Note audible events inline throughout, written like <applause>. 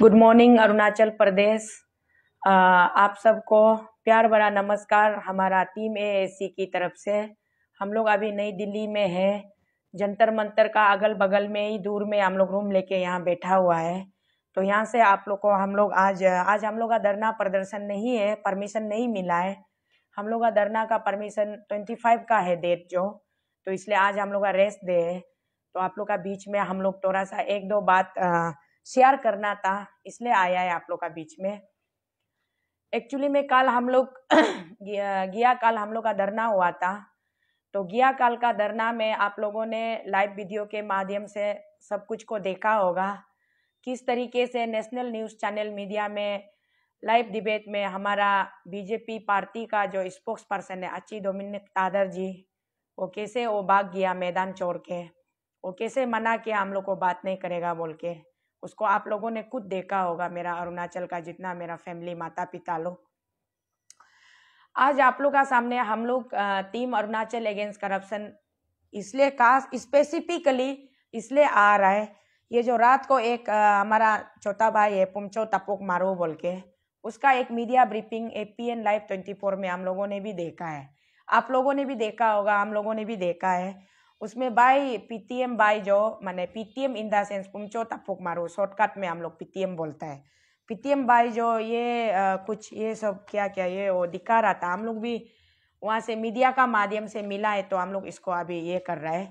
Good morning Arunachal प्रदेश आप सबको प्यार भरा नमस्कार हमारा टीम ए की तरफ से हम लोग अभी नई दिल्ली में है जंतर मंतर का अगल बगल में ही दूर में हम लोग रूम लेके यहाँ बैठा हुआ है तो यहाँ से आप लोग को हम लोग आज आज हम लोग का धरना प्रदर्शन नहीं है परमिशन नहीं मिला है हम लोग का धरना का परमिशन ट्वेंटी फाइव का है डेट जो तो इसलिए आज हम लोग का रेस्ट डे है तो आप लोग का बीच में हम लोग थोड़ा सा एक दो बात आ, uh, शेयर करना था इसलिए आया है आप लोग का बीच में एक्चुअली में कल हम लोग <clears throat> गया, कल काल हम लोग का धरना हुआ था तो गया काल का धरना में आप लोगों ने लाइव वीडियो के माध्यम से सब कुछ को देखा होगा किस तरीके से नेशनल न्यूज़ चैनल मीडिया में लाइव डिबेट में हमारा बीजेपी पार्टी का जो स्पोक्स पर्सन है अच्छी डोमिनिक दादर जी वो कैसे वो भाग गया मैदान छोड़ के वो कैसे मना किया हम लोग को बात नहीं करेगा बोल के उसको आप लोगों ने खुद देखा होगा मेरा अरुणाचल का जितना मेरा फैमिली माता पिता लोग आज आप लोग का सामने हम लोग टीम अरुणाचल अगेंस्ट करप्शन इसलिए का स्पेसिफिकली इसलिए आ रहा है ये जो रात को एक हमारा छोटा भाई है पुमचो तपोक मारो बोल के उसका एक media briefing APN live twenty four में हम लोगों ने भी देखा है आप लोगों ने भी देखा होगा हम लोगों ने भी देखा है उसमें बाई पीटीएम बाई जो माने PTM in the sense Pumcho Tapuk Maro shortcut में हम लोग पीटीएम बोलता है पीटीएम बाई जो ये आ, कुछ ये सब क्या क्या ये वो दिखा रहा था हम लोग भी वहाँ से मीडिया का माध्यम से मिला है तो हम लोग इसको अभी ये कर रहा है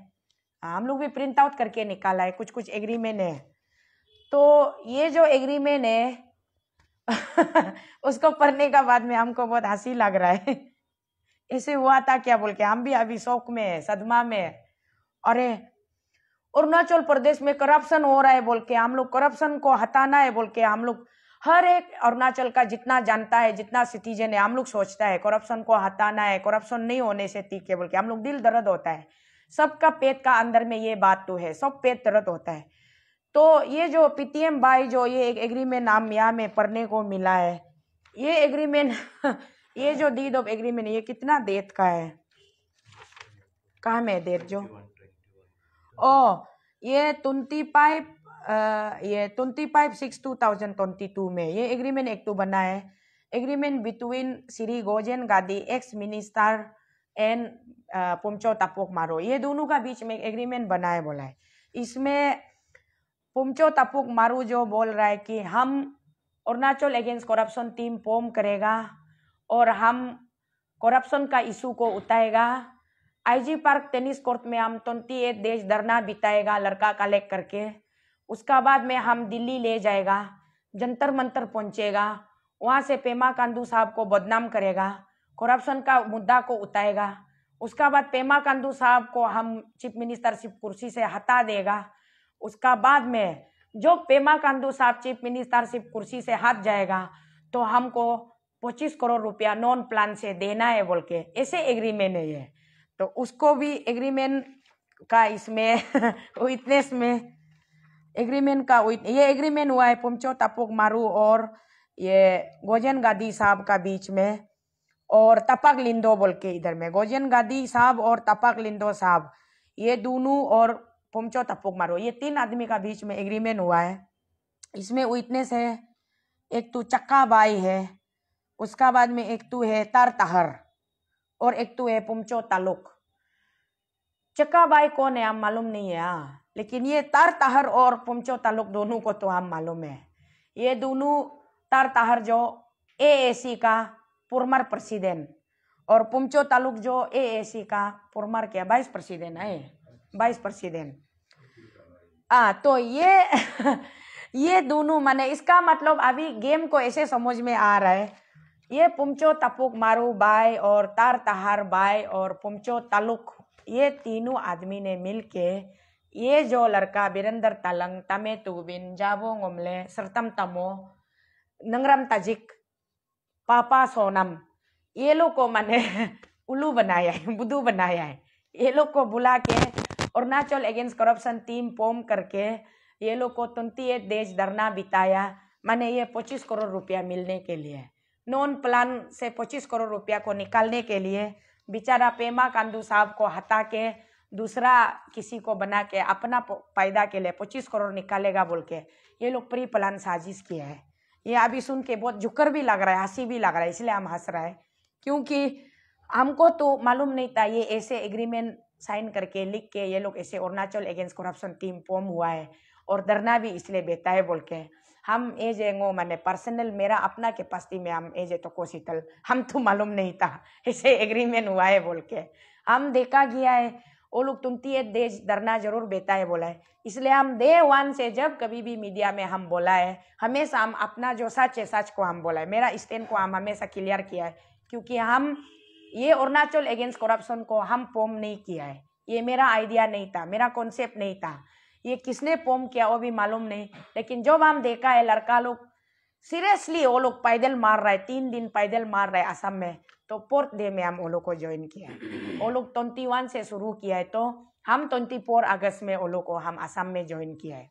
हाँ, हम लोग भी प्रिंट आउट करके निकाला है कुछ कुछ एग्रीमेंट है तो ये जो एग्रीमेंट है <laughs> उसको पढ़ने का बाद में हमको बहुत हंसी लग रहा है <laughs> ऐसे हुआ था क्या बोल के हम भी अभी शौक में सदमा में अरे अरुणाचल प्रदेश में करप्शन हो रहा है बोल के हम लोग करप्शन को हटाना है बोल के हम लोग हर एक अरुणाचल का जितना जानता है जितना सिटीजन है हम लोग सोचता है करप्शन को हटाना है करप्शन नहीं होने से ठीक है बोल के हम लोग दिल दर्द होता है सबका पेट का अंदर में ये बात तो है सब पेट दर्द होता है तो ये जो पीटीएम बाई जो ये एक एग्रीमेंट नाम यहाँ में पढ़ने को मिला है ये एग्रीमेंट <laughs> ये जो डीड ऑफ एग्रीमेंट ये कितना देत का है कहा मैं देत जो Oh, ये तुंती ये twenty five six two thousand twenty two में ये एग्रीमेंट एक तो बना है agreement between Shri Gojen Gadi ex minister and Pumcho Tapok Maro ये दोनों का बीच में एग्रीमेंट बना है बोला है इसमें पुमचो तापोक मारू जो बोल रहा है कि हम Arunachal against corruption team form करेगा और हम करप्शन का इशू को उठाएगा आईजी पार्क टेनिस कोर्ट में हम ट्वेंटी एट डेज धरना बिताएगा लड़का का लेकर करके उसका बाद में हम दिल्ली ले जाएगा जंतर मंतर पहुंचेगा वहां से पेमा कांडू साहब को बदनाम करेगा करप्शन का मुद्दा को उतारेगा उसका बाद पेमा कांडू साहब को हम चीफ मिनिस्टरशिप कुर्सी से हटा देगा उसका बाद में जो पेमा कांडू साहब चीफ मिनिस्टरशिप कुर्सी से हट जाएगा तो हमको पच्चीस करोड़ रुपया नॉन प्लान से देना है बोल के ऐसे एग्रीमेंट है ये तो उसको भी एग्रीमेंट का इसमें विटनेस <laughs> में एग्रीमेंट का ये एग्रीमेंट हुआ है पुमचो तपोक मारू और ये गोजन गादी साहब का बीच में और तपक लिंदो बोल के इधर में गोजन गादी साहब और तपक लिंदो साहब ये दोनों और पुमचो तपोक मारो ये तीन आदमी का बीच में एग्रीमेंट हुआ है इसमें विटनेस है एक तो चक्का बाई है उसका बाद में एक तो है तार तहर और एक तो है पुमचो तालुक चक्का बाई कौन है आप मालूम नहीं है हाँ लेकिन ये तार ताहर और पुमचो तालुक दोनों को तो आप मालूम है ये दोनों तार ताहर जो एएसी का पुरमर प्रेसिडेंट और पुमचो तालुक जो एएसी का पुरमर क्या वाइस प्रेसिडेंट है वाइस प्रेसिडेंट आ तो ये ये दोनों माने इसका मतलब अभी गेम को ऐसे समझ में आ रहा है ये पुमचो तपुक मारू बाय और तार तहार बाय और पुमचो तालुक ये तीनों आदमी ने मिल के ये जो लड़का बीरेंद्र तलंग तमे तुबिन जाबो गुमले सरतम तमो नंगरम तजिक पापा सोनम ये लोग को मैंने <laughs> उल्लू बनाया है बुद्धू बनाया है ये लोग को बुला के Arunachal against corruption team form करके ये लोग को तुंती एक देश धरना बिताया मैंने ये पच्चीस करोड़ रुपया मिलने के लिए नॉन प्लान से पच्चीस करोड़ रुपया को निकालने के लिए बेचारा पेमा कांदू साहब को हटा के दूसरा किसी को बना के अपना फायदा के लिए पच्चीस करोड़ निकालेगा बोल के ये लोग प्री प्लान साजिश किया है ये अभी सुन के बहुत झुकर भी लग रहा है हंसी भी लग रहा है इसलिए हम हंस रहे हैं क्योंकि हमको तो मालूम नहीं था ये ऐसे एग्रीमेंट साइन करके लिख के ये लोग ऐसे Arunachal against corruption team form हुआ है और धरना भी इसलिए बेहता है बोल के हम एज एंगो गो मैंने पर्सनल मेरा अपना पस्ती में हम एज ए तो कोशितल हम तो मालूम नहीं था इसे एग्रीमेंट हुआ है बोल के हम देखा गया है वो लोग तुमती है देश धरना जरूर बेता है बोला है इसलिए हम दे वन से जब कभी भी मीडिया में हम बोला है हमेशा हम अपना जो सच है सच को हम बोला है मेरा स्टैंड को हम हमेशा क्लियर किया है क्योंकि हम ये अरुणाचल अगेंस्ट करप्शन को हम पोम नहीं किया है ये मेरा आइडिया नहीं था मेरा कॉन्सेप्ट नहीं था ये किसने पोम किया वो भी मालूम नहीं लेकिन जब हम देखा है लड़का लोग सीरियसली वो लोग पैदल मार रहे हैं तीन दिन पैदल मार रहे असम में तो फोर्थ डे में हम वो लोग को ज्वाइन किया वो लोग ट्वेंटी वन से शुरू किया है तो हम ट्वेंटी फोर अगस्त में वो लोग को हम असम में ज्वाइन किया है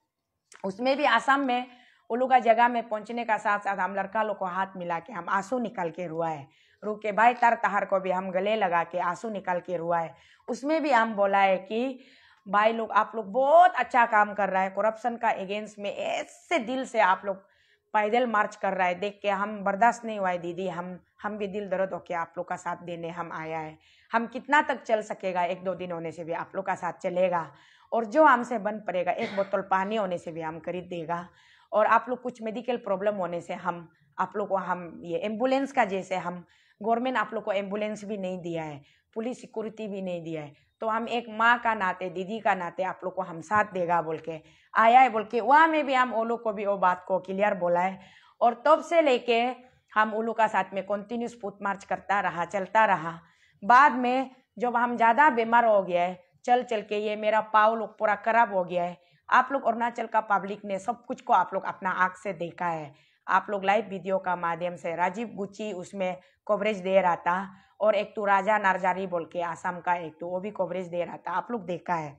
उसमें भी असम में वो लोग का जगह में पहुंचने का साथ साथ हम लड़का लोग को हाथ मिला के हम आंसू निकल के रुआ है रु के भाई तर तहार को भी हम गले लगा के आंसू निकल के रुआ है उसमें भी हम बोला है कि भाई लोग आप लोग बहुत अच्छा काम कर रहा है करप्शन का अगेंस्ट में ऐसे दिल से आप लोग पैदल मार्च कर रहा है देख के हम बर्दाश्त नहीं हुआ है दीदी हम हम भी दिल दर्द होके आप लोग का साथ देने हम आया है हम कितना तक चल सकेगा एक दो दिन होने से भी आप लोग का साथ चलेगा और जो हमसे बन पड़ेगा एक बोतल पानी होने से भी हम खरीद देगा और आप लोग कुछ मेडिकल प्रॉब्लम होने से हम आप लोग को हम ये एम्बुलेंस का जैसे हम गवर्नमेंट आप लोग को एम्बुलेंस भी नहीं दिया है पुलिस सिक्योरिटी भी नहीं दिया है तो हम एक माँ का नाते दीदी का नाते आप लोग को हम साथ देगा बोल के आया है बोल के वहाँ में भी हम वो को भी वो बात को क्लियर बोला है और तब से लेके हम उलू का साथ में कंटिन्यूस फूट मार्च करता रहा चलता रहा बाद में जब हम ज़्यादा बीमार हो गया है चल चल के ये मेरा पाव लोग पूरा खराब हो गया है आप लोग अरुणाचल का पब्लिक ने सब कुछ को आप लोग अपना आँख से देखा है आप लोग लाइव वीडियो का माध्यम से राजीव गुची उसमें कवरेज दे रहा था और एक तो राजा नारजारी बोल के आसाम का एक तो वो भी कवरेज दे रहा था आप लोग देखा है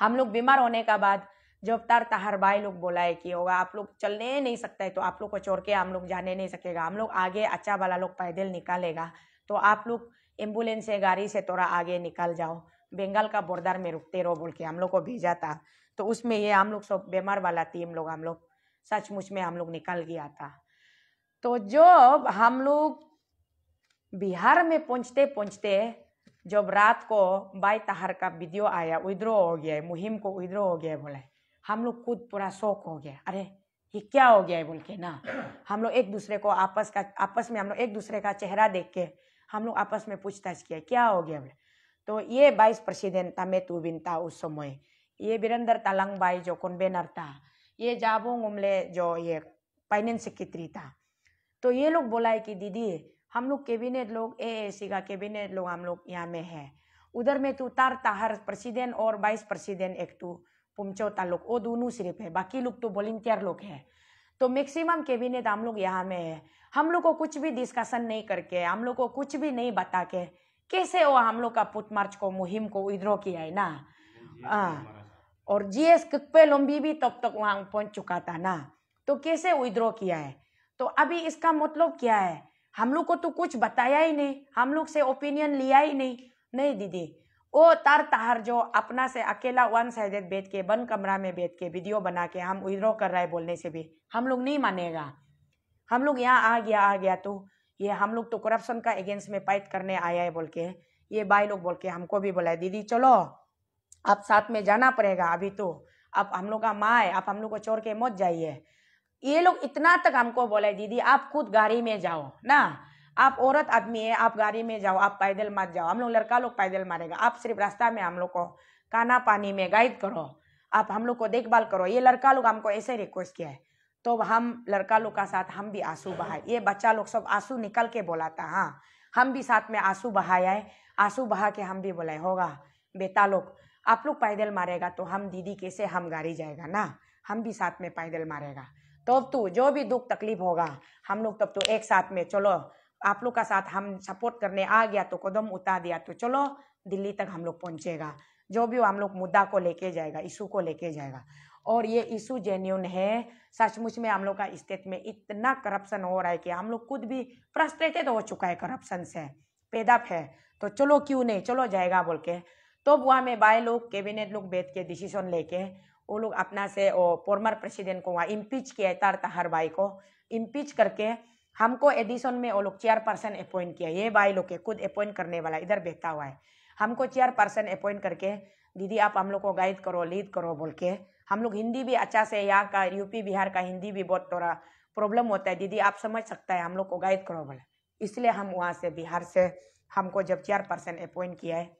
हम लोग बीमार होने का बाद जब तार तहार भाई लोग बोला है कि होगा आप लोग चलने नहीं सकता है तो आप लोग को छोड़ के हम लोग जाने नहीं सकेगा हम लोग आगे अच्छा वाला लोग पैदल निकालेगा तो आप लोग एम्बुलेंस से गाड़ी से थोड़ा आगे निकल जाओ बंगाल का बोर्डर में रुकते रहो बोल के हम लोग को भेजा था तो उसमें ये हम लोग सब बीमार वाला थी हम लोग हम लोग सचमुच में हम लोग निकल गया था तो जब हम लोग बिहार में पहुंचते पहुंचते जब रात को बाई तहार का वीडियो आया विद्रोह हो गया है मुहिम को विद्रोह हो गया है बोला हम लोग खुद पूरा शौक हो गया अरे ये क्या हो गया है बोल के ना हम लोग एक दूसरे को आपस का आपस में हम लोग एक दूसरे का चेहरा देख के हम लोग आपस में पूछताछ किया क्या हो गया बोले तो ये वाइस प्रेसिडेंट था मैं बिन था उस समय ये वीरेंद्र तालंग बाई जो कन्वेनर था ये जाबोंग उमले जो ये फाइनेंस सेक्रेटरी था तो ये लोग बोला है कि दीदी हम लोग कैबिनेट लोग ए ए सी का कैबिनेट लोग हम लोग यहाँ में है उधर में तो तार ताहर प्रेसिडेंट और वाइस प्रेसिडेंट एक तो पुमचो तालुक वो दोनों सिर्फ है बाकी लोग तो वॉलंटियर लोग हैं तो मैक्सिमम कैबिनेट हम लोग यहाँ में है हम लोग को कुछ भी डिस्कशन नहीं करके हम लोग को कुछ भी नहीं बता के कैसे वो हम लोग का पुत मार्च को मुहिम को विद्रोह किया है ना आ, हाँ। और जी एस कितपे लंबी भी तब तक वहाँ पहुँच चुका था ना तो कैसे विद्रोह किया है तो अभी इसका मतलब क्या है हम लोग को तो कुछ बताया ही नहीं हम लोग से ओपिनियन लिया ही नहीं नहीं दीदी वो तार तार जो अपना से अकेला वन साइडेड बैठ के बंद कमरा में बैठ के वीडियो बना के हम विद्रोह कर रहे बोलने से भी हम लोग नहीं मानेगा हम लोग यहाँ आ गया आ गया तो ये हम लोग तो करप्शन का अगेंस्ट में फाइट करने आया है बोल के ये भाई लोग बोल के हमको भी बोला है दीदी चलो आप साथ में जाना पड़ेगा अभी तो आप हम लोग का माँ है आप हम लोग को छोड़ के मत जाइए ये लोग इतना तक हमको बोला दीदी आप खुद गाड़ी में जाओ ना आप औरत आदमी है आप गाड़ी में जाओ आप पैदल मत जाओ हम लोग लड़का लोग पैदल मारेगा आप सिर्फ रास्ता में हम लोग को खाना पानी में गाइड करो आप हम लोग को देखभाल करो ये लड़का लोग हमको ऐसे रिक्वेस्ट किया है तो हम लड़का लोग का साथ हम भी आंसू बहाए ये बच्चा लोग सब आंसू निकल के बोला था हाँ हम भी साथ में आंसू बहाया है आंसू बहा के हम भी बोलाए होगा बेटा लोग आप लोग पैदल मारेगा तो हम दीदी कैसे हम गाड़ी जाएगा ना हम भी साथ में पैदल मारेगा तब तो, तो जो भी दुख तकलीफ होगा हम लोग तब तो एक साथ में चलो आप लोग का साथ हम सपोर्ट करने आ गया तो कदम उठा दिया तो चलो दिल्ली तक हम लोग पहुँचेगा जो भी हम लोग मुद्दा को लेके जाएगा इशू को लेके जाएगा और ये इशू जेन्यून है सचमुच में हम लोग का स्टेट में इतना करप्शन हो रहा है कि हम लोग खुद भी फ्रस्ट्रेटेड हो चुका है करप्शन से पैदा है तो चलो क्यों नहीं चलो जाएगा बोल के तो वहाँ में बाय लोग कैबिनेट लोग बैठ के डिसीजन लेके वो लोग अपना से फॉर्मर प्रेसिडेंट को वहाँ इम्पीच किया है तहर भाई को इम्पीच करके हमको एडिशन में वो लोग चेयर पर्सन अपॉइंट किया ये भाई लोग के खुद अपॉइंट करने वाला इधर बैठा हुआ है हमको चेयर पर्सन अपॉइंट करके दीदी आप हम लोग को गाइड करो लीड करो बोल के हम लोग हिंदी भी अच्छा से यहाँ का यूपी बिहार का हिंदी भी बहुत थोड़ा प्रॉब्लम होता है दीदी आप समझ सकता है हम लोग को गाइड करो बोला इसलिए हम वहाँ से बिहार से हमको जब चेयर पर्सन अपॉइंट किया है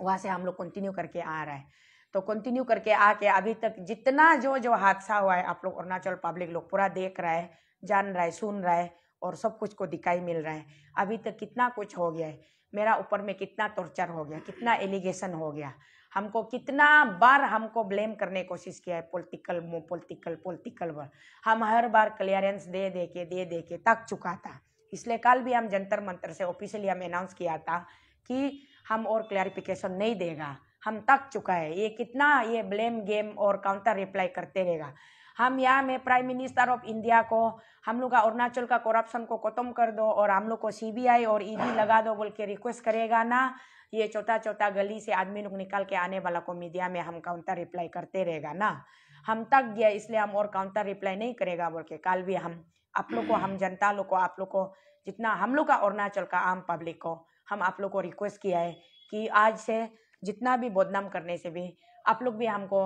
वहाँ से हम लोग कंटिन्यू करके आ रहा है तो कंटिन्यू करके आके अभी तक जितना जो जो हादसा हुआ है आप लोग अरुणाचल पब्लिक लोग पूरा देख रहा है जान रहा है सुन रहा है और सब कुछ को दिखाई मिल रहा है अभी तक कितना कुछ हो गया है मेरा ऊपर में कितना टॉर्चर हो गया कितना एलिगेशन हो गया हमको कितना बार हमको ब्लेम करने की कोशिश किया है पॉलिटिकल पॉलिटिकल पॉलिटिकल व हम हर बार क्लियरेंस दे दे के दे दे के तक चुका था इसलिए कल भी हम जंतर मंतर से ऑफिशियली हम अनाउंस किया था कि हम और क्लैरिफिकेशन नहीं देगा हम तक चुका है ये कितना ये ब्लेम गेम और काउंटर रिप्लाई करते रहेगा हम यहाँ में प्राइम मिनिस्टर ऑफ इंडिया को हम लोग का अरुणाचल का करप्शन को खत्म कर दो और हम लोग को सीबीआई और ईडी e लगा दो बोल के रिक्वेस्ट करेगा ना ये छोटा छोटा गली से आदमी लोग निकाल के आने वाला को मीडिया में हम काउंटर रिप्लाई करते रहेगा ना हम तक गया इसलिए हम और काउंटर रिप्लाई नहीं करेगा बोल के कल भी हम आप लोग को हम जनता लोग को आप लोग को जितना हम लोग का अरुणाचल का आम पब्लिक को हम आप लोग को रिक्वेस्ट किया है कि आज से जितना भी बदनाम करने से भी आप लोग भी हमको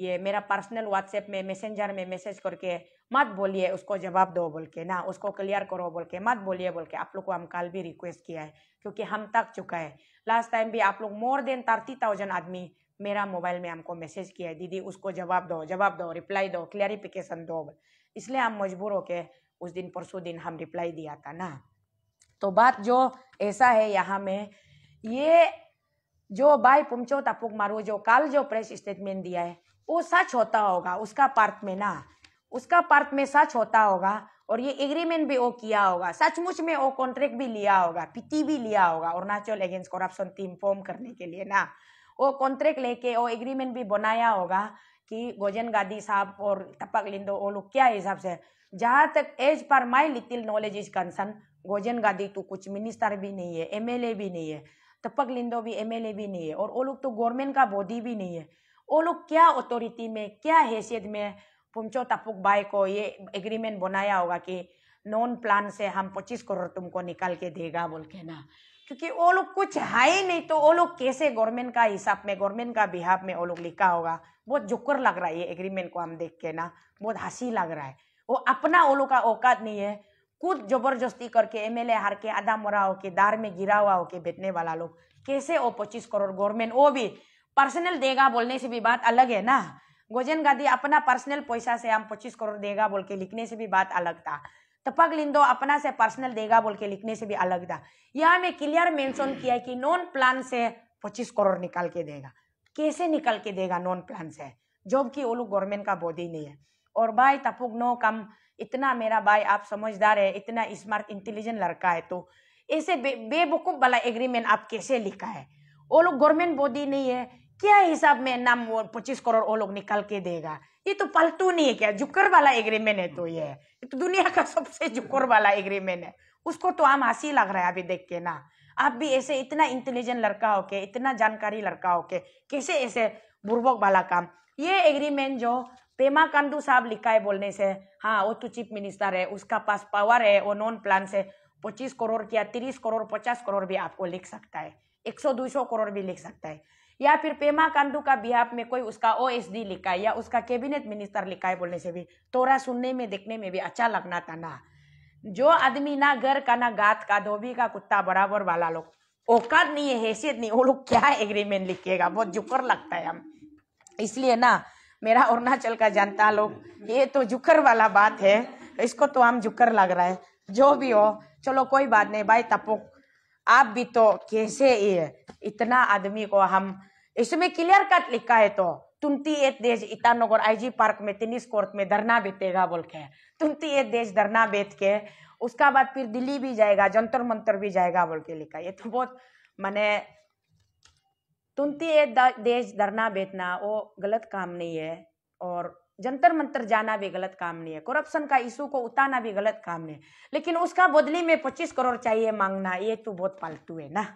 ये मेरा पर्सनल व्हाट्सएप में मैसेंजर में मैसेज करके मत बोलिए उसको जवाब दो बोल के ना उसको क्लियर करो बोल के मत बोलिए बोल के आप लोग को हम कल भी रिक्वेस्ट किया है क्योंकि हम तक चुका है लास्ट टाइम भी आप लोग मोर देन थर्टी थाउजेंड आदमी मेरा मोबाइल में हमको मैसेज किया है दीदी उसको जवाब दो जवाब दो रिप्लाई दो क्लियरिफिकेशन दो इसलिए हम मजबूर होके उस दिन परसों दिन हम रिप्लाई दिया था ना तो बात जो ऐसा है यहाँ में ये जो भाई पुमचो तपुक मारो जो काल जो प्रेस स्टेटमेंट दिया है वो सच होता होगा उसका पार्ट में ना उसका पार्ट में सच होता होगा और ये एग्रीमेंट भी वो किया होगा सचमुच में वो कॉन्ट्रैक्ट भी लिया होगा पीटी भी लिया होगा Arunachal against corruption team form करने के लिए ना वो कॉन्ट्रैक्ट लेके वो एग्रीमेंट भी बनाया होगा कि गोजन गादी साहब और टपक लिंदो वो लोग क्या हिसाब से जहाँ तक as per my little knowledge is concern Gojen Gadi तो कुछ मिनिस्टर भी नहीं है एम भी नहीं है तपक लिंदो भी एमएलए भी नहीं है और वो लोग तो गवर्नमेंट का बॉडी भी नहीं है वो लोग क्या अथॉरिटी में क्या हैसियत में पुमचो तपुक बाई को ये एग्रीमेंट बनाया होगा कि नॉन प्लान से हम पच्चीस करोड़ तुमको निकाल के देगा बोल के ना क्योंकि वो लोग कुछ है ही नहीं तो वो लोग कैसे गवर्नमेंट का हिसाब में गवर्नमेंट का बिहाब में वो लोग लिखा होगा बहुत जुकर लग रहा है ये एग्रीमेंट को हम देख के ना बहुत हंसी लग रहा है वो अपना वो लोग का औकात नहीं है कुछ जबरदस्ती करके एमएलए हार के आधा मरा हो के दार में गिरा हुआ हो के बेचने वाला लोग कैसे वो पच्चीस करोड़ गवर्नमेंट वो भी पर्सनल देगा बोलने से भी बात अलग है ना गोजन गांधी अपना पर्सनल पैसा से हम पच्चीस करोड़ देगा बोल के लिखने से भी बात अलग था तपक लिंदो अपना से पर्सनल देगा बोल के लिखने से भी अलग था यह हमें क्लियर मेंशन किया कि नॉन प्लान से पच्चीस करोड़ निकाल के देगा कैसे निकाल के देगा नॉन प्लान से जॉब की वो लोग गवर्नमेंट का बोध ही नहीं है और भाई तपुक नो कम इतना मेरा भाई आप समझदार है इतना स्मार्ट इंटेलिजेंट लड़का है तो ऐसे बे, बेवकूफ़ वाला एग्रीमेंट आप कैसे लिखा है वो लोग गवर्नमेंट बॉडी नहीं है क्या हिसाब में नाम वो पच्चीस करोड़ वो लोग निकाल के देगा ये तो पलटू नहीं है क्या जुकर वाला एग्रीमेंट है तो ये ये तो दुनिया का सबसे जुकर वाला एग्रीमेंट है उसको तो आम हंसी लग रहा है अभी देख के ना आप भी ऐसे इतना इंटेलिजेंट लड़का हो के इतना जानकारी लड़का हो के कैसे ऐसे बुर्बक वाला काम ये एग्रीमेंट जो पेमा कांडू साहब लिखा है बोलने से हाँ वो तो चीफ मिनिस्टर है उसका पास पावर है वो नॉन प्लान से पच्चीस करोड़ या तीस करोड़ पचास करोड़ भी आपको लिख सकता है एक सौ दो सौ करोड़ भी लिख सकता है या फिर पेमा कांडू का बिहार में कोई उसका ओ लिखा है या उसका कैबिनेट मिनिस्टर लिखा है बोलने से भी थोड़ा सुनने में देखने में भी अच्छा लगना था ना जो आदमी ना घर का ना गात का धोबी का कुत्ता बराबर वाला लोग औकात नहीं है हैसियत नहीं वो लोग क्या एग्रीमेंट लिखेगा बहुत जुकर लगता है हम इसलिए ना मेरा अरुणाचल का जनता लोग ये तो जुकर वाला बात है इसको तो हम जुकर लग रहा है जो भी हो चलो कोई बात नहीं भाई तपो आप भी तो कैसे ये इतना आदमी को हम इसमें क्लियर कट लिखा है तो तुंती एक देश ईटानगर आईजी पार्क में टेनिस कोर्ट में धरना बेचेगा बोल के तुंती एक देश धरना बेत के उसका बाद फिर दिल्ली भी जाएगा जंतर मंतर भी जाएगा बोल के लिखा ये तो बहुत मैंने तुंती ए देश धरना बेतना वो गलत काम नहीं है और जंतर मंतर जाना भी गलत काम नहीं है करप्शन का इशू को उतारना भी गलत काम नहीं है लेकिन उसका बदली में पच्चीस करोड़ चाहिए मांगना ये तो बहुत फालतू है ना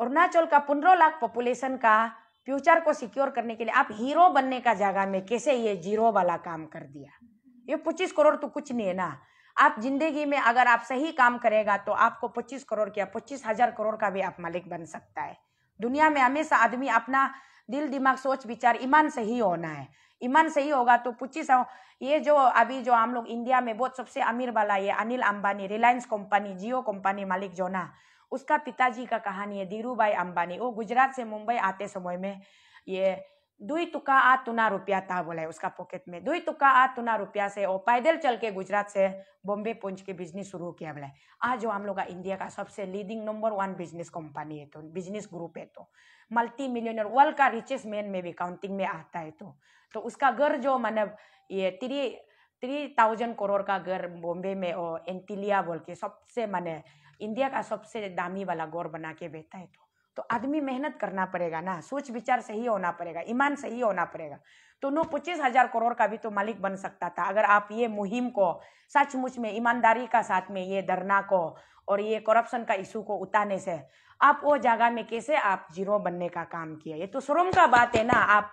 अरुणाचल का पंद्रह लाख पॉपुलेशन का फ्यूचर को सिक्योर करने के लिए आप हीरो बनने का जगह में कैसे ये जीरो वाला काम कर दिया ये पच्चीस करोड़ तो कुछ नहीं है ना आप जिंदगी में अगर आप सही काम करेगा तो आपको पच्चीस करोड़ क्या पच्चीस हजार करोड़ का भी आप मालिक बन सकता है दुनिया में हमेशा आदमी अपना दिल दिमाग सोच विचार ईमान से ही होना है ईमान से ही होगा तो पूछी पच्चीस ये जो अभी जो हम लोग इंडिया में बहुत सबसे अमीर वाला ये अनिल अंबानी रिलायंस कंपनी जियो कंपनी मालिक जो ना उसका पिताजी का कहानी है धीरू भाई अंबानी वो गुजरात से मुंबई आते समय में ये दुई तुका आ तुना रुपया था बोला है उसका पॉकेट में दुई तुका आ तुना रुपया से और पैदल चल के गुजरात से बॉम्बे पहुंच के बिजनेस शुरू किया बोला है आज जो हम लोग का इंडिया का सबसे leading number one business company है तो बिजनेस ग्रुप है तो मल्टी मिलियनर वर्ल्ड का रिचेस्ट मैन में भी काउंटिंग में आता है तो तो उसका घर जो मानव ये थ्री थ्री थाउजेंड करोड़ का घर बॉम्बे में और एंटिलिया बोल के सबसे मैंने इंडिया का सबसे दामी वाला गौर बना के बैठा है तो तो आदमी मेहनत करना पड़ेगा ना सोच विचार सही होना पड़ेगा ईमान सही होना पड़ेगा तो नो पच्चीस हजार करोड़ का भी तो मालिक बन सकता था अगर आप ये मुहिम को सचमुच में ईमानदारी का साथ में ये धरना को और ये करप्शन का इशू को उतारने से आप वो जगह में कैसे आप जीरो बनने का काम किया ये तो शर्म का बात है ना आप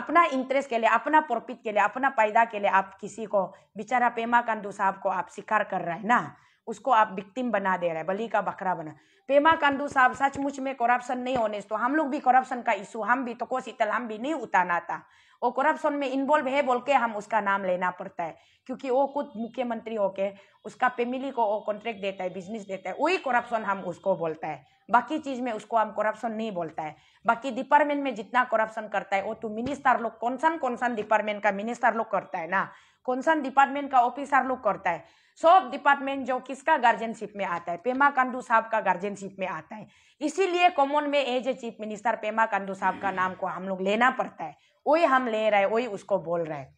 अपना इंटरेस्ट के लिए अपना प्रॉफिट के लिए अपना फायदा के लिए आप किसी को बेचारा पेमा कांडू साहब को आप शिकार कर रहे हैं ना उसको आप विक्टिम बना दे रहे हैं बलि का बकरा बना पेमा कांडू साहब सचमुच में करप्शन नहीं होने तो हम लोग भी करप्शन का इशू हम भी तो को हम भी नहीं उतारना था वो करप्शन में इन्वॉल्व है बोल के हम उसका नाम लेना पड़ता है क्योंकि वो खुद मुख्यमंत्री होके उसका फैमिली को वो कॉन्ट्रैक्ट देता है बिजनेस देता है वही करप्शन हम उसको बोलता है बाकी चीज़ में उसको हम करप्शन नहीं बोलता है बाकी डिपार्टमेंट में जितना करप्शन करता है वो तो मिनिस्टर लोग कौन सा कौन सा डिपार्टमेंट का मिनिस्टर लोग करता है ना कौन सा डिपार्टमेंट का ऑफिसर लोग करता है सब डिपार्टमेंट जो किसका गार्जियनशिप में आता है पेमा कांडू साहब का गार्जियनशिप में आता है इसीलिए कॉमन में as a chief minister Pema Khandu साहब का नाम को हम लोग लेना पड़ता है वही हम ले रहे हैं वही उसको बोल रहे हैं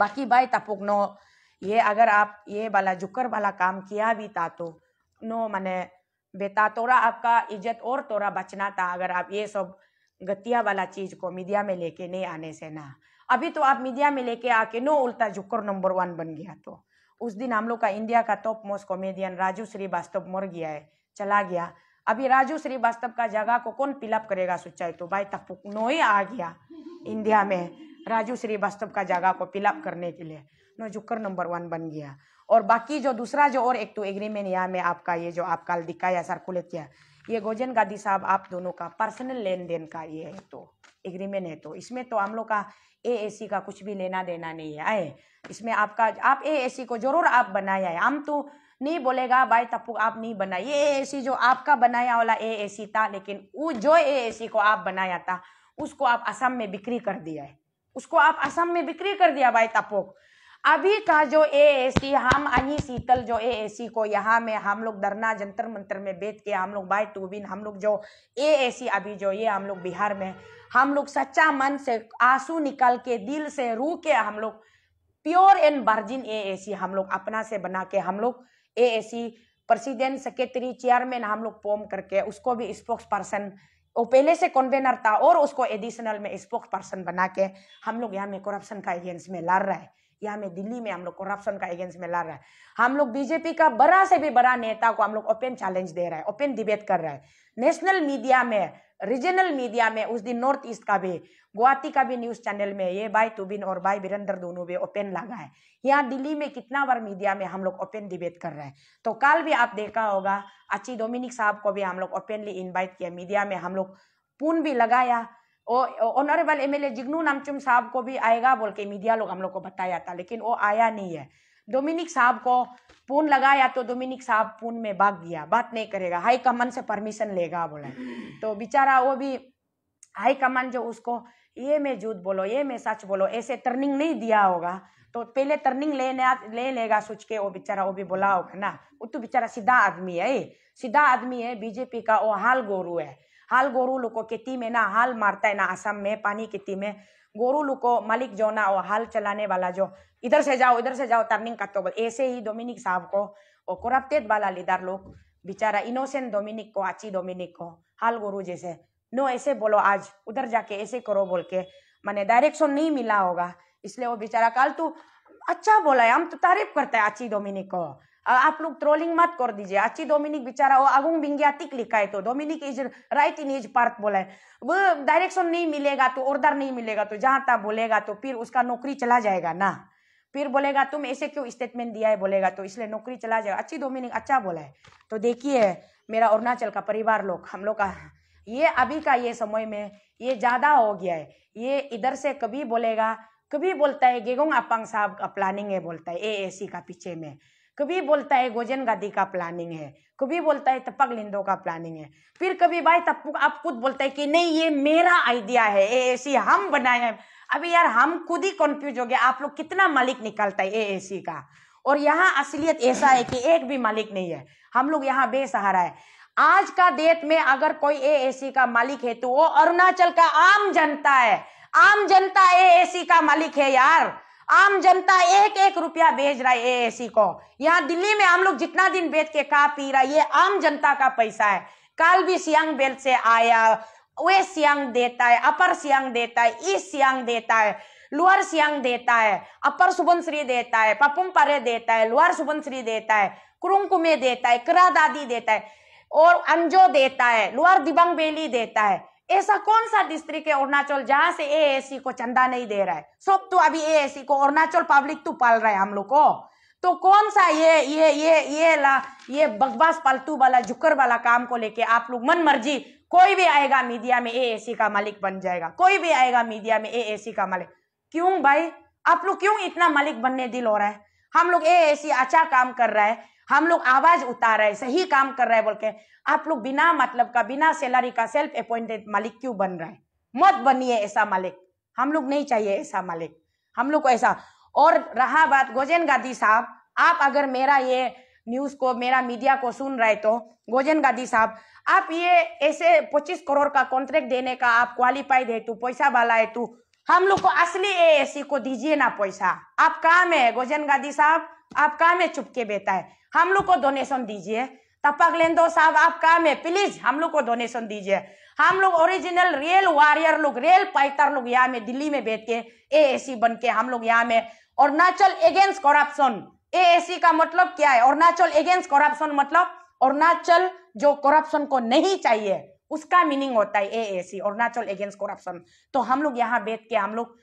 बाकी भाई तपुक नो ये अगर आप ये वाला जुकर वाला काम किया भी था तो नो माने बेटा तोरा आपका इज्जत और तोरा बचना था अगर आप ये सब गतिया वाला चीज को मीडिया में लेके नहीं आने से ना अभी तो आप मीडिया में लेके आके नो उल्टा जुकर नंबर वन बन गया तो उस दिन हम लोग का इंडिया का top most comedian Raju Srivastava मर गया है चला गया अभी राजू श्रीवास्तव का जगह को कौन पिलअप करेगा सोचाए तो भाई तपुकनो ही आ गया इंडिया में राजू श्रीवास्तव का जगह को पिलअप करने के लिए नो जुकर नंबर वन बन गया और बाकी जो दूसरा जो और एक तो एग्रीमेंट यहाँ में आपका ये जो आप कल दिखाया सर्कुलेट किया ये गोजन गादी साहब आप दोनों का पर्सनल लेन देन का ये है तो एग्रीमेंट है तो इसमें तो हम लोग का एएसी का कुछ भी लेना देना नहीं है आए इसमें आपका आप एएसी को जरूर आप बनाया है हम तो नहीं बोलेगा भाई तपू आप नहीं बनाए ये एएसी जो आपका बनाया वाला एएसी था लेकिन वो जो एएसी को आप बनाया था उसको आप असम में बिक्री कर दिया है उसको आप असम में बिक्री कर दिया भाई तपोक अभी का जो एएसी हम अन्य शीतल जो एएसी को यहाँ में हम लोग धरना जंतर मंत्र में बैठ के हम लोग बाय टू बिन हम लोग जो एएसी अभी जो ये हम लोग बिहार में हम लोग सच्चा मन से आंसू निकाल के दिल से रू के हम लोग प्योर एंड वर्जिन एएसी हम लोग अपना से बना के हम लोग एएसी प्रेसिडेंट सेक्रेटरी चेयरमैन हम लोग पोम करके उसको भी स्पोक्स पर्सन वो पहले से कन्वेनर था और उसको एडिशनल में स्पोक्स पर्सन बना के हम लोग यहाँ में करप्शन का एगेंस्ट में लड़ रहा है या में दिल्ली में हम लोग करप्शन का एगेंस्ट में लड़ रहा है हम लोग बीजेपी का बड़ा से भी बड़ा नेता को हम लोग ओपन चैलेंज दे रहा है ओपन डिबेट कर रहा है नेशनल मीडिया में रीजनल मीडिया में उस दिन नॉर्थ ईस्ट का भी गुवाहाटी का भी न्यूज चैनल में ये भाई तुबिन और भाई वीरेंद्र दोनों भी ओपन लगा है यहाँ दिल्ली में कितना बार मीडिया में हम लोग ओपन डिबेट कर रहे हैं तो कल भी आप देखा होगा अच्छी डोमिनिक साहब को भी हम लोग ओपनली इन्वाइट किया मीडिया में हम लोग पुन भी लगाया honourable M L A Jignu Namchum साहब को भी आएगा बोल के मीडिया लोग हम लोग को बताया था लेकिन वो आया नहीं है डोमिनिक साहब को पून लगाया तो डोमिनिक साहब पून में भाग गया बात नहीं करेगा हाई कमान से परमिशन लेगा बोला तो बेचारा वो भी हाई कमान जो उसको ये मैं झूठ बोलो ये मैं सच बोलो ऐसे टर्निंग नहीं दिया होगा तो पहले टर्निंग लेने ले लेगा सोच के वो बेचारा वो भी बोला होगा ना वो तो बेचारा सीधा आदमी है सीधा आदमी है बीजेपी का वो हाल गोरू है हाल गोरू लोग खेती में ना हाल मारता है ना असम में पानी खेती में गोरू लुको मालिक जो ना वो हाल चलाने वाला जो इधर से जाओ इधर से जाओ टर्निंग का तो ऐसे ही डोमिनिक साहब को और कोराप्तेद वाला लीडर लोग बेचारा इनोसेंट डोमिनिक को अच्छी डोमिनिक को हाल गोरू जैसे नो ऐसे बोलो आज उधर जाके ऐसे करो बोल के मैंने डायरेक्शन नहीं मिला होगा इसलिए वो बेचारा कल तू अच्छा बोला है हम तो तारीफ करते हैं अच्छी डोमिनिक को आप लोग ट्रोलिंग मत कर दीजिए अच्छी डोमिनिक बेचारा वो अगुंग बिंग्यातिक लिखा है तो डोमिनिक इज राइट इन इज पार्थ बोला है वो डायरेक्शन नहीं मिलेगा तो ऑर्डर नहीं मिलेगा तो जहां तक बोलेगा तो फिर उसका नौकरी चला जाएगा ना फिर बोलेगा तुम ऐसे क्यों स्टेटमेंट दिया है बोलेगा तो इसलिए नौकरी चला जाएगा अच्छी डोमिनिक अच्छा बोला है तो देखिए मेरा अरुणाचल का परिवार लोग हम लोग का ये अभी का ये समय में ये ज़्यादा हो गया है ये इधर से कभी बोलेगा कभी बोलता है गेगोंग अपांग साहब का प्लानिंग है बोलता है ए का पीछे में कभी बोलता है गोजन गादी का प्लानिंग है कभी बोलता है तपक लिंदो का प्लानिंग है फिर कभी भाई तप्पू आप खुद बोलता है कि नहीं ये मेरा आइडिया है ए एसी हम बनाए हैं अभी यार हम खुद ही कंफ्यूज हो गया आप लोग कितना मालिक निकालता है ए एसी का और यहाँ असलियत ऐसा है कि एक भी मालिक नहीं है हम लोग यहाँ बेसहारा है आज का डेट में अगर कोई ए एसी का मालिक है तो वो अरुणाचल का आम जनता है आम जनता ए एसी का मालिक है यार आम जनता एक एक रुपया भेज रहा है एएसी को यहाँ दिल्ली में हम लोग जितना दिन बेच के का पी रहा है ये आम जनता का पैसा है काल भी सियांग बेल्ट से आया वे सियांग देता है अपर सियांग देता है ईस्ट सियांग देता है लोअर सियांग देता है अपर सुबनश्री देता है पपुम परे देता है लोअर सुबनश्री देता है कुरुंकुमे देता है दादी देता है और अंजो देता है लोअर दिबंग बेली देता है ऐसा कौन सा डिस्ट्रिक्ट है अरुणाचल जहां से एएससी e को चंदा नहीं दे रहा है सब तो अभी एएससी e को अरुणाचल पब्लिक तो पाल रहा है हम लोग को तो कौन सा ये ये ये ये ला ये बकवास पालतू वाला झुकर वाला काम को लेके आप लोग मन मर्जी कोई भी आएगा मीडिया में एएससी e का मालिक बन जाएगा कोई भी आएगा मीडिया में एएससी का मालिक क्यों भाई आप लोग क्यों इतना मालिक बनने दिल हो रहा है हम लोग ए अच्छा काम कर रहा है हम लोग आवाज उतार रहे सही काम कर रहे हैं बोल के आप लोग बिना मतलब का बिना सैलरी का सेल्फ अपॉइंटेड मालिक क्यों बन रहे हैं मत बनिए ऐसा मालिक हम लोग नहीं चाहिए ऐसा मालिक हम लोग को ऐसा और रहा बात गोजेन गांधी साहब आप अगर मेरा ये न्यूज को मेरा मीडिया को सुन रहे तो गोजन गांधी साहब आप ये ऐसे पच्चीस करोड़ का कॉन्ट्रैक्ट देने का आप क्वालिफाइड है तू पैसा वाला है तू हम लोग को असली ए को दीजिए ना पैसा आप काम है गोजन गांधी साहब आप काम है चुपके बेटा है हम लोग को डोनेशन दीजिए टपक लेंदो साहब आप काम है प्लीज हम लोग को डोनेशन दीजिए हम लोग ओरिजिनल रियल वॉरियर लोग रियल पाइटर लोग यहाँ में दिल्ली में बैठ के ए एसी बन के हम लोग यहाँ में Arunachal against corruption A AC का मतलब क्या है अरुणाचल अगेंस्ट करप्शन मतलब अरुणाचल जो करप्शन को नहीं चाहिए उसका मीनिंग होता है A AC Arunachal against corruption तो हम लोग यहाँ बैठ के हम लोग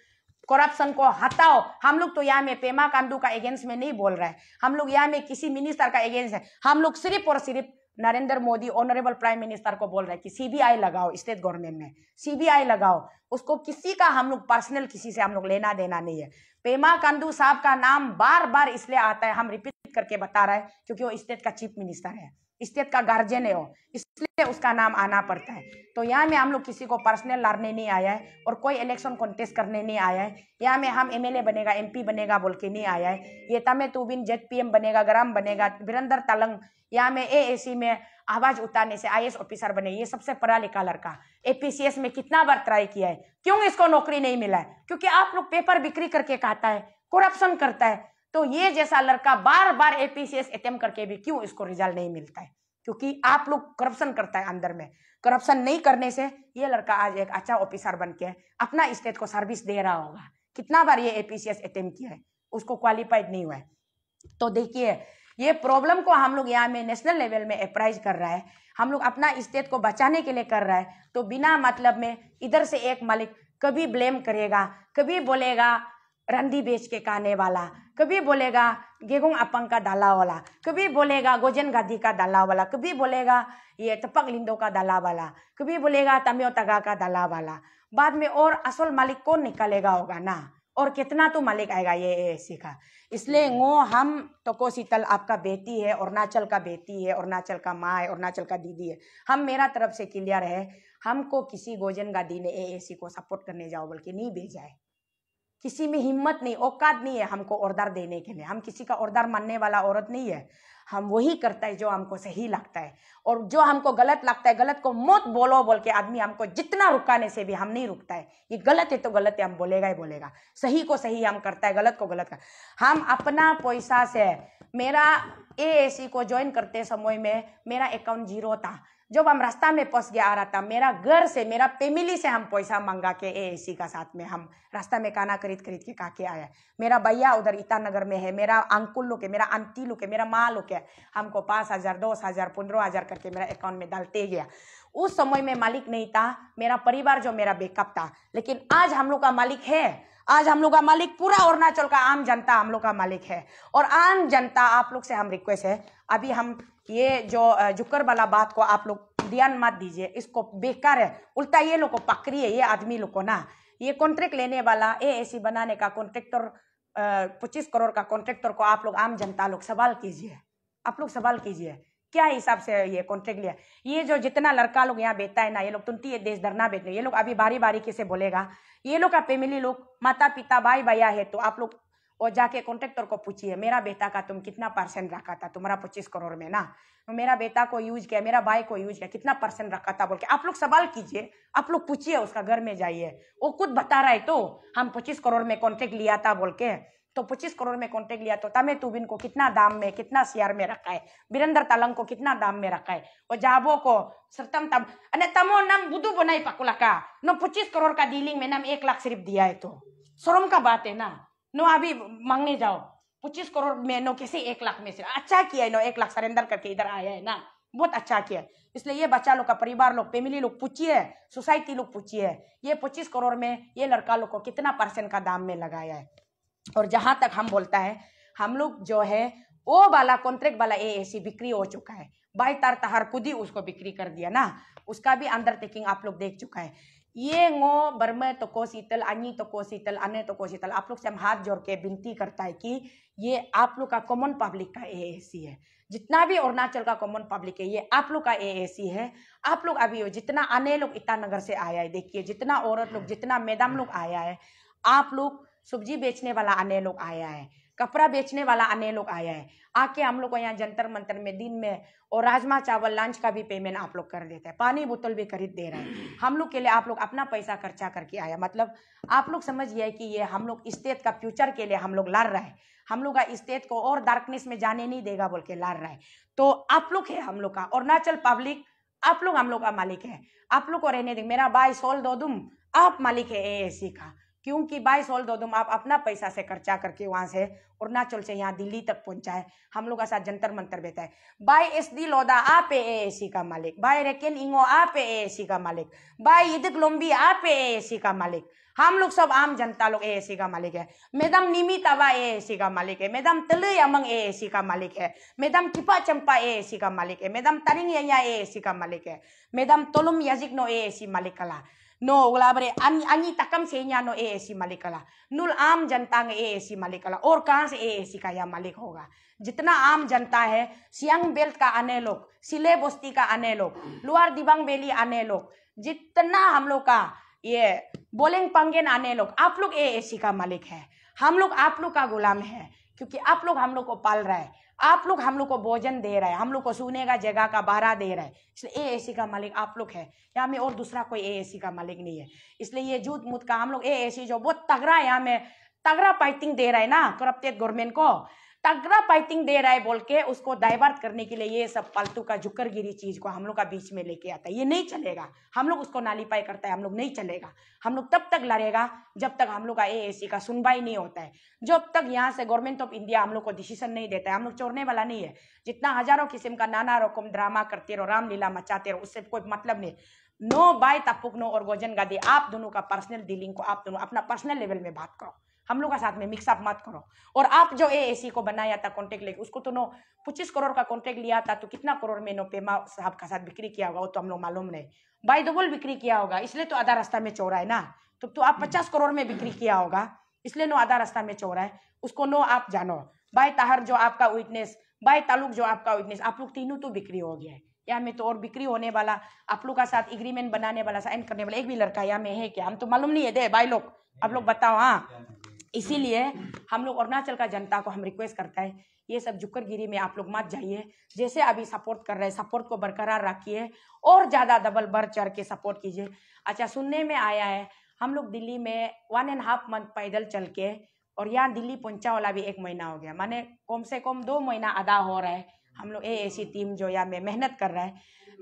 करप्शन को हटाओ हम लोग तो यहाँ में पेमा कांडू का एगेंस्ट में नहीं बोल रहे हैं हम लोग यहाँ में किसी मिनिस्टर का एगेंस्ट है हम लोग सिर्फ और सिर्फ Narendra Modi honourable prime minister को बोल रहे हैं कि सीबीआई लगाओ स्टेट गवर्नमेंट में सीबीआई लगाओ उसको किसी का हम लोग पर्सनल किसी से हम लोग लेना देना नहीं है पेमा कांडू साहब का नाम बार बार इसलिए आता है हम रिपीट करके बता रहे हैं क्योंकि वो स्टेट का चीफ मिनिस्टर है स्टेट का गार्जियन है वो इसलिए उसका नाम आना पड़ता है तो यहाँ में हम लोग किसी को पर्सनल लड़ने नहीं आया है और कोई इलेक्शन कॉन्टेस्ट करने नहीं आया है यहाँ में हम एमएलए बनेगा एमपी बनेगा बोल के नहीं आया है ये तमे तुबिन जेड पी बनेगा ग्राम बनेगा वीरेंद्र तलंग यहाँ में ए में आवाज उतारने से आई ऑफिसर बने ये सबसे पढ़ा लिखा लड़का एपीसीएस में कितना बार ट्राई किया है क्यों इसको नौकरी नहीं मिला है क्योंकि आप लोग पेपर बिक्री करके कहता है करप्शन करता है तो ये जैसा लड़का बार बार एपीसीएस अटेम्प करके भी क्यों इसको रिजल्ट नहीं मिलता है क्योंकि आप लोग करप्शन करता है अंदर में करप्शन नहीं करने से ये लड़का आज एक अच्छा ऑफिसर बन के अपना स्टेट को सर्विस दे रहा होगा कितना बार ये एपीसीएस अटेम्प किया है उसको क्वालिफाइड नहीं हुआ है तो देखिए ये प्रॉब्लम को हम लोग यहाँ में नेशनल लेवल में अप्राइज कर रहा है हम लोग अपना स्टेट को बचाने के लिए कर रहा है तो बिना मतलब में इधर से एक मालिक कभी ब्लेम करेगा कभी बोलेगा रंदी बेच के काने वाला कभी बोलेगा गेगुंग अपंग का डाला वाला कभी बोलेगा गोजन गादी का डाला वाला कभी बोलेगा ये टपक लिंदो का डाला वाला कभी बोलेगा तमियो तगा का डाला वाला बाद में और असल मालिक कौन निकालेगा होगा ना और कितना तो मालिक आएगा ये सी का इसलिए हम्म। वो हम तो शीतल आपका बेटी है अरुणाचल का बेटी है अरुणाचल का माँ है अरुणाचल का दीदी है हम मेरा तरफ से क्लियर है हमको किसी गोजन गादी ने ए को सपोर्ट करने जाओ बल्कि नहीं भेजा है किसी में हिम्मत नहीं औकात नहीं है हमको औरदार देने के लिए हम किसी का औरदार मानने वाला औरत नहीं है हम वही करता है जो हमको सही लगता है और जो हमको गलत लगता है गलत को मौत बोलो बोल के आदमी हमको जितना रुकाने से भी हम नहीं रुकता है ये गलत है तो गलत है हम बोलेगा ही बोलेगा सही को सही हम करता है गलत को गलत कर हम अपना पैसा से मेरा ए को ज्वाइन करते समय में मेरा अकाउंट जीरो था जब हम रास्ता में फंस गया आ रहा था मेरा घर से मेरा फैमिली से हम पैसा मंगा के ए एसी का साथ में हम रास्ता में खाना खरीद खरीद के खा के आया मेरा भैया उधर ईटानगर में है मेरा अंकुल लोग है मेरा आंटी लोग है मेरा माँ लोग है हमको पाँच हज़ार दस हज़ार पंद्रह हज़ार करके मेरा अकाउंट में डालते गया उस समय में मालिक नहीं था मेरा परिवार जो मेरा बेकअप था लेकिन आज हम लोग का मालिक है आज हम लोग का मालिक पूरा अरुणाचल का आम जनता हम लोग का मालिक है और आम जनता आप लोग से हम रिक्वेस्ट है अभी हम ये जो जुकर वाला बात को आप लोग ध्यान मत दीजिए इसको बेकार है उल्टा ये लोग को पकड़िए ये आदमी लोग को ना ये कॉन्ट्रैक्ट लेने वाला ए एसी बनाने का कॉन्ट्रेक्टर पच्चीस करोड़ का कॉन्ट्रेक्टर को आप लोग आम जनता लोग सवाल कीजिए आप लोग सवाल कीजिए क्या हिसाब से ये कॉन्ट्रैक्ट लिया ये जो जितना लड़का लोग यहाँ बेचता है ना ये लोग तुंती देश धरना बेचने ये लोग अभी बारी बारी किसे बोलेगा ये लोग का फैमिली लोग माता पिता भाई भैया है तो आप लोग और जाके कॉन्ट्रेक्टर को पूछिए मेरा बेटा का तुम कितना परसेंट रखा था तुम्हारा पच्चीस करोड़ में ना तो मेरा बेटा को यूज किया मेरा भाई को यूज किया कितना परसेंट रखा था बोल के आप लोग सवाल कीजिए आप लोग पूछिए उसका घर में जाइए वो खुद बता रहा है तो हम पच्चीस करोड़ में कॉन्ट्रैक्ट लिया था बोल के तो 25 करोड़ में कॉन्ट्रैक्ट लिया तो तमे तुबिन को कितना दाम में कितना शेयर में रखा है बीरेंद्र तालंग को कितना दाम में रखा है और जाबो को सरतम तम अने तमो नाम बुदू बनाई पकुला का नो 25 करोड़ का डीलिंग में नाम एक लाख सिर्फ दिया है तो शर्म का बात है ना नो अभी मांगने जाओ पच्चीस करोड़ में नो किसी एक लाख में से अच्छा किया है नो एक लाख सरेंडर करके इधर आया है ना बहुत अच्छा किया इसलिए ये बच्चा लोग का परिवार लोग फैमिली लोग पूछिए सोसाइटी लोग पूछिए ये पच्चीस करोड़ में ये लड़का लोग को कितना परसेंट का दाम में लगाया है और जहां तक हम बोलता है हम लोग जो है वो वाला कॉन्ट्रैक्ट वाला ए सी बिक्री हो चुका है बाई तार तहार खुद ही उसको बिक्री कर दिया ना उसका भी अंडरटेकिंग आप लोग देख चुका है ये ngो बर्म तो को शीतल अन्य तो को शीतल अन्य तो को शीतल आप लोग से हम हाथ जोड़ के विनती करता है कि ये आप लोग का कॉमन पब्लिक का ए है जितना भी अरुणाचल का कॉमन पब्लिक है ये आप लोग का ए है आप लोग अभी जितना अन्य लोग इटानगर से आया है देखिए जितना औरत लोग जितना मैडम लोग आया है आप लोग सब्जी बेचने वाला अन्य लोग आया है कपड़ा बेचने वाला अन्य लोग आया है आके हम लोग को यहाँ जंतर मंतर में दिन में और राजमा चावल लंच का भी पेमेंट आप लोग कर देते हैं पानी बोतल भी खरीद दे रहे हैं हम लोग के लिए आप लोग अपना पैसा खर्चा करके आया मतलब आप लोग समझिए कि ये हम लोग स्टेट का फ्यूचर के लिए हम लोग लड़ रहे हैं हम लोग स्टेट को और डार्कनेस में जाने नहीं देगा बोल के लड़ रहे है तो आप लोग है हम लोग का अरुणाचल पब्लिक आप लोग हम लोग का मालिक है आप लोग को रहने दे मेरा बाई सोल दो दुम आप मालिक है ए का क्योंकि बाई सोल दो तुम आप अपना पैसा से खर्चा करके वहां से अरुणाचल से यहाँ दिल्ली तक पहुंचा है हम लोग का साथ जंतर मंतर बेता है बाई एस डी लोदा आप ए सी का मालिक बाई रेकेन इंगो आप ए सी का मालिक बाई इदक लोम्बी आप ए सी का मालिक हम लोग सब आम जनता लोग ए का मालिक है मैडम निमी तवा ए का मालिक है मैडम तलई अमंग ए का मालिक है मैडम किपा चंपा ए का मालिक है मैडम तरिंग ए ए का मालिक है मैडम तोलुम यजिक नो ए मालिक कला No, wala ba ani ani takam se nya no AAC मालिक कला नुल आम जनता ने AAC मालिक कला और कहाँ से AAC का यह मालिक होगा जितना आम जनता है सियांग बेल्ट का आने लोग सिले बस्ती का आने लोग लुआर दिबांग बेली आने लोग जितना हम लोग का ये बोलेंग पंगेन आने लोग आप लोग AAC का मालिक है हम लोग आप लोग का गुलाम है क्योंकि आप लोग हम लोग को पाल रहा है आप लोग हम लोग को भोजन दे रहे हैं हम लोग को सोने का जगह का बहरा दे रहे हैं इसलिए ए एसी का मालिक आप लोग है यहाँ में और दूसरा कोई ए एसी का मालिक नहीं है इसलिए ये झूठ मूत का हम लोग ए एसी जो बहुत तगड़ा है यहाँ में तगड़ा पाइटिंग दे रहा है ना करप्टेड गवर्नमेंट को तगड़ा पाइटिंग दे रहा है बोल के उसको दायबार करने के लिए ये सब पालतू का झुकरगिरी चीज को हम लोग का बीच में लेके आता है ये नहीं चलेगा हम लोग उसको नालीपाई करता है हम लोग नहीं चलेगा हम लोग तब तक लड़ेगा जब तक हम लोग का ए का सुनवाई नहीं होता है जब तक यहाँ से गवर्नमेंट ऑफ इंडिया हम लोग को डिसीजन नहीं देता है हम लोग चोरने वाला नहीं है जितना हजारों किस्म का नाना रकम ड्रामा करते रहो रामलीला मचाते रहो उससे कोई मतलब नहीं नो बाय तपुक नो और गोजन गादी आप दोनों का पर्सनल डीलिंग को आप दोनों अपना पर्सनल लेवल में बात करो हम लोग का साथ में मिक्सअप मत करो और आप जो ए को बनाया था कॉन्ट्रैक्ट लेके उसको तो नो पच्चीस करोड़ का कॉन्ट्रैक्ट लिया था तो कितना करोड़ में नो पेमा साहब का साथ बिक्री किया होगा वो तो हम लोग मालूम नहीं बाई दबुल बिक्री किया होगा इसलिए तो आधा रास्ता में चोरा है ना तो, तो आप पचास हम्म। करोड़ में बिक्री किया होगा इसलिए नो आधा रास्ता में चोरा है उसको नो आप जानो बाय ताहर जो आपका विटनेस बाय तालुक जो आपका विटनेस आप लोग तीनों तो बिक्री हो गया है या में तो और बिक्री होने वाला आप लोग का साथ एग्रीमेंट बनाने वाला साइन करने वाला एक भी लड़का या में है क्या हम तो मालूम नहीं है दे भाई लोग आप लोग बताओ हाँ इसीलिए हम लोग अरुणाचल का जनता को हम रिक्वेस्ट करता है ये सब जुक्करगिरी में आप लोग मत जाइए जैसे अभी सपोर्ट कर रहे हैं सपोर्ट को बरकरार रखिए और ज़्यादा डबल बढ़ चढ़ के सपोर्ट कीजिए अच्छा सुनने में आया है हम लोग दिल्ली में वन एंड हाफ मंथ पैदल चल के और यहाँ दिल्ली पहुंचा वाला भी एक महीना हो गया माने कम से कम दो महीना अदा हो रहा है हम लोग ए ऐसी टीम जो यहाँ में मेहनत कर रहा है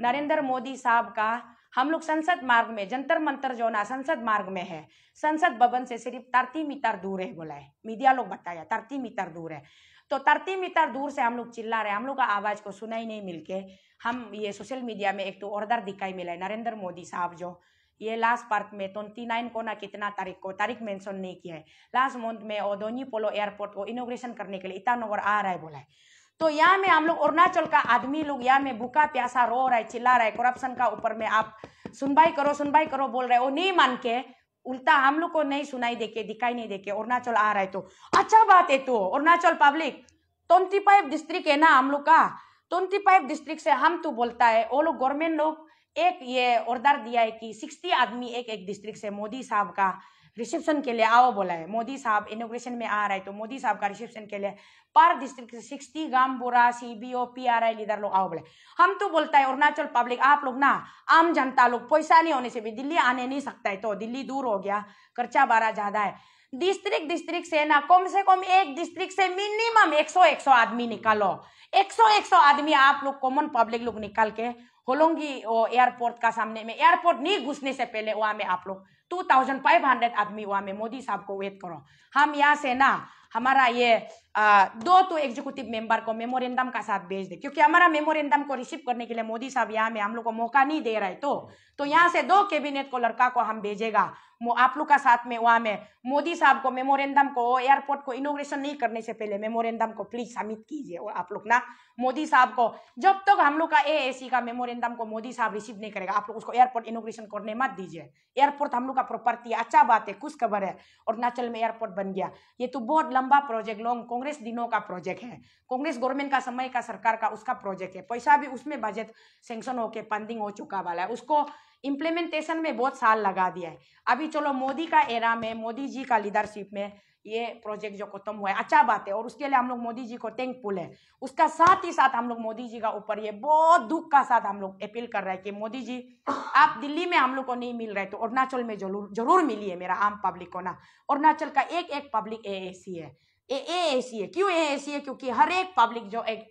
नरेंद्र मोदी साहब का हम लोग संसद मार्ग में जंतर मंतर जो ना संसद मार्ग में है संसद भवन से सिर्फ तरती मीटर दूर है बोला है मीडिया लोग बताया तरती मीटर दूर है तो तरती मीटर दूर से हम लोग चिल्ला रहे हम लोग का आवाज़ को सुना ही नहीं मिलके हम ये सोशल मीडिया में एक तो ऑर्डर दिखाई मिला है नरेंद्र मोदी साहब जो ये लास्ट पार्ट में ट्वेंटी नाइन को ना कितना तारीख को तारीख मेंशन नहीं किया है लास्ट मंथ में ओदोनी पोलो एयरपोर्ट को इनोग्रेशन करने के लिए इतना आ रहा है बोला है तो यहाँ में हम लोग अरुणाचल का आदमी लोग यहाँ में भूखा प्यासा रो रहा है चिल्ला रहा है करप्शन का ऊपर में आप सुनवाई करो सुनवाई करो बोल रहे हो नहीं मान के उल्टा हम लोग को नहीं सुनाई देके दिखाई नहीं देके अरुणाचल आ रहा है तो अच्छा बात है तो Arunachal public twenty five district है ना हम लोग का ट्वेंटी फाइव डिस्ट्रिक्ट से हम तो बोलता है वो लोग गवर्नमेंट लोग एक ये ऑर्डर दिया है कि सिक्सटी आदमी एक एक डिस्ट्रिक्ट से मोदी साहब का रिसेप्शन के लिए आओ बोला है मोदी साहब इनोग्रेशन में आ रहा है तो मोदी साहब का रिसेप्शन के लिए पर डिस्ट्रिक्ट सिक्सटी गांव बोरा C B O P R I leader लोग आओ बोले हम तो बोलता है अरुणाचल पब्लिक आप लोग ना आम जनता लोग पैसा नहीं होने से भी दिल्ली आने नहीं सकता है तो दिल्ली दूर हो गया खर्चा बारा ज्यादा है डिस्ट्रिक्ट डिस्ट्रिक्ट से ना कम से कम एक डिस्ट्रिक्ट से मिनिमम एक सौ एक सौ आदमी निकालो एक सौ एक सौ आदमी आप लोग कॉमन पब्लिक लोग निकाल के होलोंगी एयरपोर्ट का सामने में एयरपोर्ट नहीं घुसने से पहले वहां में आप लोग टू थाउजेंड फाइव हंड्रेड आदमी हुआ में मोदी साहब को वेट करो हम यहाँ से ना हमारा ये आ, दो तो एग्जीक्यूटिव मेंबर को मेमोरेंडम का साथ भेज दे क्योंकि हमारा मेमोरेंडम को रिसीव करने के लिए मोदी साहब यहाँ में हम लोग को मौका नहीं दे रहे तो तो यहाँ से दो कैबिनेट को लड़का को हम भेजेगा आप लोग का साथ में वहाँ में मोदी साहब को मेमोरेंडम को एयरपोर्ट को इनोग्रेशन नहीं करने से पहले मेमोरेंडम को प्लीज सबमिट कीजिए और आप लोग ना मोदी साहब को जब तक हम लोग का ए का मेमोरेंडम को मोदी साहब रिसीव नहीं करेगा आप लोग उसको एयरपोर्ट इनोग्रेशन करने मत दीजिए एयरपोर्ट हम लोग का प्रॉपर्टी है अच्छा बात है खुश खबर है अरुणाचल में एयरपोर्ट बन गया ये तो बहुत लंबा प्रोजेक्ट लॉन्ग कांग्रेस कांग्रेस दिनों का प्रोजेक्ट है कांग्रेस गवर्नमेंट का समय का सरकार का उसका प्रोजेक्ट है पैसा भी उसमें बजट सेंक्शन होके पंडिंग हो चुका वाला है उसको इम्प्लीमेंटेशन में बहुत साल लगा दिया है अभी चलो मोदी का एरा में मोदी जी का लीडरशिप में ये प्रोजेक्ट जो खत्म हुआ है अच्छा बात है और उसके लिए हम लोग मोदी जी को थैंकफुल है उसका साथ ही साथ हम लोग मोदी जी का ऊपर ये बहुत दुख का साथ हम लोग अपील कर रहे हैं कि मोदी जी आप दिल्ली में हम लोग को नहीं मिल रहे तो अरुणाचल में जरूर जरूर मिली है मेरा आम पब्लिक को ना अरुणाचल का एक एक पब्लिक ए है ए ए सी है क्यों ए ए सी है क्योंकि हर एक पब्लिक जो एक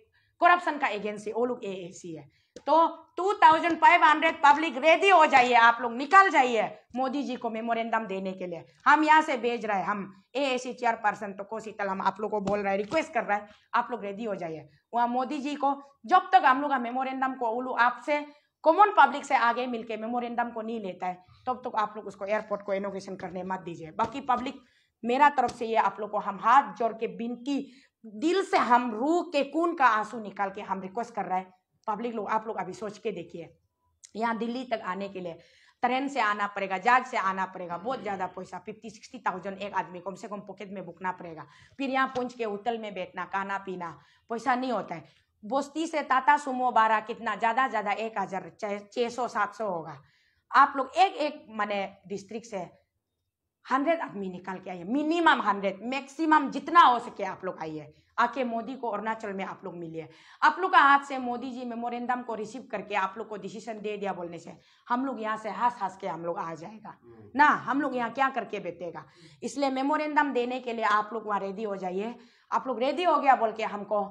करप्शन का एजेंसी वो लोग ए ए सी है तो 2500 पब्लिक रेडी हो जाइए आप लोग निकल जाइए मोदी जी को मेमोरेंडम देने के लिए हम यहाँ से भेज रहे हैं हम ए ए सी चेयरपर्सन तो कोशीतल हम आप लोग को बोल रहे हैं रिक्वेस्ट कर रहे हैं आप लोग रेडी हो जाइए वहाँ मोदी जी को जब तक हम लोग मेमोरेंडम को वो लोग आपसे कॉमन पब्लिक से आगे मिलके मेमोरेंडम को नहीं लेता है तब तो तक तो आप लोग उसको एयरपोर्ट को इनोग्रेशन करने मत दीजिए बाकी पब्लिक मेरा तरफ से ये आप लोग को हम हाथ जोड़ के बिनती दिल से हम रूह के कून का आंसू निकाल के हम रिक्वेस्ट कर रहे हैं पब्लिक लोग आप लोग अभी सोच के देखिए यहाँ दिल्ली तक आने के लिए ट्रेन से आना पड़ेगा जहाज से आना पड़ेगा बहुत ज़्यादा पैसा फिफ्टी सिक्सटी थाउजेंड एक आदमी कम से कम पॉकेट में बुकना पड़ेगा फिर यहाँ पहुँच के होटल में बैठना खाना पीना पैसा नहीं होता है बोस्ती से ताता सुमो बारह कितना ज़्यादा ज़्यादा एक हज़ार छः सौ सात सौ होगा आप लोग एक एक माने डिस्ट्रिक्ट से हंड्रेड आदमी निकाल के आइए मिनिमम हंड्रेड मैक्सिमम जितना हो सके आप लोग आइए आके मोदी को अरुणाचल में आप लोग मिलिए आप लोग का हाथ से मोदी जी मेमोरेंडम को रिसीव करके आप लोग को डिसीजन दे दिया बोलने से हम लोग यहाँ से हंस हंस के हम लोग आ जाएगा हम्म। ना हम लोग यहाँ क्या करके बैठेगा इसलिए मेमोरेंडम देने के लिए आप लोग वहाँ रेडी हो जाइए आप लोग रेडी हो गया बोल के हमको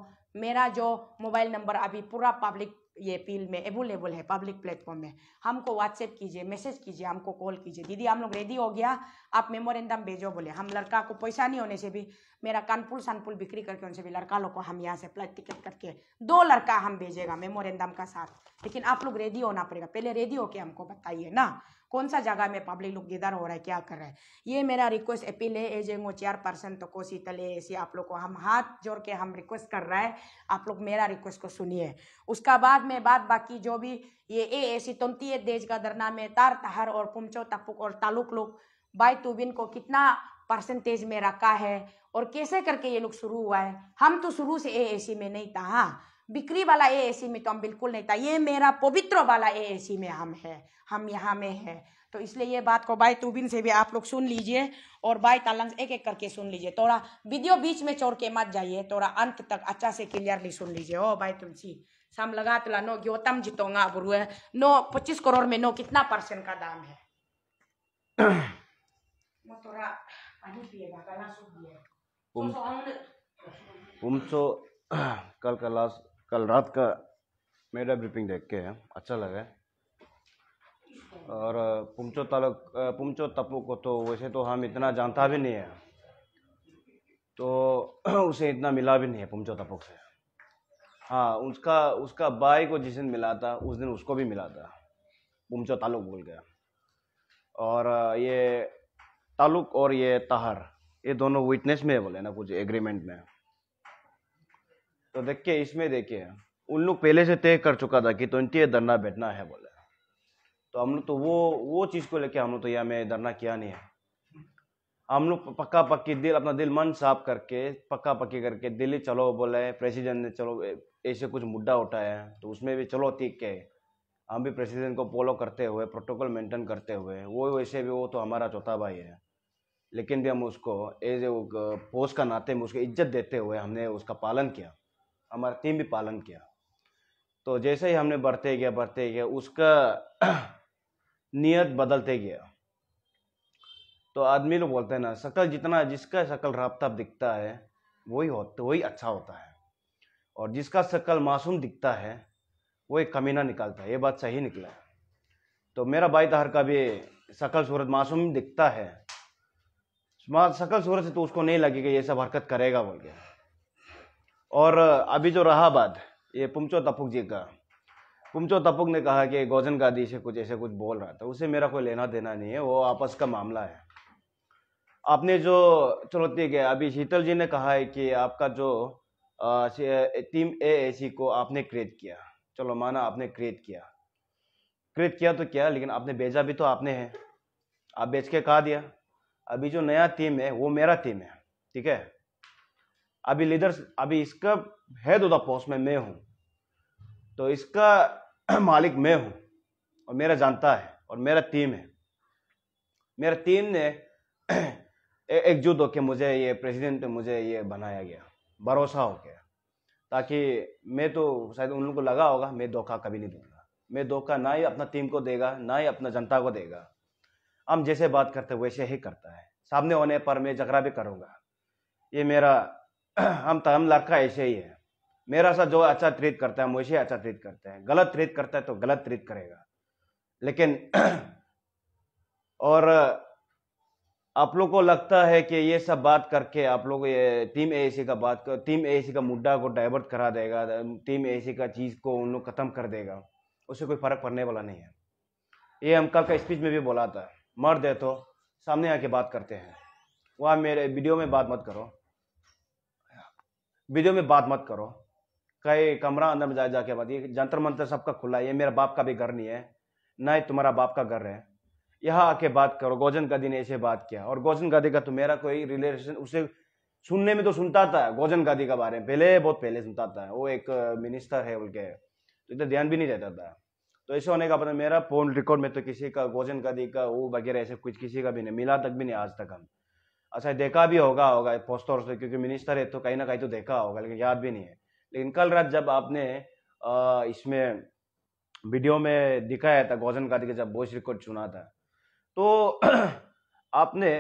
मेरा जो मोबाइल नंबर अभी पूरा पब्लिक ये पील में अवेलेबल है पब्लिक प्लेटफॉर्म में हमको व्हाट्सएप कीजिए मैसेज कीजिए हमको कॉल कीजिए दीदी हम लोग रेडी हो गया आप मेमोरेंडम भेजो बोले हम लड़का को पैसा नहीं होने से भी मेरा कानपुर सानपुल बिक्री करके उनसे भी लड़का लोग को हम यहाँ से फ्लाइट टिकट करके दो लड़का हम भेजेगा मेमोरेंडम का साथ लेकिन आप लोग रेडी होना पड़ेगा पहले रेडी होके हमको बताइए ना कौन सा जगह में पब्लिक लोग गिदर हो रहा है क्या कर रहा है ये मेरा रिक्वेस्ट अपील है एज एंगो चेयर पर्सन तो कोसी तले ऐसे आप लोग को हम हाथ जोड़ के हम रिक्वेस्ट कर रहा है आप लोग मेरा रिक्वेस्ट को सुनिए उसका बाद में बात बाकी जो भी ये ए ऐसी तुमती है देश का धरना में तार तहर और पुमचो तपुक और तालुक लोग बाई तुबिन को कितना परसेंटेज में रखा है और कैसे करके ये लोग शुरू हुआ है हम तो शुरू से ए में नहीं था हाँ बिक्री वाला ए एसी में तो हम बिल्कुल नहीं था ये मेरा पवित्र वाला ए एसी में हम है हम यहाँ में है तो इसलिए ये बात को बाय तुबिन से भी आप लोग सुन लीजिए और बाय तालंग एक एक करके सुन लीजिए थोड़ा वीडियो बीच में चोर के मत जाइए थोड़ा अंत तक अच्छा से क्लियरली सुन लीजिए ओ बाय तुलसी हम लगा तुला नो ग्योतम जीतोगा अबरू है नो पच्चीस करोड़ में नो कितना परसेंट का दाम है <coughs> थोड़ा पानी पिएगा तो, कल का लास्ट कल रात का मेरा ब्रीफिंग देख के अच्छा लगा और पुमचो तालुक पुमचो तपू को तो वैसे तो हम इतना जानता भी नहीं है तो <clears throat> उसे इतना मिला भी नहीं है पुमचो तपू से हाँ उसका उसका बाई को जिस दिन मिला था उस दिन उसको भी मिला था पुमचो तालुक बोल गया और ये तालुक और ये तहर ये दोनों विटनेस में बोले ना कुछ एग्रीमेंट में तो देखिए इसमें देखिए उन लोग पहले से तय कर चुका था कि ट्वेंटी एट धरना बैठना है बोले तो हम लोग तो वो वो चीज़ को लेके हम लोग तो यहाँ में धरना किया नहीं है हम लोग पक्का पक्की दिल अपना दिल मन साफ करके पक्का पक्की करके दिल्ली चलो बोले प्रेसिडेंट ने चलो ऐसे कुछ मुद्दा उठाया है तो उसमें भी चलो ठीक है हम भी प्रेसिडेंट को फॉलो करते हुए प्रोटोकॉल मेंटेन करते हुए वो वैसे भी वो तो हमारा चौथा भाई है लेकिन भी हम उसको एज ए पोस्ट का नाते में उसको इज्जत देते हुए हमने उसका पालन किया हमारा टीम भी पालन किया तो जैसे ही हमने बढ़ते गया बढ़ते गया उसका <clears throat> नियत बदलते गया तो आदमी लोग बोलते हैं ना शकल जितना जिसका शक्ल रबता दिखता है वही होता तो वही अच्छा होता है और जिसका शकल मासूम दिखता है वही कमीना निकालता है ये बात सही निकला है तो मेरा भाई तहर का भी शकल सूरत मासूम दिखता है शकल सूरत से तो उसको नहीं लगेगा ये सब हरकत करेगा बोल के और अभी जो रहा बात ये पुमचो तपुक जी का पुमचो तपुक ने कहा कि गोजन गादी से कुछ ऐसे कुछ बोल रहा था उसे मेरा कोई लेना देना नहीं है वो आपस का मामला है आपने जो चलो ठीक है अभी शीतल जी ने कहा है कि आपका जो टीम ए एसी को आपने क्रिएट किया चलो माना आपने क्रिएट किया क्रिएट किया तो क्या लेकिन आपने बेचा भी तो आपने है आप बेच के कहा दिया अभी जो नया टीम है वो मेरा टीम है ठीक है अभी लीडर अभी इसका हेड ऑफ द पोस्ट में मैं हूं तो इसका <clears throat> मालिक मैं हूं और मेरा जानता है और मेरा टीम है मेरा टीम ने <clears throat> एकजुट होकर मुझे ये प्रेसिडेंट मुझे ये बनाया गया भरोसा हो गया ताकि मैं तो शायद उन लोगों को लगा होगा मैं धोखा कभी नहीं दूंगा मैं धोखा ना ही अपना टीम को देगा ना ही अपना जनता को देगा हम जैसे बात करते वैसे ही करता है सामने होने पर मैं झगड़ा भी करूँगा ये मेरा <clears throat> हम हम लाख ऐसे ही है मेरा सा जो अच्छा ट्रीट करता है हम वैसे अच्छा ट्रीट करते हैं गलत ट्रीट करता है तो गलत ट्रीट करेगा लेकिन <clears throat> और आप लोग को लगता है कि ये सब बात करके आप लोग टीम ए का बात कर टीम ए का मुद्दा को डाइवर्ट करा देगा टीम ए का चीज़ को उन लोग ख़त्म कर देगा उससे कोई फ़र्क पड़ने वाला नहीं है ये हम कल का स्पीच में भी बोला था मर दे तो सामने आके बात करते हैं वहाँ मेरे वीडियो में बात मत करो वीडियो में बात मत करो कहे कमरा अंदर में जाए जाके बात ये जंतर मंत्र सबका खुला है ये मेरा बाप का भी घर नहीं है ना ही तुम्हारा बाप का घर है यहाँ आके बात करो गोजन गादी ने ऐसे बात किया और गोजन गादी का तो मेरा कोई रिलेशन उसे सुनने में तो सुनता था गोजन गादी के बारे में पहले बहुत पहले सुनता था वो एक मिनिस्टर है बोल के तो इतना ध्यान भी नहीं देता था तो ऐसे होने का पता मेरा फोन रिकॉर्ड में तो किसी का गोजन गादी का वो वगैरह ऐसे कुछ किसी का भी नहीं मिला तक भी नहीं आज तक हम अच्छा देखा भी होगा होगा पोस्टर से क्योंकि मिनिस्टर है तो कहीं ना कहीं तो देखा होगा लेकिन याद भी नहीं है लेकिन कल रात जब आपने इसमें वीडियो में दिखाया था गौजन कादी जब वॉइस रिकॉर्ड चुना था तो <clears throat> आपने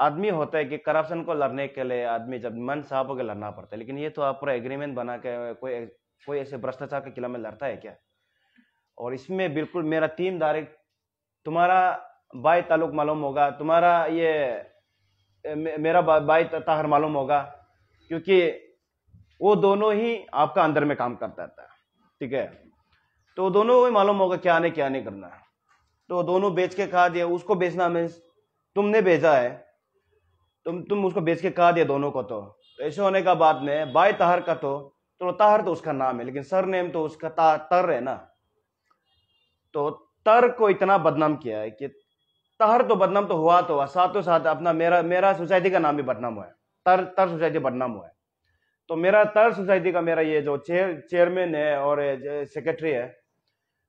आदमी होता है कि करप्शन को लड़ने के लिए आदमी जब मन साफ होकर लड़ना पड़ता है लेकिन ये तो आप पूरा एग्रीमेंट बना के कोई कोई ऐसे भ्रष्टाचार के खिलाफ में लड़ता है क्या और इसमें बिल्कुल मेरा तीन डायरेक्ट तुम्हारा बाय तालुक मालूम होगा तुम्हारा ये मेरा भाई ताहर मालूम होगा क्योंकि वो दोनों ही आपका अंदर में काम करता था ठीक है तो दोनों को मालूम होगा क्या नहीं क्या नहीं करना तो दोनों बेच के खा दिया उसको बेचना में तुमने भेजा है तुम तुम उसको बेच के खा दिया दोनों को तो, तो ऐसे होने का बाद में बाय ताहर का तो तो ताहर तो उसका नाम है लेकिन सर नेम तो उसका तर है ना तो तर को इतना बदनाम किया है कि तहर तो बदनाम तो हुआ तो हुआ साथों साथ अपना मेरा मेरा सोसाइटी का नाम भी बदनाम हुआ है तर तर सोसाइटी बदनाम हुआ है तो मेरा तर सोसाइटी का मेरा ये जो चेयर चेयरमैन है और सेक्रेटरी है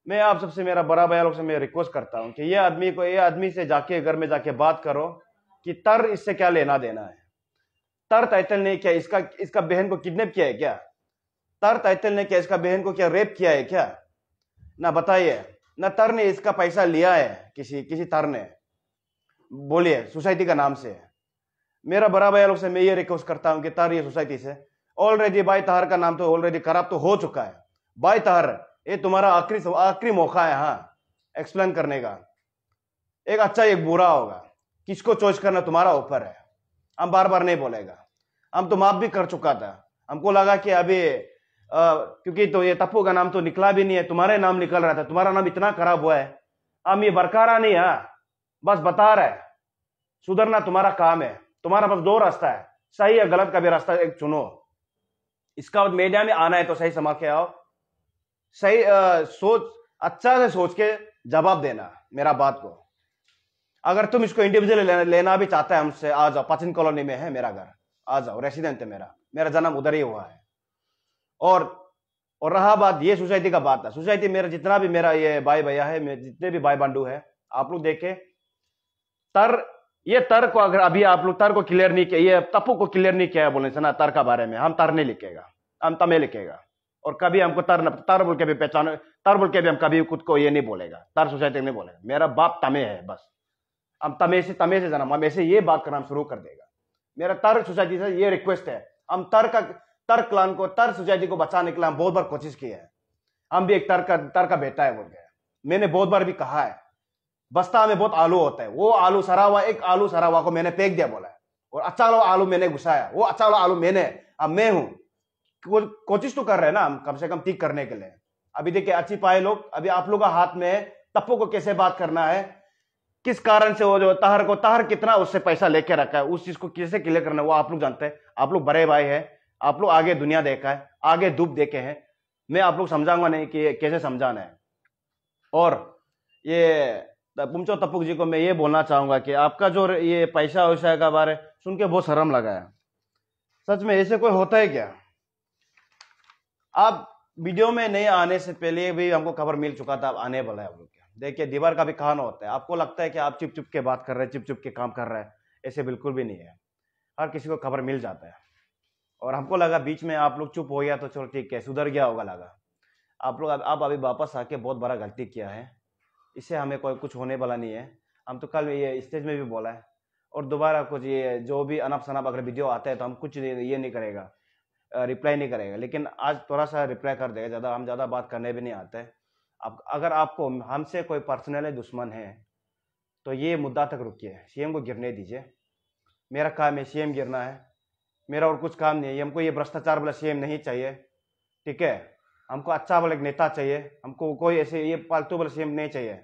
मैं आप सबसे मेरा बड़ा भैया लोग से मैं रिक्वेस्ट करता हूँ कि ये आदमी को ये आदमी से जाके घर में जाके बात करो कि तर इससे क्या लेना देना है तर टाइटल ने क्या इसका इसका बहन को किडनेप किया है क्या तर टाइटल ने क्या इसका बहन को क्या रेप किया है क्या ना बताइए ना तर ने इसका पैसा लिया है किसी किसी तर ने बोलिए सोसाइटी का नाम से मेरा बड़ा भाई लोग से मैं ये रिक्वेस्ट करता हूँ कि तार ये सोसाइटी से ऑलरेडी बाई तहर का नाम तो ऑलरेडी खराब तो हो चुका है बाई तहर ये तुम्हारा आखिरी आखिरी मौका है हाँ एक्सप्लेन करने का एक अच्छा एक बुरा होगा किसको चॉइस करना तुम्हारा ऊपर है हम बार बार नहीं बोलेगा हम तो माफ भी कर चुका था हमको लगा कि अभी आ, क्योंकि तो ये तप्पू का नाम तो निकला भी नहीं है तुम्हारे नाम निकल रहा था तुम्हारा नाम इतना खराब हुआ है हम ये बरकरार नहीं है हाँ। बस बता रहा है सुधरना तुम्हारा काम है तुम्हारा बस दो रास्ता है सही या गलत का भी रास्ता एक चुनो इसका मीडिया में आना है तो सही समझ के आओ सही आ, सोच अच्छा से सोच के जवाब देना मेरा बात को अगर तुम इसको इंडिविजुअल लेना, भी चाहता है हमसे आ जाओ पचिन कॉलोनी में है मेरा घर आ जाओ रेसिडेंट है मेरा मेरा जन्म उधर ही हुआ है और और रहा बात ये सोसाइटी का बात है सोसाइटी मेरा जितना भी मेरा ये भाई भैया है जितने भी भाई बंडू है आप लोग देखे तर ये तर को अगर अभी आप लोग तर को क्लियर नहीं किया ये तपू को क्लियर नहीं किया बोलने से ना तर का बारे में हम तर नहीं लिखेगा हम तमे लिखेगा और कभी हमको तर न तर बोल के भी पहचान तर बोल के भी हम कभी खुद को ये नहीं बोलेगा तर सोसाइटी नहीं बोलेगा मेरा बाप तमे है बस हम तमे से तमे से जन्म हम ऐसे ये बात करना शुरू कर देगा मेरा तर सोसाइटी से ये रिक्वेस्ट है हम तर का तर क्लान को तर सोसाइटी को बचाने के लिए हम बहुत बार कोशिश किए हैं हम भी एक तर का तर का बेटा है बोल गया मैंने बहुत बार भी कहा है बस्ता में बहुत आलू होता है वो आलू सरा हुआ एक आलू सरा हुआ को मैंने फेंक दिया बोला है और अच्छा वाला आलू मैंने घुसाया वो अच्छा वाला आलू मैंने अब मैं हूँ कोशिश तो कर रहे हैं ना हम कम से कम ठीक करने के लिए अभी देखिए अच्छी पाए लोग अभी आप लोग का हाथ में है को कैसे बात करना है किस कारण से वो जो तहर को तहर कितना उससे पैसा लेके रखा है उस चीज को कैसे क्लियर करना है वो आप लोग जानते हैं आप लोग बड़े भाई है आप लोग आगे दुनिया देखा है आगे धूप देखे हैं मैं आप लोग समझाऊंगा नहीं कि कैसे समझाना है और ये पुमचो तपुक जी को मैं ये बोलना चाहूँगा कि आपका जो ये पैसा वैसा का बारे सुन के बहुत शर्म लगा है सच में ऐसे कोई होता है क्या आप वीडियो में नहीं आने से पहले भी हमको खबर मिल चुका था आप आने वाला है हम लोग देखिए दीवार का भी कहाना होता है आपको लगता है कि आप चुप चुप के बात कर रहे हैं चुप चुप के काम कर रहे हैं ऐसे बिल्कुल भी नहीं है हर किसी को खबर मिल जाता है और हमको लगा बीच में आप लोग चुप हो गया तो चलो ठीक है सुधर गया होगा लगा आप लोग अब अभी वापस आके बहुत बड़ा गलती किया है इससे हमें कोई कुछ होने वाला नहीं है हम तो कल ये स्टेज में भी बोला है और दोबारा कुछ ये जो भी अनप शनाप अगर वीडियो आता है तो हम कुछ ये नहीं करेगा रिप्लाई नहीं करेगा लेकिन आज थोड़ा सा रिप्लाई कर देगा ज़्यादा हम ज़्यादा बात करने भी नहीं आते आप अब अगर आपको हमसे कोई पर्सनल दुश्मन है तो ये मुद्दा तक रुकिए सीएम को गिरने दीजिए मेरा काम है सीएम गिरना है मेरा और कुछ काम नहीं है हमको ये भ्रष्टाचार वाला सीएम नहीं चाहिए ठीक है हमको अच्छा वाला एक नेता चाहिए हमको कोई ऐसे ये पालतू वाला सीएम नहीं चाहिए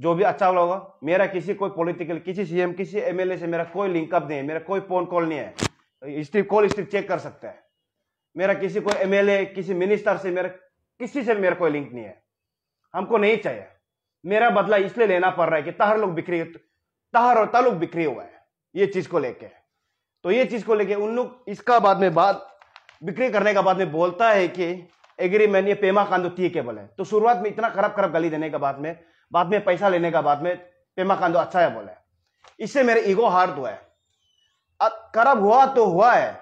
जो भी अच्छा वाला होगा मेरा किसी कोई पॉलिटिकल किसी सीएम किसी एमएलए से मेरा कोई लिंकअप नहीं है मेरा कोई फोन कॉल नहीं है हिस्ट्री कॉल हिस्ट्री चेक कर सकते हैं मेरा किसी कोई एमएलए किसी मिनिस्टर से मेरा किसी से मेरा कोई लिंक नहीं है हमको नहीं चाहिए मेरा बदला इसलिए लेना पड़ रहा है कि तहर लोग बिक्री तहर और तलुक बिक्री हुआ है ये चीज को लेके तो ये चीज को लेके उन लोग इसका बाद में बात बिक्री करने का बाद में बोलता है कि एग्रीमेंट ये पेमा कांदो तो केबल है तो शुरुआत में इतना खराब खराब गली देने के बाद में बाद में पैसा लेने के बाद में पेमा कांदो तो अच्छा है बोले इससे मेरे ईगो हार्ड हुआ है अब खराब हुआ तो हुआ है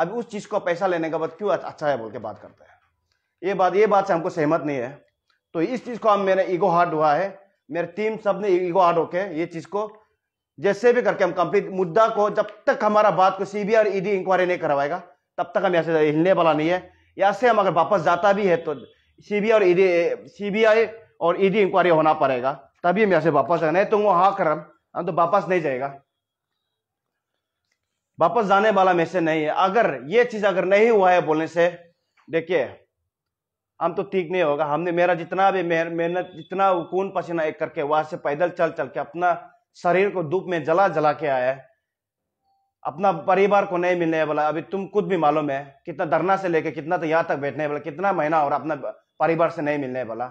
अब उस चीज को पैसा लेने के बाद क्यों अच्छा है बोल के बात करता है ये बात ये बात से हमको सहमत नहीं है तो इस चीज को हम मेरे ईगो हार्ड हुआ है मेरे टीम सब ने ईगो हार्ड होके ये चीज को जैसे भी करके हम कंप्लीट मुद्दा को जब तक हमारा बात को सीबीआई और ईडी इंक्वायरी नहीं करवाएगा तब तक हम ऐसे हिलने वाला नहीं है यहाँ से हम अगर वापस जाता भी है तो सी और ईडी e सीबीआई और ईडी e इंक्वायरी होना पड़ेगा तभी हम यहाँ से वापस आए है तो वो हाँ कर हम तो वापस नहीं जाएगा वापस जाने वाला में से नहीं है अगर ये चीज अगर नहीं हुआ है बोलने से देखिए हम तो ठीक नहीं होगा हमने मेरा जितना भी मेहनत जितना खून पसीना एक करके वहां से पैदल चल चल के अपना शरीर को धूप में जला जला के आया है अपना परिवार को नहीं मिलने वाला अभी तुम खुद भी मालूम है कितना धरना से लेके कितना तो यहाँ तक बैठने वाला कितना महीना और अपना परिवार से नहीं मिलने वाला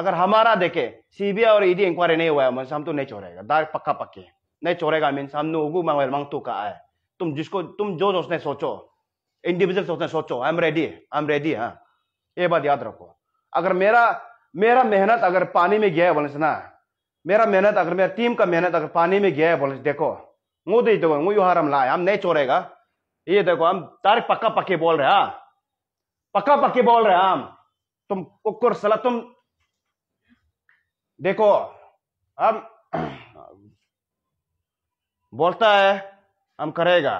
अगर हमारा देखे सीबीआई और ईडी e इंक्वायरी नहीं हुआ है मीन्स हम तो नहीं छोड़ेगा दाग पक्का पक्के नहीं छोड़ेगा मीन हम उगू मंग तू का है तुम जिसको तुम जो सोचने सोचो इंडिविजुअल सोचने सोचो I am ready I am ready हाँ ये बात याद रखो अगर मेरा मेरा मेहनत अगर पानी में गया है बोले ना मेरा मेहनत अगर मेरा टीम का मेहनत अगर पानी में गया है बोले देखो मोदी तो वो युहार हम लाए हम नहीं चोरेगा ये देखो हम तारे पक्का पक्के बोल रहे हाँ पक्का पक्के बोल रहे हम तुम कुकुर सला तुम देखो हम <clears throat> बोलता है हम करेगा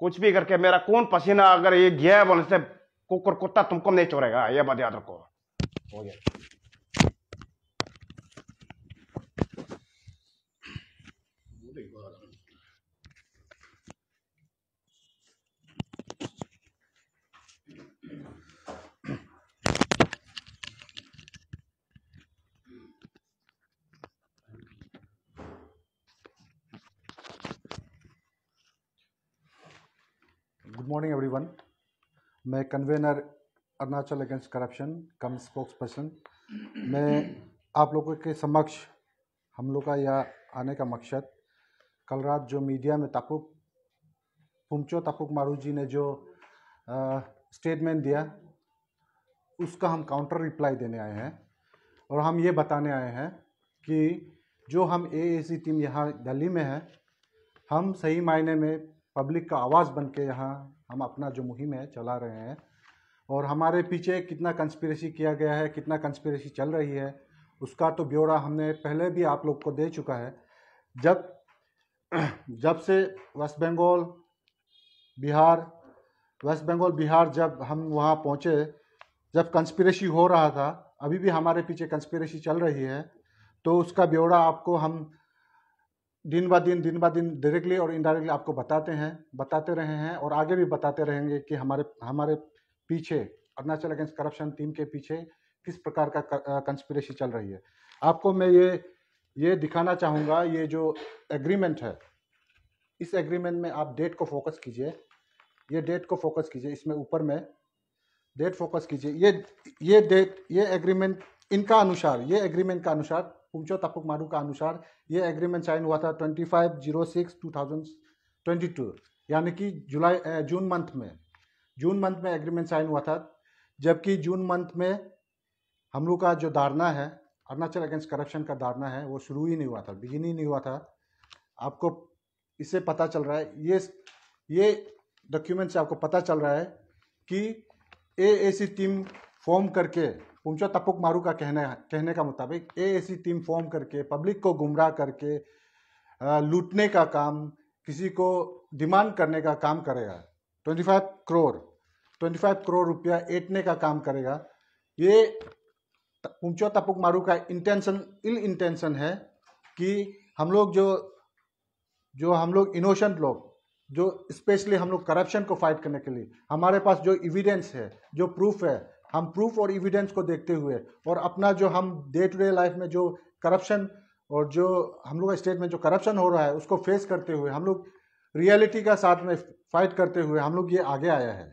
कुछ भी करके मेरा कौन पसीना अगर ये गया बोलते कुकुर कुत्ता तुमको नहीं चोरेगा ये बात याद रखो हो गया एवरी वन मैं convener Arunachal against corruption cum spokesperson मैं आप लोगों के समक्ष हम लोग का यह आने का मकसद कल रात जो मीडिया में तापुक पुमचो तापुक मारू जी ने जो स्टेटमेंट दिया उसका हम काउंटर रिप्लाई देने आए हैं और हम ये बताने आए हैं कि जो हम ए टीम यहाँ दिल्ली में है हम सही मायने में पब्लिक का आवाज़ बन के यहाँ हम अपना जो मुहिम है चला रहे हैं और हमारे पीछे कितना कंस्पिरेसी किया गया है कितना कंस्पिरेसी चल रही है उसका तो ब्यौरा हमने पहले भी आप लोग को दे चुका है जब जब से वेस्ट बंगाल बिहार वेस्ट बंगाल बिहार जब हम वहाँ पहुँचे जब कंस्पिरेसी हो रहा था अभी भी हमारे पीछे कंस्पिरेसी चल रही है तो उसका ब्यौरा आपको हम दिन ब दिन दिन ब दिन डायरेक्टली और इनडायरेक्टली आपको बताते हैं बताते रहे हैं और आगे भी बताते रहेंगे कि हमारे हमारे पीछे अरुणाचल अगेंस्ट करप्शन टीम के पीछे किस प्रकार का कंस्पिरेसी चल रही है आपको मैं ये ये दिखाना चाहूँगा ये जो एग्रीमेंट है इस एग्रीमेंट में आप डेट को फोकस कीजिए ये डेट को फोकस कीजिए इसमें ऊपर में डेट फोकस कीजिए ये ये डेट ये एग्रीमेंट इनका अनुसार ये एग्रीमेंट का अनुसार पुमचो तपुक मारू का अनुसार ये एग्रीमेंट साइन हुआ था twenty five zero six two thousand twenty two यानी कि जुलाई जून मंथ में जून मंथ में एग्रीमेंट साइन हुआ था जबकि जून मंथ में हम लोग का जो धारणा है अरुणाचल अगेंस्ट करप्शन का धारणा है वो शुरू ही नहीं हुआ था बिगिन ही नहीं हुआ था आपको इससे पता चल रहा है ये ये डॉक्यूमेंट से आपको पता चल रहा है कि ए टीम फॉर्म करके पुमचो तपुक मारू का कहना कहने का मुताबिक ए ऐसी टीम फॉर्म करके पब्लिक को गुमराह करके लूटने का काम किसी को डिमांड करने का काम करेगा 25 करोड़ 25 करोड़ रुपया एटने का काम करेगा ये पुमचो तपुक मारू का इंटेंशन इल इंटेंशन है कि हम लोग जो जो हम लोग इनोसेंट लोग जो स्पेशली हम लोग करप्शन को फाइट करने के लिए हमारे पास जो इविडेंस है जो प्रूफ है हम प्रूफ और एविडेंस को देखते हुए और अपना जो हम डे टू डे लाइफ में जो करप्शन और जो हम लोग स्टेट में जो करप्शन हो रहा है उसको फेस करते हुए हम लोग रियलिटी का साथ में फाइट करते हुए हम लोग ये आगे आया है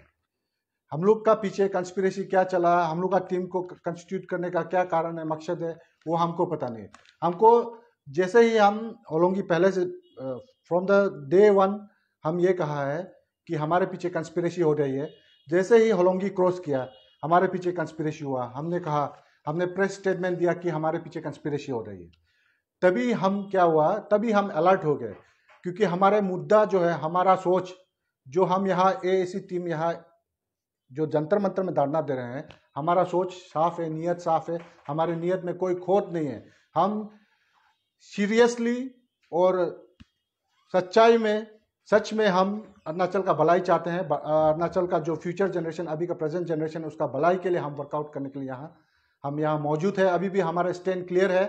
हम लोग का पीछे कंस्पिरेसी क्या चला हम लोग का टीम को कंस्टिट्यूट करने का क्या कारण है मकसद है वो हमको पता नहीं हमको जैसे ही हम ओलोंगी पहले से फ्रॉम द डे वन हम ये कहा है कि हमारे पीछे कंस्पिरेसी हो रही है जैसे ही होलोंगी क्रॉस किया हमारे पीछे कंस्पिरेसी हुआ हमने कहा हमने प्रेस स्टेटमेंट दिया कि हमारे पीछे कंस्पिरेसी हो रही है तभी हम क्या हुआ तभी हम अलर्ट हो गए क्योंकि हमारे मुद्दा जो है हमारा सोच जो हम यहाँ ए टीम यहाँ जो जंतर मंत्र में धारणा दे रहे हैं हमारा सोच साफ है नीयत साफ है हमारे नीयत में कोई खोट नहीं है हम सीरियसली और सच्चाई में सच में हम अरुणाचल का भलाई चाहते हैं अरुणाचल का जो फ्यूचर जनरेशन अभी का प्रेजेंट जनरेशन उसका भलाई के लिए हम वर्कआउट करने के लिए यहाँ हम यहाँ मौजूद है अभी भी हमारा स्टैंड क्लियर है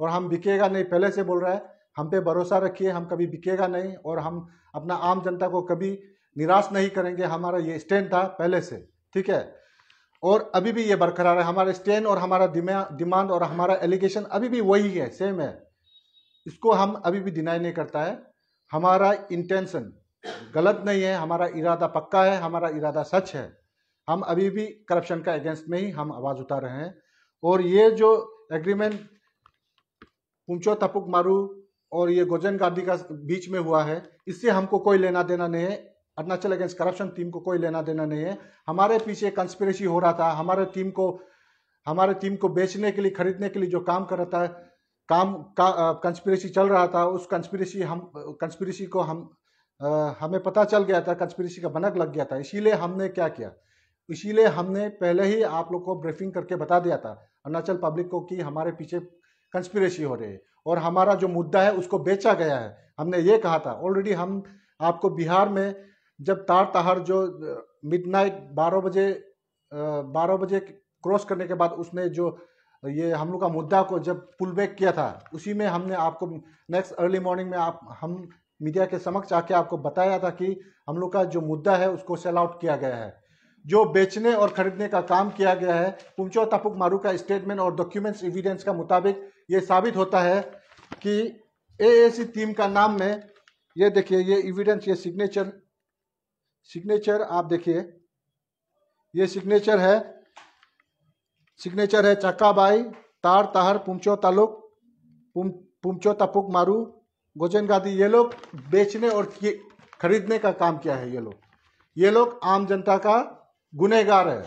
और हम बिकेगा नहीं पहले से बोल रहा है हम पे भरोसा रखिए हम कभी बिकेगा नहीं और हम अपना आम जनता को कभी निराश नहीं करेंगे हमारा ये स्टैंड था पहले से ठीक है और अभी भी ये बरकरार है हमारा स्टैंड और हमारा डिमांड और हमारा एलिगेशन अभी भी वही है सेम है इसको हम अभी भी डिनाई नहीं करता है हमारा इंटेंशन गलत नहीं है हमारा इरादा पक्का है हमारा इरादा सच है हम अभी भी करप्शन का अगेंस्ट में ही हम आवाज़ उठा रहे हैं और ये जो एग्रीमेंट पुंचो तपुक मारू और ये गोजन गांधी का बीच में हुआ है इससे हमको कोई लेना देना नहीं है अरुणाचल अगेंस्ट करप्शन टीम को कोई लेना देना नहीं है हमारे पीछे कंस्पिरेसी हो रहा था हमारे टीम को हमारे टीम को बेचने के लिए खरीदने के लिए जो काम कर रहा था काम का कंस्पिरेसी चल रहा था उस कंस्पिरेसी हम कंस्पिरेसी को हम आ, हमें पता चल गया था कंस्पिरेसी का बनक लग गया था इसीलिए हमने क्या किया इसीलिए हमने पहले ही आप लोग को ब्रीफिंग करके बता दिया था अरुणाचल पब्लिक को कि हमारे पीछे कंस्पिरेसी हो रही है और हमारा जो मुद्दा है उसको बेचा गया है हमने ये कहा था ऑलरेडी हम आपको बिहार में जब तार तार जो मिड नाइट बजे बारह बजे क्रॉस करने के बाद उसने जो ये हम लोग का मुद्दा को जब पुल बैक किया था उसी में हमने आपको नेक्स्ट अर्ली मॉर्निंग में आप हम मीडिया के समक्ष आके आपको बताया था कि हम लोग का जो मुद्दा है उसको सेल आउट किया गया है जो बेचने और खरीदने का काम किया गया है पुमचो तपुक मारू का स्टेटमेंट और डॉक्यूमेंट्स एविडेंस का मुताबिक ये साबित होता है कि ए टीम का नाम में ये देखिए ये एविडेंस ये सिग्नेचर सिग्नेचर आप देखिए ये सिग्नेचर है सिग्नेचर है बाई तार ताहर पुमचो तालुक पुम पुमचो तपुक मारू गोजन गादी ये लोग बेचने और खरीदने का काम किया है ये लोग ये लोग आम जनता का गुनेगार है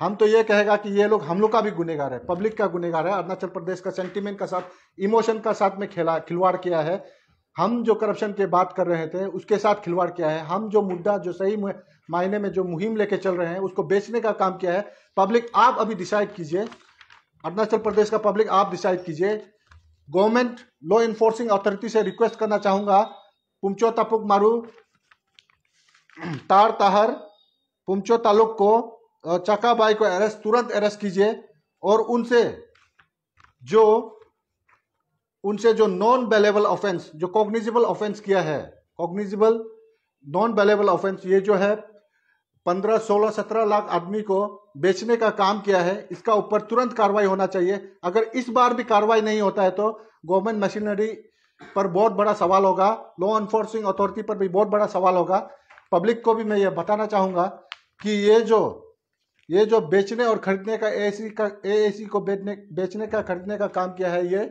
हम तो ये कहेगा कि ये लोग हम लोग का भी गुनेगार है पब्लिक का गुनेगार है अरुणाचल प्रदेश का सेंटिमेंट का साथ इमोशन का साथ में खेला खिलवाड़ किया है हम जो करप्शन के बात कर रहे थे उसके साथ खिलवाड़ किया है हम जो मुद्दा जो सही मायने में जो मुहिम लेके चल रहे हैं उसको बेचने का काम किया है पब्लिक आप अभी डिसाइड कीजिए अरुणाचल प्रदेश का पब्लिक आप डिसाइड कीजिए गवर्नमेंट लॉ इन्फोर्सिंग अथॉरिटी से रिक्वेस्ट करना चाहूंगा पुमचो तपुक मारू तार ताहर पुमचो तालुक को चकाबाई को अरेस्ट तुरंत अरेस्ट कीजिए और उनसे जो उनसे जो नॉन बेलेबल ऑफेंस जो कॉग्निजिबल ऑफेंस किया है कॉग्निजिबल नॉन बेलेबल ऑफेंस ये जो है पंद्रह सोलह सत्रह लाख आदमी को बेचने का काम किया है इसका ऊपर तुरंत कार्रवाई होना चाहिए अगर इस बार भी कार्रवाई नहीं होता है तो गवर्नमेंट मशीनरी पर बहुत बड़ा सवाल होगा लॉ एनफोर्सिंग अथॉरिटी पर भी बहुत बड़ा सवाल होगा पब्लिक को भी मैं ये बताना चाहूँगा कि ये जो ये जो बेचने और खरीदने का ए का सी को बेचने बेचने का खरीदने का काम किया है ये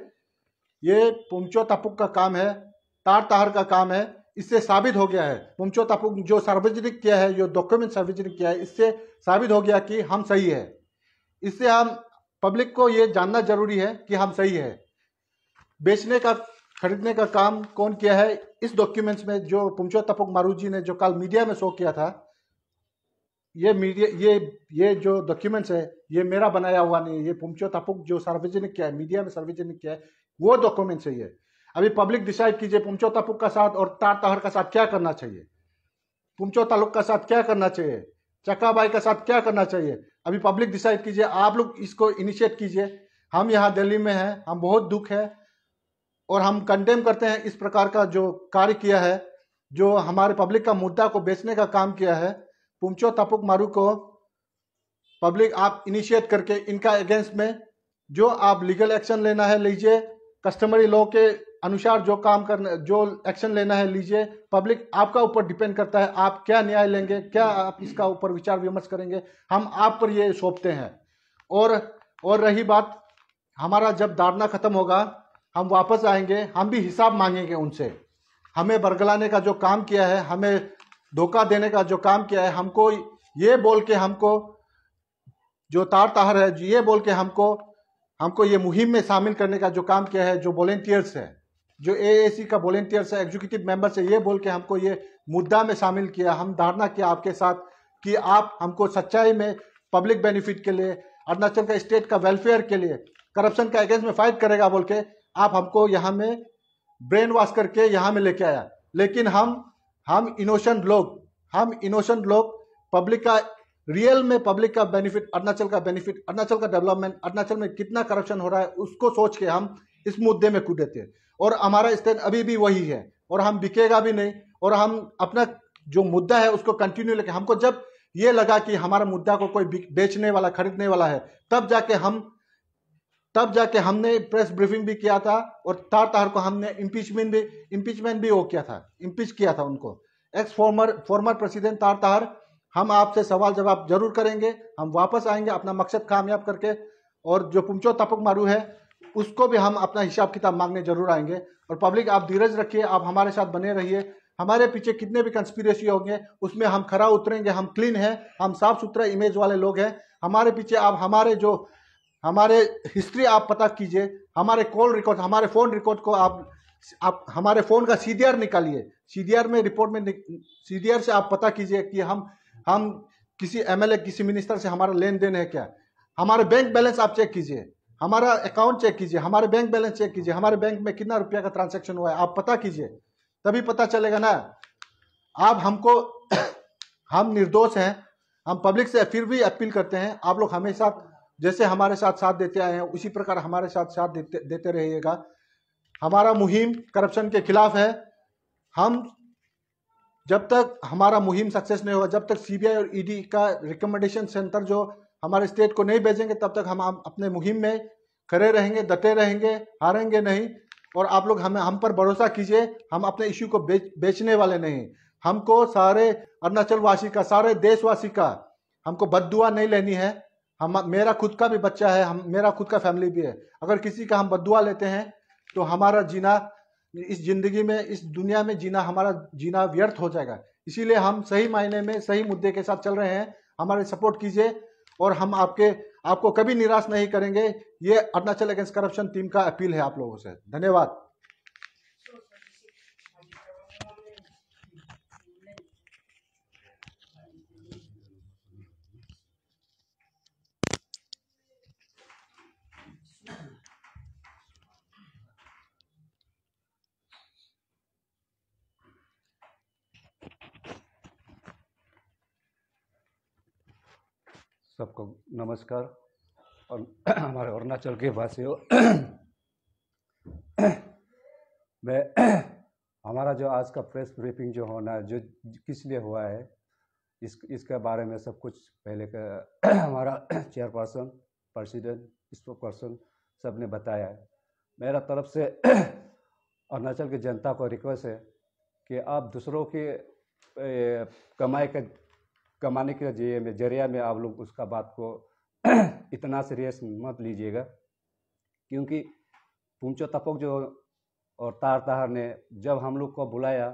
ये पुंचो तपुक का काम है तार तार का काम है इससे साबित हो गया है मुमचो तापुक जो सार्वजनिक किया है जो डॉक्यूमेंट सार्वजनिक किया है इससे साबित हो गया कि हम सही है इससे हम पब्लिक को ये जानना जरूरी है कि हम सही है बेचने का खरीदने का काम कौन किया है इस डॉक्यूमेंट्स में जो पुमचो तपुक मारू जी ने जो कल मीडिया में शो किया था ये मीडिया ये ये जो डॉक्यूमेंट्स है ये मेरा बनाया हुआ नहीं ये पुमचो तपुक जो सार्वजनिक किया है मीडिया में सार्वजनिक किया है वो डॉक्यूमेंट्स है ये अभी पब्लिक डिसाइड कीजिए पुमचो तपुक का साथ और तार तहर का साथ क्या करना चाहिए पुमचो तालुक का साथ क्या करना चाहिए चक्काबाई का साथ क्या करना चाहिए अभी पब्लिक डिसाइड कीजिए आप लोग इसको इनिशिएट कीजिए हम यहाँ दिल्ली में हैं हम बहुत दुख है और हम कंडेम करते हैं इस प्रकार का जो कार्य किया है जो हमारे पब्लिक का मुद्दा को बेचने का काम किया है पुमचो तपुक मारू को पब्लिक आप इनिशिएट करके इनका अगेंस्ट में जो आप लीगल एक्शन लेना है लीजिए कस्टमरी लॉ के अनुसार जो काम करना जो एक्शन लेना है लीजिए पब्लिक आपका ऊपर डिपेंड करता है आप क्या न्याय लेंगे क्या आप इसका ऊपर विचार विमर्श करेंगे हम आप पर ये सौंपते हैं और और रही बात हमारा जब दाड़ना खत्म होगा हम वापस आएंगे हम भी हिसाब मांगेंगे उनसे हमें बरगलाने का जो काम किया है हमें धोखा देने का जो काम किया है हमको ये बोल के हमको जो तार तार है ये बोल के हमको हमको ये मुहिम में शामिल करने का जो काम किया है जो वॉलेंटियर्स है जो एएसी का वॉलेंटियर्स है एग्जीक्यूटिव मेंबर्स है ये बोल के हमको ये मुद्दा में शामिल किया हम धारणा किया आपके साथ कि आप हमको सच्चाई में पब्लिक बेनिफिट के लिए अरुणाचल का स्टेट का वेलफेयर के लिए करप्शन का अगेंस्ट में फाइट करेगा बोल के आप हमको यहाँ में ब्रेन वॉश करके यहाँ में लेके आया लेकिन हम हम इनोसेंट लोग हम इनोसेंट लोग पब्लिक का रियल में पब्लिक का बेनिफिट अरुणाचल का बेनिफिट अरुणाचल का डेवलपमेंट अरुणाचल में कितना करप्शन हो रहा है उसको सोच के हम इस मुद्दे में कूदे थे और हमारा स्टैंड अभी भी वही है और हम बिकेगा भी नहीं और हम अपना जो मुद्दा है उसको कंटिन्यू लेके हमको जब ये लगा कि हमारा मुद्दा को कोई बेचने वाला खरीदने वाला है तब जाके हम तब जाके हमने प्रेस ब्रीफिंग भी किया था और तार तार को हमने इम्पीचमेंट भी इम्पीचमेंट भी वो किया था इम्पीच किया था उनको एक्स फॉर्मर फॉर्मर प्रेसिडेंट तार तार हम आपसे सवाल जवाब जरूर करेंगे हम वापस आएंगे अपना मकसद कामयाब करके और जो पुमचो तपक मारू है उसको भी हम अपना हिसाब किताब मांगने जरूर आएंगे और पब्लिक आप धीरज रखिए आप हमारे साथ बने रहिए हमारे पीछे कितने भी कंस्पिरेसी होंगे उसमें हम खरा उतरेंगे हम क्लीन हैं हम साफ सुथरा इमेज वाले लोग हैं हमारे पीछे आप हमारे जो हमारे हिस्ट्री आप पता कीजिए हमारे कॉल रिकॉर्ड हमारे फ़ोन रिकॉर्ड को आप आप हमारे फ़ोन का सी निकालिए सी में रिपोर्ट में सी से आप पता कीजिए कि हम हम किसी एमएलए किसी मिनिस्टर से हमारा लेन देन है क्या हमारे बैंक बैलेंस आप चेक कीजिए हमारा अकाउंट चेक कीजिए हमारे बैंक बैलेंस चेक कीजिए हमारे बैंक में कितना रुपया का ट्रांजेक्शन हुआ है आप पता कीजिए तभी पता चलेगा ना आप हमको <coughs> हम निर्दोष हैं हम पब्लिक से फिर भी अपील करते हैं आप लोग हमेशा जैसे हमारे साथ साथ देते आए हैं उसी प्रकार हमारे साथ साथ देते देते रहिएगा हमारा मुहिम करप्शन के खिलाफ है हम जब तक हमारा मुहिम सक्सेस नहीं होगा जब तक सीबीआई और ईडी e का रिकमेंडेशन सेंटर जो हमारे स्टेट को नहीं भेजेंगे तब तक हम अपने मुहिम में खड़े रहेंगे डटे रहेंगे हारेंगे नहीं और आप लोग हमें हम पर भरोसा कीजिए हम अपने इश्यू को बेच बेचने वाले नहीं हमको सारे अरुणाचलवासी का सारे देशवासी का हमको बददुआ नहीं लेनी है हम मेरा खुद का भी बच्चा है हम मेरा खुद का फैमिली भी है अगर किसी का हम बददुआ लेते हैं तो हमारा जीना इस जिंदगी में इस दुनिया में जीना हमारा जीना व्यर्थ हो जाएगा इसीलिए हम सही मायने में सही मुद्दे के साथ चल रहे हैं हमारे सपोर्ट कीजिए और हम आपके आपको कभी निराश नहीं करेंगे ये अरुणाचल अगेंस्ट करप्शन टीम का अपील है आप लोगों से धन्यवाद सबको नमस्कार और <clears throat> हमारे अरुणाचल के वासियों <clears throat> मैं <clears throat> हमारा जो आज का प्रेस ब्रीफिंग जो होना है जो किस लिए हुआ है इस इसके बारे में सब कुछ पहले का हमारा चेयरपर्सन प्रेसिडेंट स्पोक पर्सन सब ने बताया है मेरा तरफ से अरुणाचल की जनता को रिक्वेस्ट है कि आप दूसरों के कमाई का कमाने के जरिए में जरिया में आप लोग उसका बात को <clears throat> इतना सीरियस मत लीजिएगा क्योंकि पूंचो तपक जो और तार तार ने जब हम लोग को बुलाया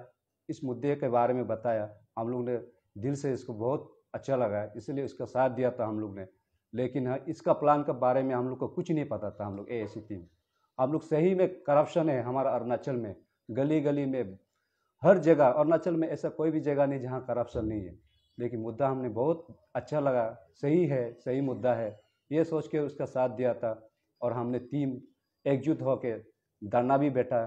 इस मुद्दे के बारे में बताया हम लोग ने दिल से इसको बहुत अच्छा लगा इसलिए उसका साथ दिया था हम लोग ने लेकिन हाँ, इसका प्लान के बारे में हम लोग को कुछ नहीं पता था हम लोग ए में हम लोग सही में करप्शन है हमारा अरुणाचल में गली गली में हर जगह अरुणाचल में ऐसा कोई भी जगह नहीं जहाँ करप्शन नहीं है लेकिन मुद्दा हमने बहुत अच्छा लगा सही है सही मुद्दा है ये सोच के उसका साथ दिया था और हमने टीम एकजुट होकर धरना भी बैठा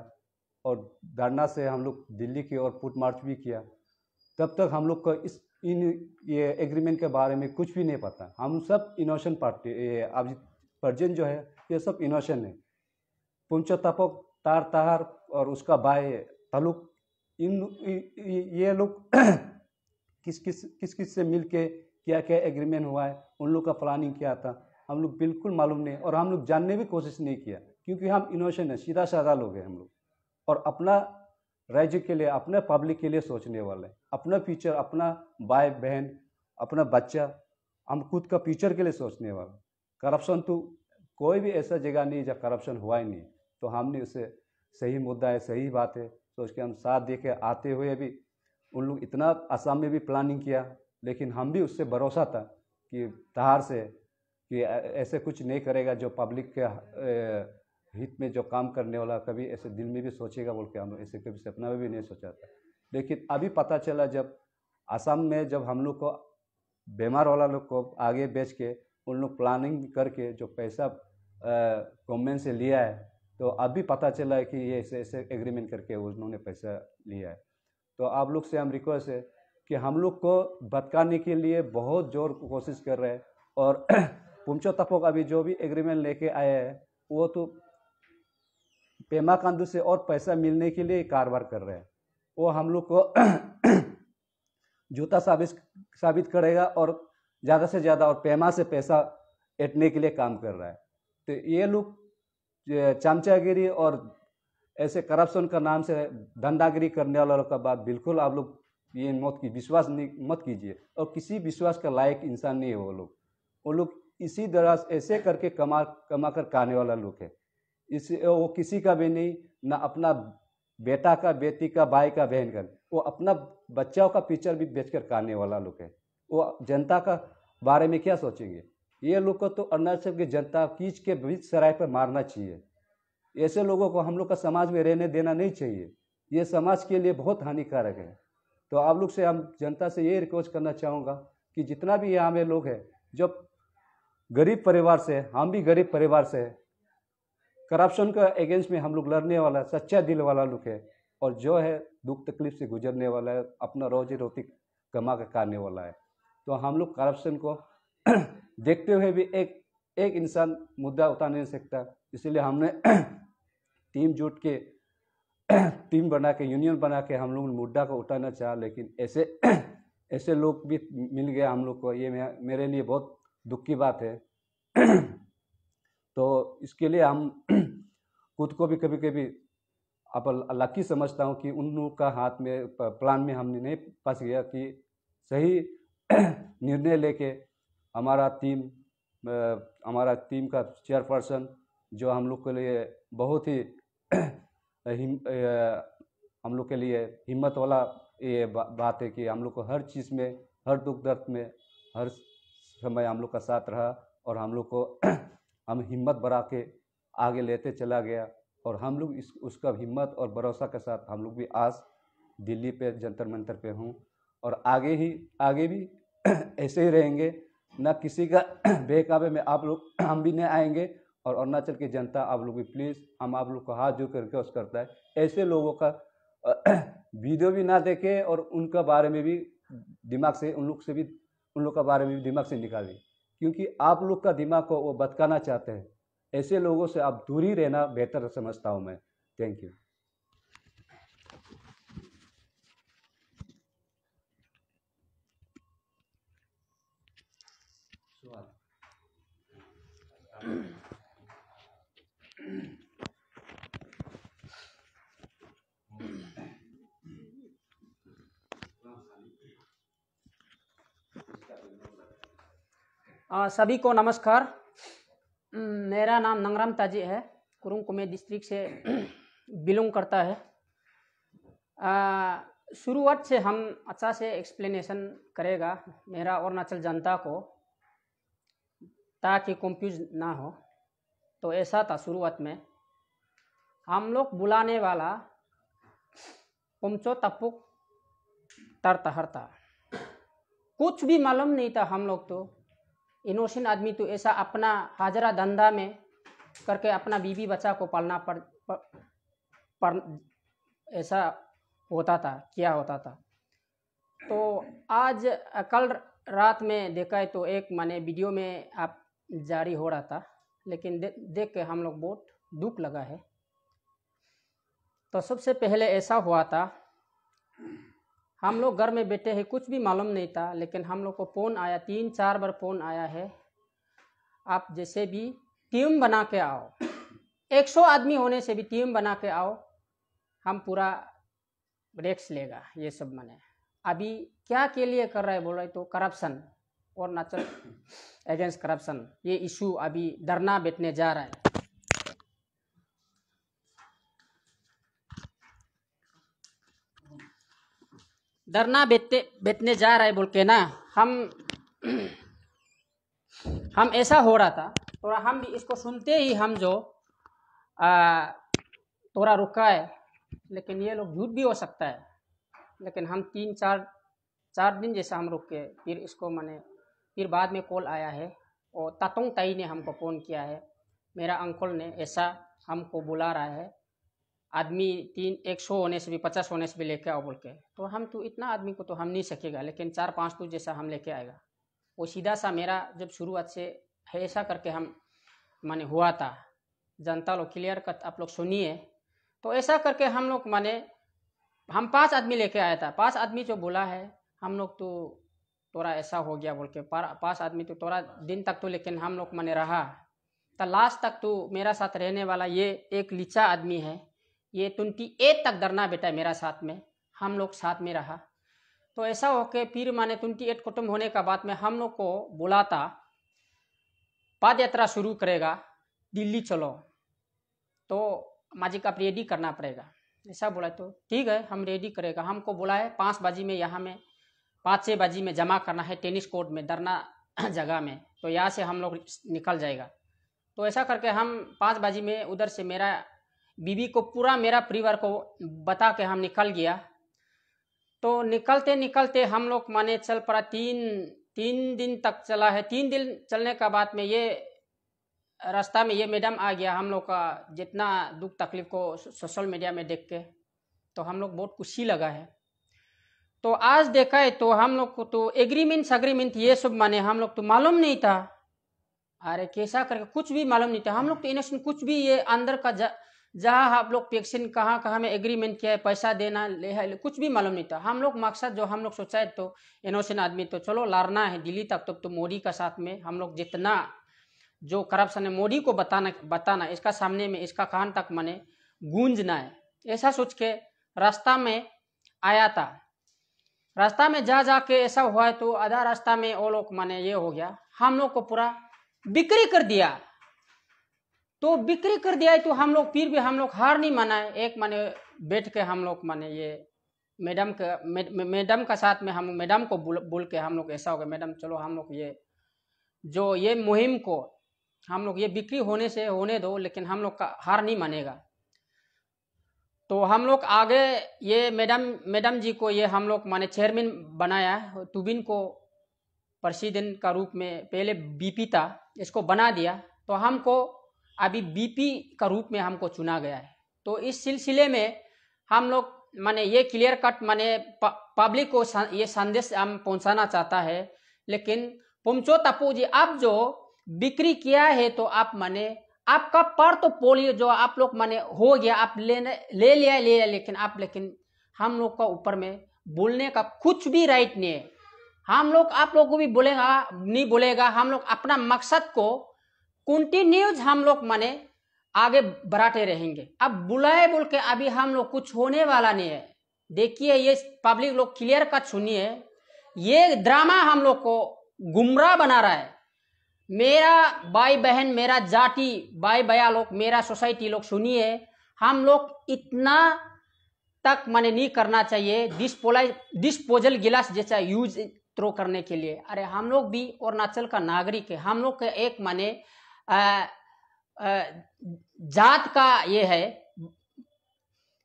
और धरना से हम लोग दिल्ली की ओर फुट मार्च भी किया तब तक हम लोग को इस इन ये एग्रीमेंट के बारे में कुछ भी नहीं पता हम सब इनोशन पार्टी ये अभिजित परजन जो है ये सब इनोशन है पुंचो तपोक तार तार और उसका बाय तलुक इन ये लोग किस किस किस किस से मिल के क्या क्या एग्रीमेंट हुआ है उन लोग का प्लानिंग क्या था हम लोग बिल्कुल मालूम नहीं और हम लोग जानने भी कोशिश नहीं किया क्योंकि हम इनोवेशन है सीधा साधा लोग हैं हम लोग और अपना राज्य के लिए अपने पब्लिक के लिए सोचने वाले हैं अपना फ्यूचर अपना भाई बहन अपना बच्चा हम खुद का फ्यूचर के लिए सोचने वाले करप्शन तो कोई भी ऐसा जगह नहीं जब करप्शन हुआ ही नहीं तो हमने उसे सही मुद्दा है सही बात है सोच के हम साथ देखे आते हुए भी उन लोग इतना आसाम में भी प्लानिंग किया लेकिन हम भी उससे भरोसा था कि तहार से कि ऐसे कुछ नहीं करेगा जो पब्लिक के हित में जो काम करने वाला कभी ऐसे दिल में भी सोचेगा बोल के हम ऐसे कभी सपना में भी नहीं सोचा था लेकिन अभी पता चला जब असम में जब हम लोग को बीमार वाला लोग को आगे बेच के उन लोग प्लानिंग करके जो पैसा गवर्नमेंट से लिया है तो अभी पता चला है कि ये ऐसे ऐसे एग्रीमेंट करके उन्होंने पैसा लिया है तो आप लोग से हम रिक्वेस्ट है कि हम लोग को भटकाने के लिए बहुत जोर कोशिश कर रहे हैं और <clears throat> पुमचो तपोक अभी जो भी एग्रीमेंट लेके आए हैं वो तो पेमा कांदू से और पैसा मिलने के लिए कारोबार कर रहे हैं वो हम लोग को <clears throat> जूता साबित साबित करेगा और ज़्यादा से ज़्यादा और पेमा से पैसा ऐटने के लिए काम कर रहा है तो ये लोग चमचागिरी और ऐसे करप्शन का नाम से धंधागिरी करने वालों का बात बिल्कुल आप लोग ये मत की विश्वास नहीं मत कीजिए और किसी विश्वास का लायक इंसान नहीं है वो लोग वो लोग इसी तरह ऐसे करके कमा कमा कर खाने वाला लोग है इस वो किसी का भी नहीं ना अपना बेटा का बेटी का भाई का बहन का वो अपना बच्चों का पिक्चर भी बेच कर खाने वाला लोग है वो जनता का बारे में क्या सोचेंगे ये लोग को तो अरुणाचल की जनता कीच के बीच सराय पर मारना चाहिए ऐसे लोगों को हम लोग का समाज में रहने देना नहीं चाहिए ये समाज के लिए बहुत हानिकारक है तो आप लोग से हम जनता से ये रिक्वेस्ट करना चाहूँगा कि जितना भी यहाँ में लोग हैं जो गरीब परिवार से हम भी गरीब परिवार से करप्शन के अगेंस्ट में हम लोग लड़ने वाला सच्चा दिल वाला लोग है और जो है दुख तकलीफ से गुजरने वाला है अपना रोजी रोटी कमा कर करने वाला है तो हम लोग करप्शन को <clears throat> देखते हुए भी एक एक इंसान मुद्दा उठा नहीं सकता इसलिए हमने <clears throat> टीम जुट के <clears throat> टीम बना के यूनियन बना के हम लोग मुद्दा को उठाना चाह लेकिन ऐसे <clears throat> ऐसे लोग भी मिल गया हम लोग को ये मेरे लिए बहुत दुख की बात है <clears throat> तो इसके लिए हम खुद को भी कभी कभी आप लकी समझता हूँ कि उन लोग का हाथ में प्लान में हमने नहीं फंस गया कि सही निर्णय लेके हमारा टीम हमारा टीम का चेयरपर्सन जो हम लोग के लिए बहुत ही हिम हम लोग के लिए हिम्मत वाला ये बा, बात है कि हम लोग को हर चीज़ में हर दुख दर्द में हर समय हम लोग का साथ रहा और हम लोग को <clears throat> हम हिम्मत बढ़ा के आगे लेते चला गया और हम लोग इस उसका हिम्मत और भरोसा के साथ हम लोग भी आज दिल्ली पे जंतर मंतर पे हूँ और आगे ही आगे भी <clears throat> ऐसे ही रहेंगे ना किसी का <clears throat> बेकाबे में आप लोग हम भी नहीं आएंगे और अरुणाचल की जनता आप लोग भी प्लीज़ हम आप लोग को हाथ जोड़ करके उस करता है ऐसे लोगों का वीडियो <clears throat> भी ना देखें और उनका बारे में भी दिमाग से उन लोग से भी उन लोग का बारे में भी दिमाग से निकालें क्योंकि आप लोग का दिमाग को वो बतकाना चाहते हैं ऐसे लोगों से आप दूरी रहना बेहतर समझता हूँ मैं थैंक यू आ, सभी को नमस्कार मेरा नाम नंगराम ताजी है कुरुंग कुमे डिस्ट्रिक्ट से बिलोंग <clears throat> करता है शुरुआत से हम अच्छा से एक्सप्लेनेशन करेगा मेरा अरुणाचल जनता को ताकि कंफ्यूज ना हो तो ऐसा था शुरुआत में हम लोग बुलाने वाला पुमचो तपुक तहर था कुछ भी मालूम नहीं था हम लोग तो इनोशन आदमी तो ऐसा अपना हाजरा धंधा में करके अपना बीवी बच्चा को पालना पड़ पर, पर ऐसा होता था क्या होता था तो आज कल रात में देखा है तो एक माने वीडियो में आप जारी हो रहा था लेकिन दे, देख के हम लोग बहुत दुख लगा है तो सबसे पहले ऐसा हुआ था हम लोग घर में बैठे हैं कुछ भी मालूम नहीं था लेकिन हम लोग को फ़ोन आया तीन चार बार फ़ोन आया है आप जैसे भी टीम बना के आओ 100 आदमी होने से भी टीम बना के आओ हम पूरा ब्रेक्स लेगा ये सब मैंने अभी क्या के लिए कर रहा है बोल रहे तो करप्शन और नाचल अगेंस्ट करप्शन ये इशू अभी धरना बैठने जा रहा है धरना बेचते बेचने जा रहे बोल के ना हम हम ऐसा हो रहा था थोड़ा हम भी इसको सुनते ही हम जो थोड़ा रुका है लेकिन ये लोग झूठ भी हो सकता है लेकिन हम तीन चार चार दिन जैसा हम रुक के फिर इसको मैंने फिर बाद में कॉल आया है और तातोंग ताई ने हमको फ़ोन किया है मेरा अंकल ने ऐसा हमको बुला रहा है आदमी तीन एक सौ होने से भी पचास होने से भी लेके आओ बोल के तो हम तो इतना आदमी को तो हम नहीं सकेगा लेकिन चार पाँच तो जैसा हम लेके आएगा वो सीधा सा मेरा जब शुरुआत से ऐसा करके हम माने हुआ था जनता लोग क्लियर कर आप लोग सुनिए तो ऐसा करके हम लोग माने हम पांच आदमी लेके आया था पांच आदमी जो बोला है हम लोग तो थोड़ा ऐसा हो गया बोल के पाँच आदमी तो थोड़ा दिन तक तो लेकिन हम लोग माने रहा तो लास्ट तक तो मेरा साथ रहने वाला ये एक लीचा आदमी है ये ट्वेंटी एट तक डरना बेटा मेरा साथ में हम लोग साथ में रहा तो ऐसा हो के फिर माने ट्वेंटी एट कुटुम्ब होने का बाद में हम लोग को बुलाता पद यात्रा शुरू करेगा दिल्ली चलो तो माजिक आप रेडी करना पड़ेगा ऐसा बोला तो ठीक है हम रेडी करेगा हमको बुलाए पाँच बाजी में यहाँ में पाँच छः बाजी में जमा करना है टेनिस कोर्ट में दरना <clears throat> जगह में तो यहाँ से हम लोग निकल जाएगा तो ऐसा करके हम पाँच बाजी में उधर से मेरा बीबी को पूरा मेरा परिवार को बता के हम निकल गया तो निकलते निकलते हम लोग माने चल पड़ा तीन तीन दिन तक चला है तीन दिन चलने का बाद में ये रास्ता में ये मैडम आ गया हम लोग का जितना दुख तकलीफ को सोशल मीडिया में देख के तो हम लोग बहुत खुशी लगा है तो आज देखा है तो हम लोग को तो एग्रीमेंट अग्रीमेंट ये सब माने हम लोग तो मालूम नहीं था अरे कैसा करके कुछ भी मालूम नहीं था हम लोग तो इनोसेंट कुछ भी ये अंदर का जहाँ आप लोग पेक्शन कहाँ कहाँ में एग्रीमेंट किया है पैसा देना ले है कुछ भी मालूम नहीं था हम लोग मकसद जो हम लोग सोचा है तो इनोसेंट आदमी तो चलो लड़ना है दिल्ली तक तो, तो मोदी का साथ में हम लोग जितना जो करप्शन है मोदी को बताना बताना इसका सामने में इसका कान तक मने गूंजना है ऐसा सोच के रास्ता में आया था रास्ता में जा जा के ऐसा हुआ है तो आधा रास्ता में वो लोग मने ये हो गया हम लोग को पूरा बिक्री कर दिया तो बिक्री कर दिया है तो हम लोग फिर भी हम लोग हार नहीं माना है एक माने बैठ के हम लोग माने ये मैडम का मैडम का साथ में हम मैडम को बोल बोल के हम लोग ऐसा हो गया मैडम चलो हम लोग ये जो ये मुहिम को हम लोग ये बिक्री होने से होने दो लेकिन हम लोग का हार नहीं मानेगा तो हम लोग आगे ये मैडम मैडम जी को ये हम लोग माने चेयरमैन बनाया तुबिन को प्रेसिडेंट का रूप में पहले बीपी था इसको बना दिया तो हमको अभी बीपी का रूप में हमको चुना गया है तो इस सिलसिले में हम लोग माने ये क्लियर कट माने पब्लिक को ये संदेश हम पहुंचाना चाहता है लेकिन पुमचो तपू जी आप जो बिक्री किया है तो आप माने आपका पर तो पोलियो जो आप लोग माने हो गया आप लेने ले लिया ले लिया लेकिन आप लेकिन हम लोग का ऊपर में बोलने का कुछ भी राइट नहीं है हम लोग आप लोग को भी बोलेगा नहीं बोलेगा हम लोग अपना मकसद को कंटिन्यूज हम लोग माने आगे बढ़ाते रहेंगे अब बुलाए बोल के अभी हम लोग कुछ होने वाला नहीं है देखिए ये पब्लिक लोग क्लियर कट सुनिए ये ड्रामा हम लोग को गुमराह बना रहा है मेरा भाई बहन मेरा जाति भाई बया लोग मेरा सोसाइटी लोग सुनिए हम लोग इतना तक माने नहीं करना चाहिए डिस्पोलाइज डिस्पोजल गिलास जैसा यूज थ्रो करने के लिए अरे हम लोग भी अरुणाचल का नागरिक है हम लोग का एक माने जात का ये है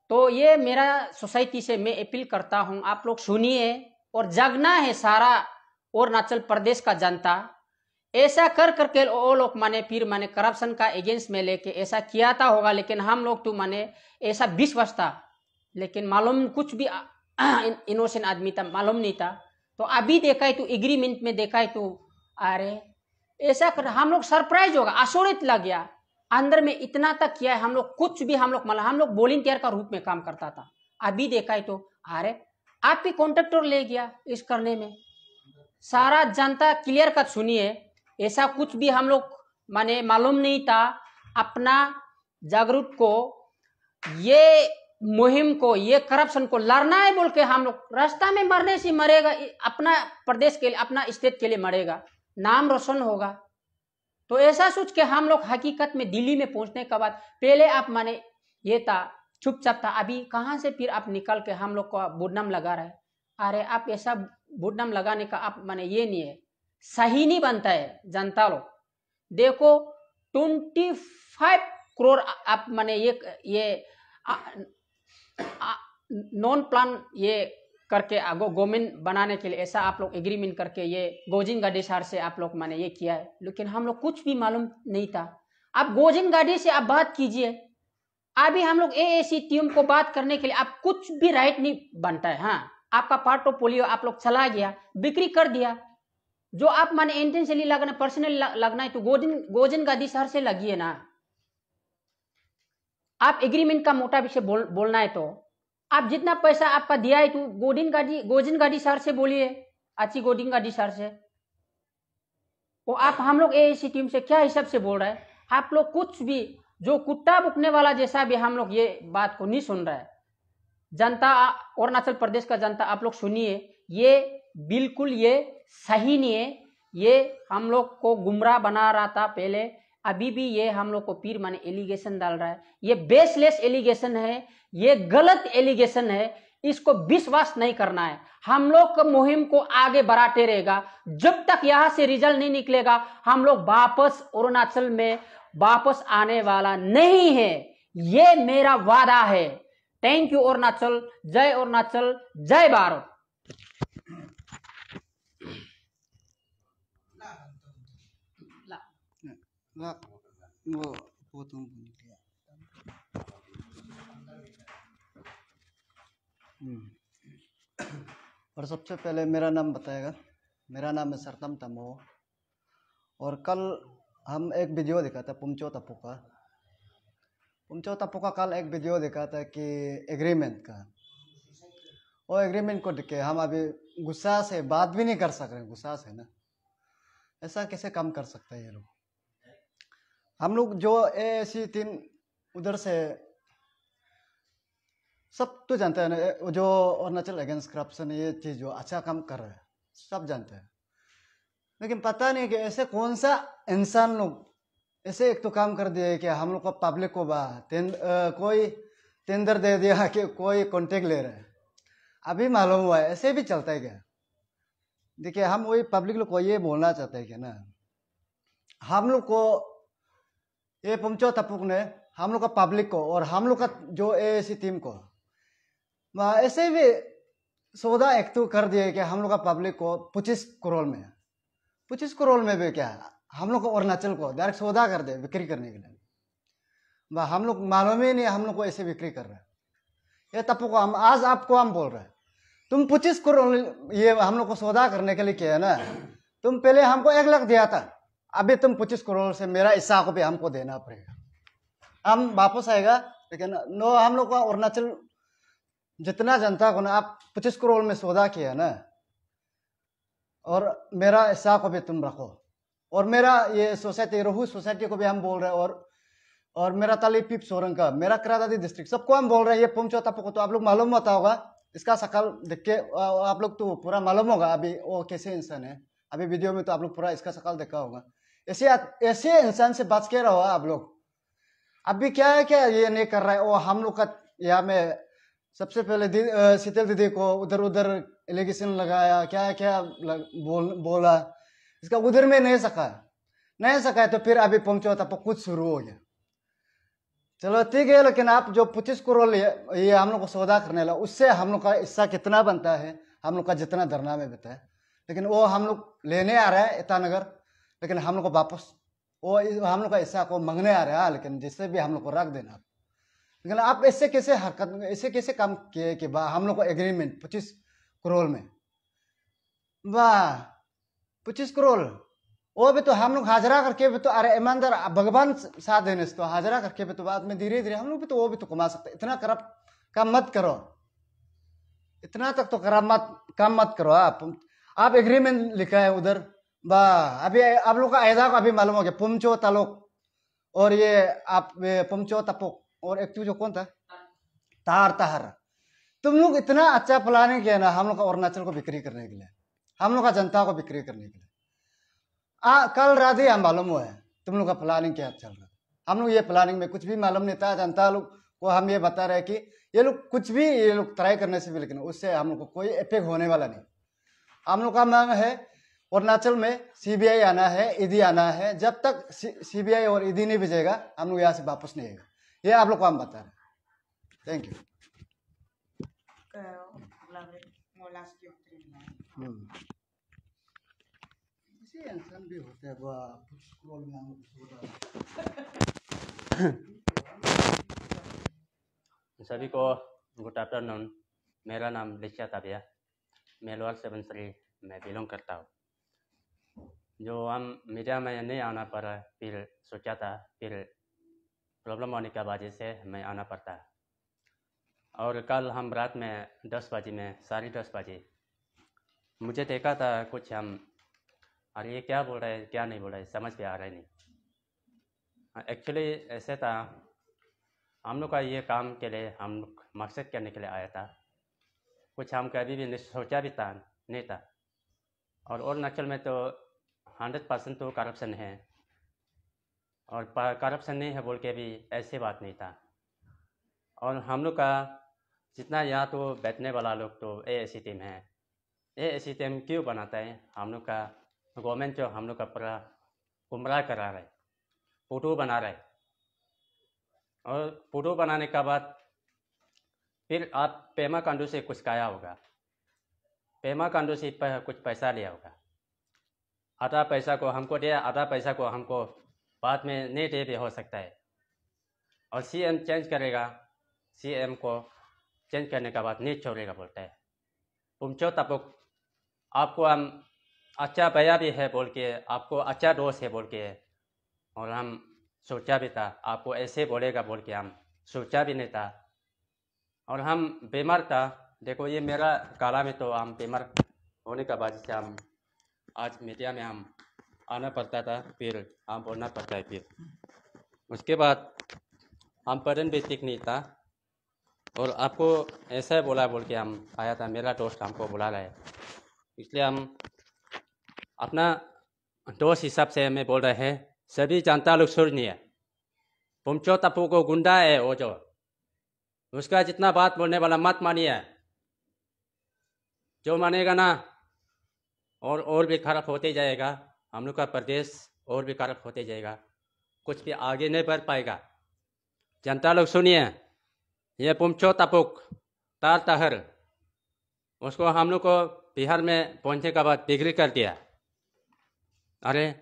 तो ये मेरा सोसाइटी से मैं अपील करता हूँ आप लोग सुनिए और जगना है सारा और अरुणाचल प्रदेश का जनता ऐसा कर करके वो लोग माने फिर माने करप्शन का एगेंस्ट में लेके ऐसा किया था होगा लेकिन हम लोग तो माने ऐसा विश्वास था लेकिन मालूम कुछ भी <clears throat> इनोसेंट आदमी था मालूम नहीं था तो अभी देखा है तो एग्रीमेंट में देखा है तो अरे ऐसा कर हम लोग सरप्राइज होगा आशोरित लग गया अंदर में इतना तक किया है हम लोग कुछ भी हम लोग मतलब हम लोग वॉलेंटियर का रूप में काम करता था अभी देखा है तो अरे आप भी कॉन्ट्रेक्टर ले गया इस करने में सारा जनता क्लियर कट सुनिए ऐसा कुछ भी हम लोग माने मालूम नहीं था अपना जागरूक को ये मुहिम को ये करप्शन को लड़ना है बोल के हम लोग रास्ता में मरने से मरेगा अपना प्रदेश के लिए अपना स्टेट के लिए मरेगा नाम रोशन होगा तो ऐसा सोच के हम लोग हकीकत में दिल्ली में पहुंचने के बाद पहले आप माने ये था चुपचाप था अभी कहाँ से फिर आप निकल के हम लोग को बुडनम लगा रहे अरे आप ऐसा बुडनम लगाने का आप माने ये नहीं है सही नहीं बनता है जनता लोग देखो ट्वेंटी फाइव करोड़ आप माने ये ये नॉन प्लान ये करके गो गोमिन बनाने के लिए ऐसा आप लोग एग्रीमेंट करके ये गोजिंग गाडी सार से आप लोग मैंने ये किया है लेकिन हम लोग कुछ भी मालूम नहीं था आप गोजिंग गाडी से आप बात कीजिए अभी हम लोग ए ए सी टीम को बात करने के लिए आप कुछ भी राइट नहीं बनता है हाँ आपका पार्ट ऑफ पोलियो आप लोग चला गया बिक्री कर दिया जो आप माने इंटेंशनली लगना पर्सनली लगना है तो गोजिन गोजिन गादी शहर से लगी है ना आप एग्रीमेंट का मोटा विषय बोल, बोलना है तो आप जितना पैसा आपका दिया है तो गोडिन गाड़ी गोजिन गाड़ी सर से बोलिए अच्छी गोडिन गाड़ी सर से वो आप हम लोग ए टीम से क्या हिसाब से बोल रहे हैं आप लोग कुछ भी जो कुत्ता बुकने वाला जैसा भी हम लोग ये बात को नहीं सुन रहा है जनता अरुणाचल प्रदेश का जनता आप लोग सुनिए ये बिल्कुल ये सही नहीं है ये हम लोग को गुमराह बना रहा था पहले अभी भी ये हम लोग को पीर माने एलिगेशन डाल रहा है ये बेसलेस एलिगेशन है ये गलत एलिगेशन है इसको विश्वास नहीं करना है हम लोग मुहिम को आगे बढ़ाते रहेगा जब तक यहां से रिजल्ट नहीं निकलेगा हम लोग वापस अरुणाचल में वापस आने वाला नहीं है ये मेरा वादा है थैंक यू अरुणाचल जय अरुणाचल जय भारत वो वो तुम भूल गया हम्म। और सबसे पहले मेरा नाम बताएगा मेरा नाम है सरतम तमो और कल हम एक वीडियो देखा था पुमचो तपो का पुमचो तपो का कल एक वीडियो देखा था कि एग्रीमेंट का वो एग्रीमेंट को देखे हम अभी गुस्सा से बात भी नहीं कर सक रहे गुस्सा से ना ऐसा कैसे काम कर सकते हैं ये लोग हम लोग जो ए सी तीन उधर से सब तो जानते हैं ना जो अरुणाचल अगेंस्ट करप्शन ये चीज जो अच्छा काम कर रहे हैं सब जानते हैं लेकिन पता नहीं कि ऐसे कौन सा इंसान लोग ऐसे एक तो काम कर दिया कि हम लोग को पब्लिक को बा तेंद, कोई टेंडर दे दिया कि कोई कॉन्टेक्ट ले रहे हैं अभी मालूम हुआ है ऐसे भी चलता है क्या देखिए हम वही पब्लिक लोग को ये बोलना चाहते हैं कि ना हम लोग को ये पुमचो तपुक ने हम लोग का पब्लिक को और हम लोग का जो ए सी टीम को ऐसे भी सौदा एक्टिव तो कर दिए कि हम लोग का पब्लिक को पच्चीस करोड़ में पच्चीस करोड़ में भी क्या है हम लोग को अरुणाचल को डायरेक्ट सौदा कर दे बिक्री करने के लिए हम लोग मालूम ही नहीं हम लोग को ऐसे बिक्री कर रहे हैं ये तपो को हम आज आपको हम बोल रहे हैं तुम पच्चीस करोड़ ये हम लोग को सौदा करने के लिए किया है ना तुम पहले हमको एक लाख दिया था अभी तुम पच्चीस करोड़ से मेरा हिस्सा को भी हमको देना पड़ेगा हम वापस आएगा लेकिन नो हम लोग का अरुणाचल जितना जनता को ना आप पच्चीस करोड़ में सौदा किया ना और मेरा हिस्सा को भी तुम रखो और मेरा ये सोसाइटी रोहू सोसाइटी को भी हम बोल रहे हैं और और मेरा ताली पिप सोरंग का मेरा करादादी डिस्ट्रिक्ट सबको हम बोल रहे हैं ये पुमचो तप को तो आप लोग मालूम होता होगा इसका सकल देख के आप लोग तो पूरा मालूम होगा अभी वो कैसे इंसान है अभी वीडियो में तो आप लोग पूरा इसका सकल देखा होगा ऐसे ऐसे इंसान से बच के रहो आप लोग अभी क्या है क्या ये नहीं कर रहा है वो हम लोग का यहाँ में सबसे पहले दी, शीतल दीदी को उधर उधर एलिगेशन लगाया क्या क्या लग, बोल बोला इसका उधर में नहीं सका नहीं सका तो फिर अभी पहुंचो तब कुछ शुरू हो गया चलो ठीक है लेकिन आप जो पच्चीस करोड़ ये हम लोग को सौदा करने लगा उससे हम लोग का हिस्सा कितना बनता है हम लोग का जितना धरना में बताए लेकिन वो हम लोग लेने आ रहे हैं ईटानगर लेकिन हम लोग को वापस वो हम लोग का ऐसा को मंगने आ रहा है लेकिन जिससे भी हम लोग को रख देना लेकिन आप ऐसे कैसे हरकत ऐसे कैसे काम किए कि वाह हम लोग को एग्रीमेंट पच्चीस करोड़ में वाह पच्चीस करोड़ वो भी तो हम लोग हाजरा करके भी तो अरे ईमानदार भगवान साथ देने से तो हाजरा करके भी तो बाद में धीरे धीरे हम लोग भी तो वो भी तो कमा सकते इतना करप्ट काम मत करो इतना तक तो करप्ट मत काम मत करो आप आप एग्रीमेंट लिखा है उधर वाह अभी आप लोग का को अभी मालूम हो गया पुमचो तालोक और ये आप पुमचो तपोक और एक जो कौन था तार तहर तुम लोग इतना अच्छा प्लानिंग किया ना हम लोग का अरुणाचल को बिक्री करने के लिए हम लोग का जनता को बिक्री करने के लिए आ, कल रात ही हम मालूम हुआ है तुम लोग का प्लानिंग क्या चल रहा हम लोग ये प्लानिंग में कुछ भी मालूम नहीं था जनता लोग को हम ये बता रहे कि ये लोग कुछ भी ये लोग ट्राई करने से भी लेकिन उससे हम लोग को कोई इफेक्ट होने वाला नहीं हम लोग का मांग है अरुणाचल में सीबीआई आना है ईडी e आना है जब तक सीबीआई और ईडी e नहीं भेजेगा हम लोग यहाँ से वापस नहीं आएगा ये आप लोग को हम बता रहे थैंक हम्म। यू सभी को गुड आफ्टरनून मेरा नाम लिशा ताबिया मेलवाल सेवन श्री मैं बिलोंग करता हूँ जो हम मीडिया में नहीं आना पड़ा फिर सोचा था फिर प्रॉब्लम होने के वजह से हमें आना पड़ता और कल हम रात में दस बजे में साढ़े दस बजे मुझे देखा था कुछ हम अरे ये क्या बोल रहे हैं क्या नहीं बोल रहे समझ में आ रहा नहीं एक्चुअली ऐसे था हम लोग का ये काम के लिए हम लोग मकसद करने के लिए आया था कुछ हम कभी भी सोचा भी था नहीं था और और नक्सल में तो हंड्रेड परसेंट तो करप्शन है और करप्शन नहीं है बोल के भी ऐसे बात नहीं था और हम लोग का जितना यहाँ तो बैठने वाला लोग तो ए सी टीम है ए सी टीम क्यों बनाता है हम लोग का गवर्नमेंट जो हम लोग का पूरा गुमराह करा रहे फोटो बना रहे और फोटो बनाने का बाद फिर आप पेमा कांडू से कुछ काया होगा पेमा कांडू से कुछ पैसा लिया होगा आधा पैसा को हमको दिया आधा पैसा को हमको बाद में नहीं दे भी हो सकता है और सीएम चेंज करेगा सीएम को चेंज करने के बाद नहीं छोड़ेगा बोलता है पुमचो तपुक आपको हम अच्छा भैया भी है बोल के आपको अच्छा दोस्त है बोल के और हम सोचा भी था आपको ऐसे बोलेगा बोल के हम सोचा भी नहीं था और हम बीमार था देखो ये मेरा काला में तो हम बीमार होने का वजह से हम आज मीडिया में हम आना पड़ता था फिर हम बोलना पड़ता है फिर उसके बाद हम पढ़न भी ठीक नहीं था और आपको ऐसा बोला बोल के हम आया था मेरा दोस्त हमको बुला रहा है इसलिए हम अपना दोस्त हिसाब से हमें बोल रहे हैं सभी जनता लोग है पुमचो तपू को गुंडा है वो जो उसका जितना बात बोलने वाला मत मानिए जो मानेगा ना और और भी खराब होते जाएगा हम लोग का प्रदेश और भी खराब होते जाएगा कुछ भी आगे नहीं बढ़ पाएगा जनता लोग सुनिए ये पुमचो तपुक तार तहर उसको हम लोग को बिहार में पहुंचने का बाद बिगड़ी कर दिया अरे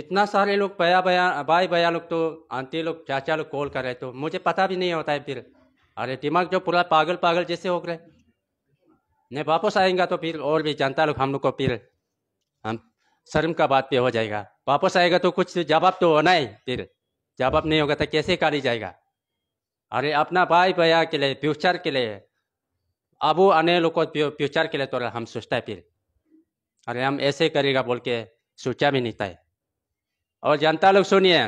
इतना सारे लोग बया बया भाई बया लोग तो आंटी लोग चाचा लोग कॉल कर रहे तो मुझे पता भी नहीं होता है फिर अरे दिमाग जो पूरा पागल पागल जैसे हो गए नहीं वापस आएगा तो फिर और भी जनता लोग हम लोग को फिर हम शर्म का बात पे हो जाएगा वापस आएगा तो कुछ जवाब तो होना ही फिर जवाब नहीं होगा तो कैसे काली जाएगा अरे अपना भाई भैया के लिए फ्यूचर के लिए अब वो आने लोग को फ्यूचर के लिए तो हम सोचता है फिर अरे हम ऐसे करेगा बोल के सोचा भी नहीं था और जनता लोग सुनिए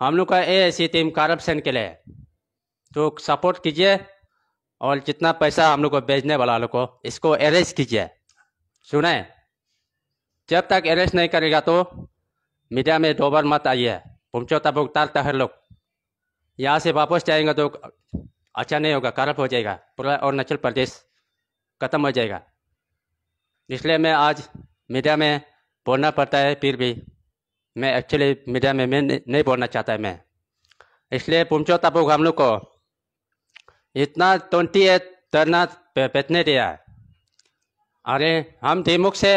हम लोग का ए ऐसी टीम करप्शन के लिए तो सपोर्ट कीजिए और जितना पैसा हम लोग को बेचने वाला लोग को इसको अरेस्ट कीजिए सुने जब तक अरेस्ट नहीं करेगा तो मीडिया में दो बार मत आइए पहुँचो तब उतारता है लोग यहाँ से वापस जाएंगे तो अच्छा नहीं होगा करप हो जाएगा पूरा अरुणाचल प्रदेश खत्म हो जाएगा इसलिए मैं आज मीडिया में बोलना पड़ता है फिर भी मैं एक्चुअली मीडिया में मैं नहीं बोलना चाहता है मैं इसलिए पुमचो तबुक हम लोग को इतना ट्वेंटी एट तैरना बैठने दिया है अरे हम दिमुख से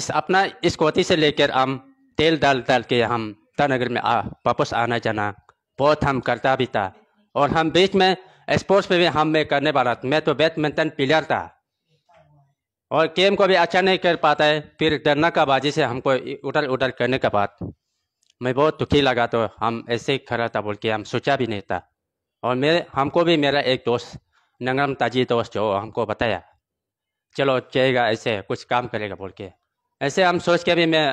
इस अपना इस कोती से लेकर हम तेल डाल डाल के हम तनगर में आ वापस आना जाना बहुत हम करता भी था और हम बीच में स्पोर्ट्स में भी हम में करने वाला था मैं तो बैडमिंटन प्लेयर था और गेम को भी अच्छा नहीं कर पाता है फिर डरना का बाजी से हमको उठल उठल करने का बात मैं बहुत दुखी लगा तो हम ऐसे ही खड़ा था बोल के हम सोचा भी नहीं था और मेरे हमको भी मेरा एक दोस्त नंगरम ताजी दोस्त जो हमको बताया चलो चलेगा ऐसे कुछ काम करेगा बोल के ऐसे हम सोच के भी मैं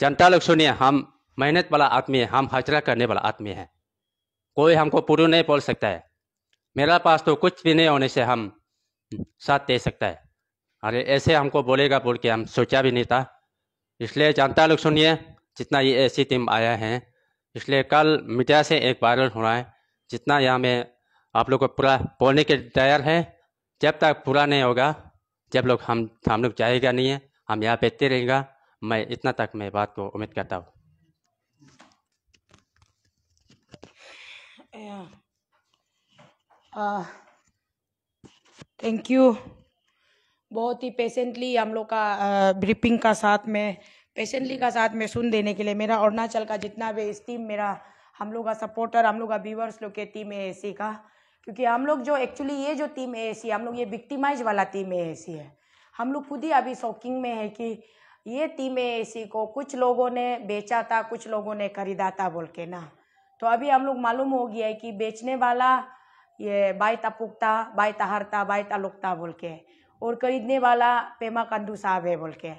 जनता लोग सुनिए हम मेहनत वाला आदमी है हम हजरा करने वाला आदमी है कोई हमको पूर्व नहीं बोल सकता है मेरा पास तो कुछ भी नहीं होने से हम साथ दे सकता है अरे ऐसे हमको बोलेगा बोल के हम सोचा भी नहीं था इसलिए जनता लोग सुनिए जितना ये ऐसी टीम आया है इसलिए कल मीडिया से एक वायरल हो रहा है जितना यहाँ में आप लोग को पूरा बोलने के तैयार हैं जब तक पूरा नहीं होगा जब लोग हम हम लोग जाएगा नहीं है हम यहाँ बैठते रहेगा मैं इतना तक मैं बात को उम्मीद करता हूँ थैंक यू ah, बहुत ही पेशेंटली हम लोग का ब्रीफिंग ah, का साथ में पेशेंटली का साथ में सुन देने के लिए मेरा अरुणाचल का जितना भी इस मेरा हम लोग का सपोर्टर हम लोग का व्यूवर्स लोग के टीम ए का क्योंकि हम लोग जो एक्चुअली ये जो टीम ए हम लोग ये विक्टिमाइज वाला टीम ए है हम लोग खुद ही अभी शॉकिंग में है कि ये टीम ए को कुछ लोगों ने बेचा था कुछ लोगों ने खरीदा था बोल के ना तो अभी हम लोग मालूम हो गया है कि बेचने वाला ये बाई तपुकता बाई तहारता बाई तालुकता बोल के और खरीदने वाला पेमा कंदू साहब है बोल के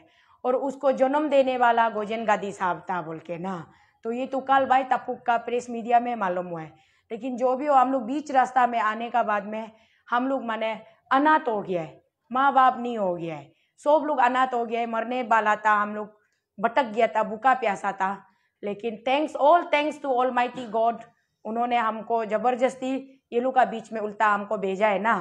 और उसको जन्म देने वाला गोजन गादी साहब था बोल के ना तो ये तो कल भाई तपुक का प्रेस मीडिया में मालूम हुआ है लेकिन जो भी हो हम लोग बीच रास्ता में आने का बाद में हम लोग माने अनाथ हो गया है माँ बाप नहीं हो गया है सब लोग अनाथ हो गया है मरने वाला था हम लोग भटक गया था भूखा प्यासा था लेकिन thanks all thanks to almighty God उन्होंने हमको ज़बरदस्ती ये लोग का बीच में उल्टा हमको भेजा है ना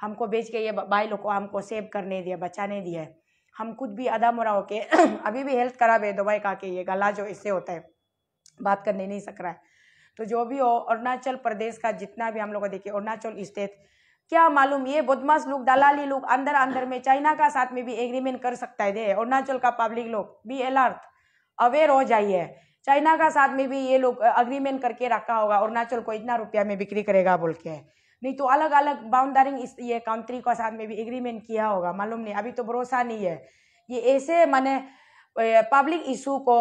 हमको भेज के ये भाई लोग को हमको सेव करने दिया बचाने दिया है हम खुद भी अदा मुरा होके <clears throat> अभी भी हेल्थ खराब है दवाई खा के ये गला जो इससे होता है बात करने नहीं सक रहा है तो जो भी हो अरुणाचल प्रदेश का जितना भी हम लोग देखिए अरुणाचल स्टेट क्या मालूम ये बदमाश लोग दलाली लोग अंदर अंदर में चाइना का साथ में भी एग्रीमेंट कर सकता है दे अरुणाचल का पब्लिक लोग भी अलर्ट अवेयर हो जाइए चाइना का साथ में भी ये लोग अग्रीमेंट करके रखा होगा अरुणाचल को इतना रुपया में बिक्री करेगा बोल के नहीं तो अलग अलग बाउंडरिंग इस ये कंट्री का साथ में भी एग्रीमेंट किया होगा मालूम नहीं अभी तो भरोसा नहीं है ये ऐसे मैंने पब्लिक इशू को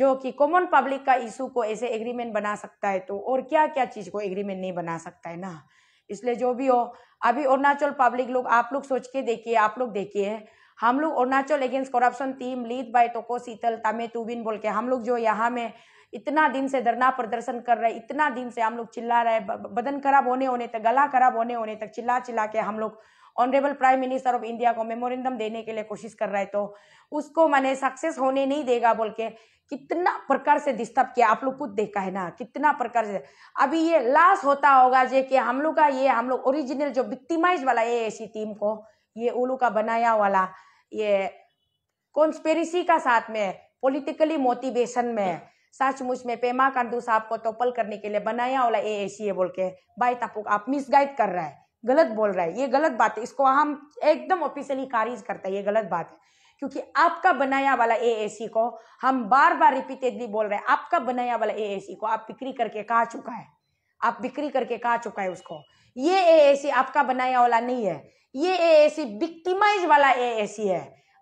जो कि कॉमन पब्लिक का इशू को ऐसे एग्रीमेंट बना सकता है तो और क्या क्या चीज़ को एग्रीमेंट नहीं बना सकता है ना इसलिए जो भी हो अभी अरुणाचल पब्लिक लोग आप लोग सोच के देखिए आप लोग देखिए हम लोग Arunachal against corruption team lead by Toko Sheetal Tame तुबिन बोल के हम लोग जो यहाँ में इतना दिन से धरना प्रदर्शन कर रहे इतना दिन से हम लोग चिल्ला रहे बदन खराब होने होने तक गला खराब होने होने तक चिल्ला चिल्ला के हम लोग honourable prime minister of India को मेमोरेंडम देने के लिए कोशिश कर रहे तो उसको मैंने सक्सेस होने नहीं देगा बोल के कितना प्रकार से डिस्टर्ब किया आप लोग खुद देखा है ना कितना प्रकार से अभी ये लास्ट होता होगा जे कि हम लोग का ये हम लोग ओरिजिनल जो विक्टिमाइज वाला ये ऐसी टीम को ये उलू का बनाया वाला ये कॉन्स्पेरिसी का साथ में पॉलिटिकली मोटिवेशन में सचमुच में पेमा कांडू साहब को टोपल करने के लिए बनाया वाला ए सी ए बोल के भाई तापुक आप मिस गाइड कर रहा है गलत बोल रहा है ये गलत बात है इसको हम एकदम ऑफिशियली खारिज करते हैं ये गलत बात है क्योंकि आपका बनाया वाला एएसी को हम बार बार रिपीटेडली बोल रहे हैं आपका बनाया वाला एएसी को आप बिक्री करके कहा चुका है आप बिक्री करके कहा चुका है उसको ये एएसी आपका बनाया वाला नहीं है ये एएसी विक्टिमाइज वाला एएसी है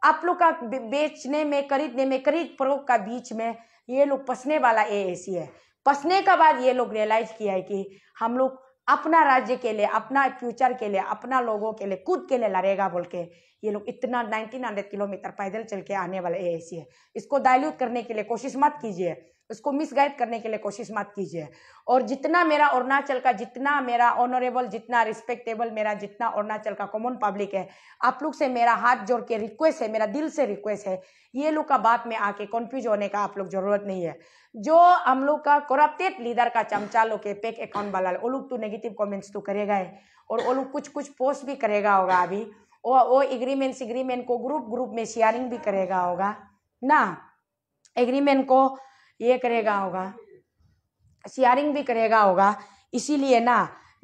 आप लोग का बेचने में खरीदने में खरीद फरोख का बीच में ये लोग पसने वाला एएसी है पसने का बाद ये लोग रियलाइज किया है कि हम लोग अपना राज्य के लिए अपना फ्यूचर के लिए अपना लोगों के लिए खुद के लिए लड़ेगा बोल के ये लोग इतना 1900 किलोमीटर पैदल चल के आने वाले ऐसी है इसको डायल्यूट करने के लिए कोशिश मत कीजिए इसको मिसगाइड करने के लिए कोशिश मत कीजिए और जितना मेरा अरुणाचल का जितना मेरा ऑनरेबल जितना रिस्पेक्टेबल मेरा जितना अरुणाचल का कॉमन पब्लिक है आप लोग से मेरा हाथ जोड़ के रिक्वेस्ट है मेरा दिल से रिक्वेस्ट है ये लोग का बात में आके कंफ्यूज होने का आप लोग जरूरत नहीं है जो हम लोग का करप्टेड लीडर का चमचा लोग के पेक अकाउंट वाला वो लोग तो नेगेटिव कॉमेंट्स तो करेगा और वो लोग कुछ कुछ पोस्ट भी करेगा होगा अभी वो वो एग्रीमेंट्स एग्रीमेंट को ग्रुप ग्रुप में शेयरिंग भी करेगा होगा ना एग्रीमेंट को ये करेगा होगा शेयरिंग भी करेगा होगा इसीलिए ना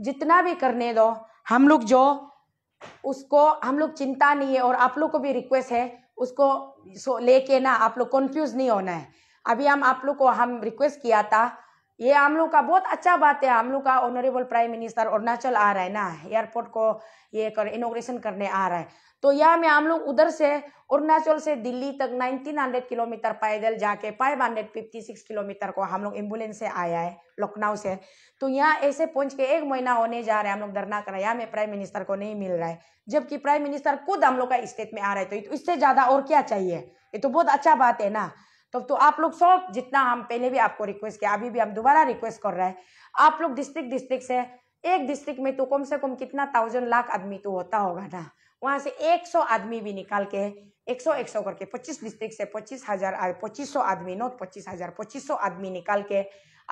जितना भी करने दो हम लोग जो उसको हम लोग चिंता नहीं है और आप लोग को भी रिक्वेस्ट है उसको लेके ना आप लोग कंफ्यूज नहीं होना है अभी हम आप लोग को हम रिक्वेस्ट किया था ये हम लोग का बहुत अच्छा बात है हम लोग का ऑनरेबल प्राइम मिनिस्टर अरुणाचल आ रहा है ना एयरपोर्ट को ये कर इनोग्रेशन करने आ रहा है तो यह में हम लोग उधर से अरुणाचल से दिल्ली तक 1900 किलोमीटर पैदल जाके 556 किलोमीटर को हम लोग एम्बुलेंस से आया है लखनऊ से तो यहाँ ऐसे पहुँच के एक महीना होने जा रहे हैं हम लोग धरना कर रहे हैं में प्राइम मिनिस्टर को नहीं मिल रहा है जबकि प्राइम मिनिस्टर खुद हम लोग का स्टेट में आ रहा है तो इससे ज़्यादा और क्या चाहिए ये तो बहुत अच्छा बात है ना तो, तो आप लोग सब जितना हम पहले भी आपको रिक्वेस्ट किया अभी भी हम दोबारा रिक्वेस्ट कर रहे हैं आप लोग डिस्ट्रिक्ट डिस्ट्रिक्ट से एक डिस्ट्रिक्ट में तो कम से कम कितना थाउजेंड लाख आदमी तो होता होगा ना वहां से एक सौ आदमी भी निकाल के एक सौ एक सौ करके पच्चीस डिस्ट्रिक्ट से पच्चीस हजार पच्चीस सौ आदमी नोट पच्चीस हजार पच्चीस सौ आदमी निकाल के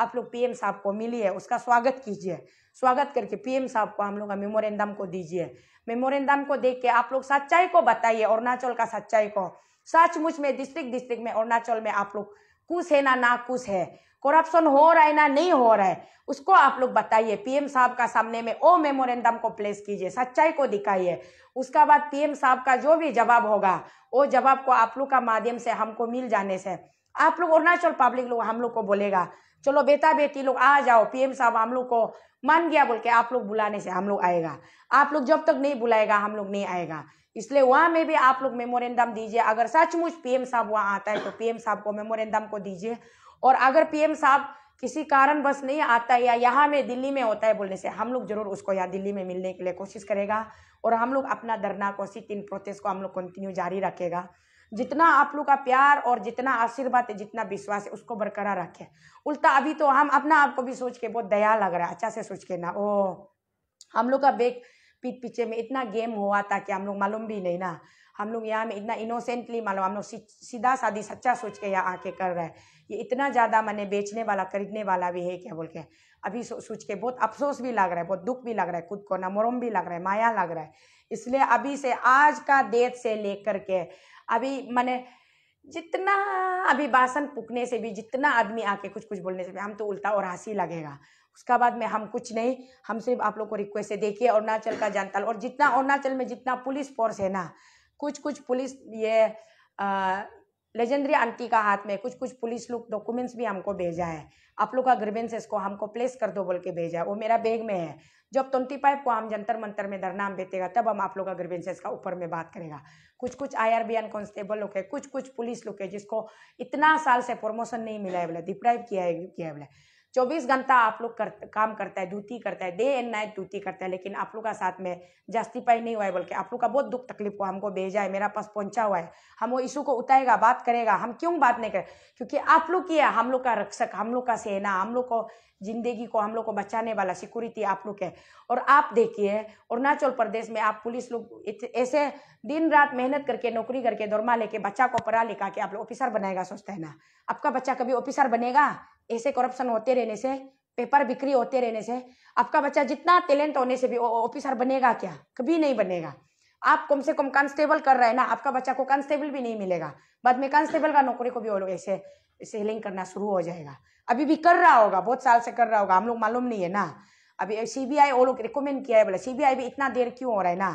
आप लोग पीएम साहब को मिलिए उसका स्वागत कीजिए स्वागत करके पीएम साहब को हम लोग का मेमोरेंडम को दीजिए मेमोरेंडम को देख के आप लोग सच्चाई को बताइए अरुणाचल का सच्चाई को सचमुच में डिस्ट्रिक्ट डिस्ट्रिक्ट में अरुणाचल में आप लोग कुछ है ना ना कुछ है करप्शन हो रहा है ना नहीं हो रहा है उसको आप लोग बताइए पीएम साहब का सामने में ओ मेमोरेंडम को प्लेस कीजिए सच्चाई को दिखाइए उसका बाद पीएम साहब का जो भी जवाब होगा वो जवाब को आप लोग का माध्यम से हमको मिल जाने से आप लोग अरुणाचल पब्लिक लोग हम लोग को बोलेगा चलो बेटा बेटी लोग आ जाओ पीएम साहब हम लोग को मान गया बोल के आप लोग बुलाने से हम लोग आएगा आप लोग जब तक नहीं बुलाएगा हम लोग नहीं आएगा इसलिए वहां में भी आप लोग मेमोरेंडम दीजिए अगर सचमुच पीएम साहब वहां आता है तो पीएम साहब को मेमोरेंडम को दीजिए और अगर पीएम साहब किसी कारण बस नहीं आता है या यहाँ में दिल्ली में होता है बोलने से हम लोग जरूर उसको यहाँ दिल्ली में मिलने के लिए कोशिश करेगा और हम लोग अपना धरना को सी तीन प्रोसेस को हम लोग कंटिन्यू जारी रखेगा जितना आप लोग का प्यार और जितना आशीर्वाद है जितना विश्वास है उसको बरकरार रखें उल्टा अभी तो हम अपना आपको भी सोच के बहुत दया लग रहा है अच्छा से सोच के ना ओ हम लोग का बेग पीठ पीछे में इतना गेम हुआ था कि हम लोग मालूम भी नहीं ना हम लोग यहाँ में इतना इनोसेंटली मालूम हम लोग सीधा साधी सच्चा सोच के यहाँ आके कर रहे हैं ये इतना ज़्यादा मैंने बेचने वाला खरीदने वाला भी है क्या बोल के अभी सो, सोच के बहुत अफसोस भी लग रहा है बहुत दुख भी लग रहा है खुद को नमोरम भी लग रहा है माया लग रहा है इसलिए अभी से आज का डेट से लेकर के अभी मैंने जितना अभी बासन फूकने से भी जितना आदमी आके कुछ कुछ बोलने से भी हम तो उल्टा और हंसी लगेगा उसका बाद में हम कुछ नहीं हम सिर्फ आप लोग को रिक्वेस्ट है देखिए अरुणाचल का जनता और जितना अरुणाचल में जितना पुलिस फोर्स है ना कुछ कुछ पुलिस ये आ, लेजेंडरी आंटी का हाथ में कुछ कुछ पुलिस लोग डॉक्यूमेंट्स भी हमको भेजा है आप लोग का ग्रीवेंसेस को हमको प्लेस कर दो बोल के भेजा है वो मेरा बैग में है जब ट्वेंटी फाइव को हम जंतर मंतर में धरना हम बेचेगा तब हम आप लोग का ग्रीवेंसेस का ऊपर में बात करेगा कुछ कुछ I R B N constable लोग है कुछ कुछ पुलिस लोग है जिसको इतना साल से प्रमोशन नहीं मिला है बोले डिप्राइव किया है किया है बोले चौबीस घंटा आप लोग कर, काम करता है ड्यूटी करता है डे एंड नाइट ड्यूटी करता है लेकिन आप लोग का साथ में जस्टिफाई नहीं हुआ है बल्कि आप लोग का बहुत दुख तकलीफ हुआ हमको भेजा है मेरा पास पहुंचा हुआ है हम वो इशू को उतारेगा बात करेगा हम क्यों बात नहीं करें क्योंकि आप लोग की है हम लोग का रक्षक हम लोग का सेना हम लोग को जिंदगी को हम लोग को बचाने वाला सिक्योरिटी आप लोग है और आप देखिए अरुणाचल प्रदेश में आप पुलिस लोग ऐसे दिन रात मेहनत करके नौकरी करके दौरमा लेके बच्चा को पढ़ा लिखा के आप लोग ऑफिसर बनाएगा सोचते हैं ना आपका बच्चा कभी ऑफिसर बनेगा ऐसे करप्शन होते रहने से पेपर बिक्री होते रहने से आपका बच्चा जितना टैलेंट होने से भी ऑफिसर बनेगा क्या कभी नहीं बनेगा आप कम से कम कांस्टेबल कर रहे हैं ना आपका बच्चा को कांस्टेबल भी नहीं मिलेगा बाद में कांस्टेबल का नौकरी को भी ऐसे सेलिंग करना शुरू हो जाएगा अभी भी कर रहा होगा बहुत साल से कर रहा होगा हम लोग मालूम नहीं है ना अभी सी बी आई वो लोग रिकमेंड किया है बोले सी भी इतना देर क्यों हो रहा है ना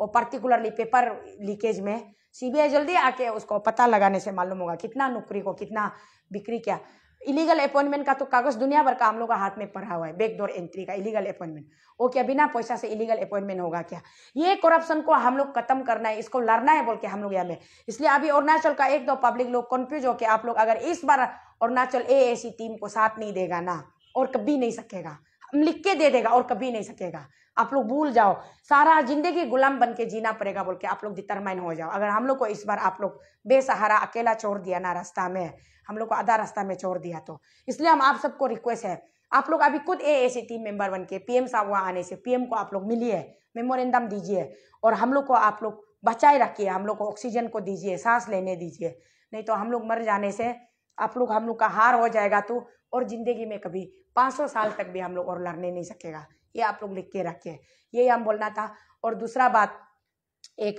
वो पर्टिकुलरली पेपर लीकेज में सी जल्दी आके उसको पता लगाने से मालूम होगा कितना नौकरी को कितना बिक्री क्या इलीगल अपॉइंटमेंट का तो कागज दुनिया भर का हम लोग का हाथ में पड़ा हुआ है बैकडोर एंट्री का इलीगल अपॉइंटमेंट वो क्या बिना पैसा से इलीगल अपॉइंटमेंट होगा क्या ये करप्शन को हम लोग खत्म करना है इसको लड़ना है बोल के हम लोग यहाँ में इसलिए अभी अरुणाचल का एक दो पब्लिक लोग कन्फ्यूज हो के आप लोग अगर इस बार अरुणाचल ए ऐसी टीम को साथ नहीं देगा ना और कभी नहीं सकेगा हम लिख के दे देगा और कभी नहीं सकेगा आप लोग भूल जाओ सारा जिंदगी गुलाम बन के जीना पड़ेगा बोल के आप लोग डिटरमाइन हो जाओ अगर हम लोग को इस बार आप लोग बेसहारा अकेला छोड़ दिया ना रास्ता में हम लोग को आधा रास्ता में छोड़ दिया तो इसलिए हम आप सबको रिक्वेस्ट है आप लोग अभी खुद ए ए सी टीम मेंबर बन के पीएम साहब वहाँ आने से पीएम को आप लोग मिलिए मेमोरेंडम दीजिए और हम लोग को आप लोग बचाए रखिए हम लोग को ऑक्सीजन को दीजिए सांस लेने दीजिए नहीं तो हम लोग मर जाने से आप लोग हम लोग का हार हो जाएगा तो और ज़िंदगी में कभी 500 साल तक भी हम लोग और लड़ने नहीं सकेगा ये आप लोग लिख के रखिए ये हम बोलना था और दूसरा बात एक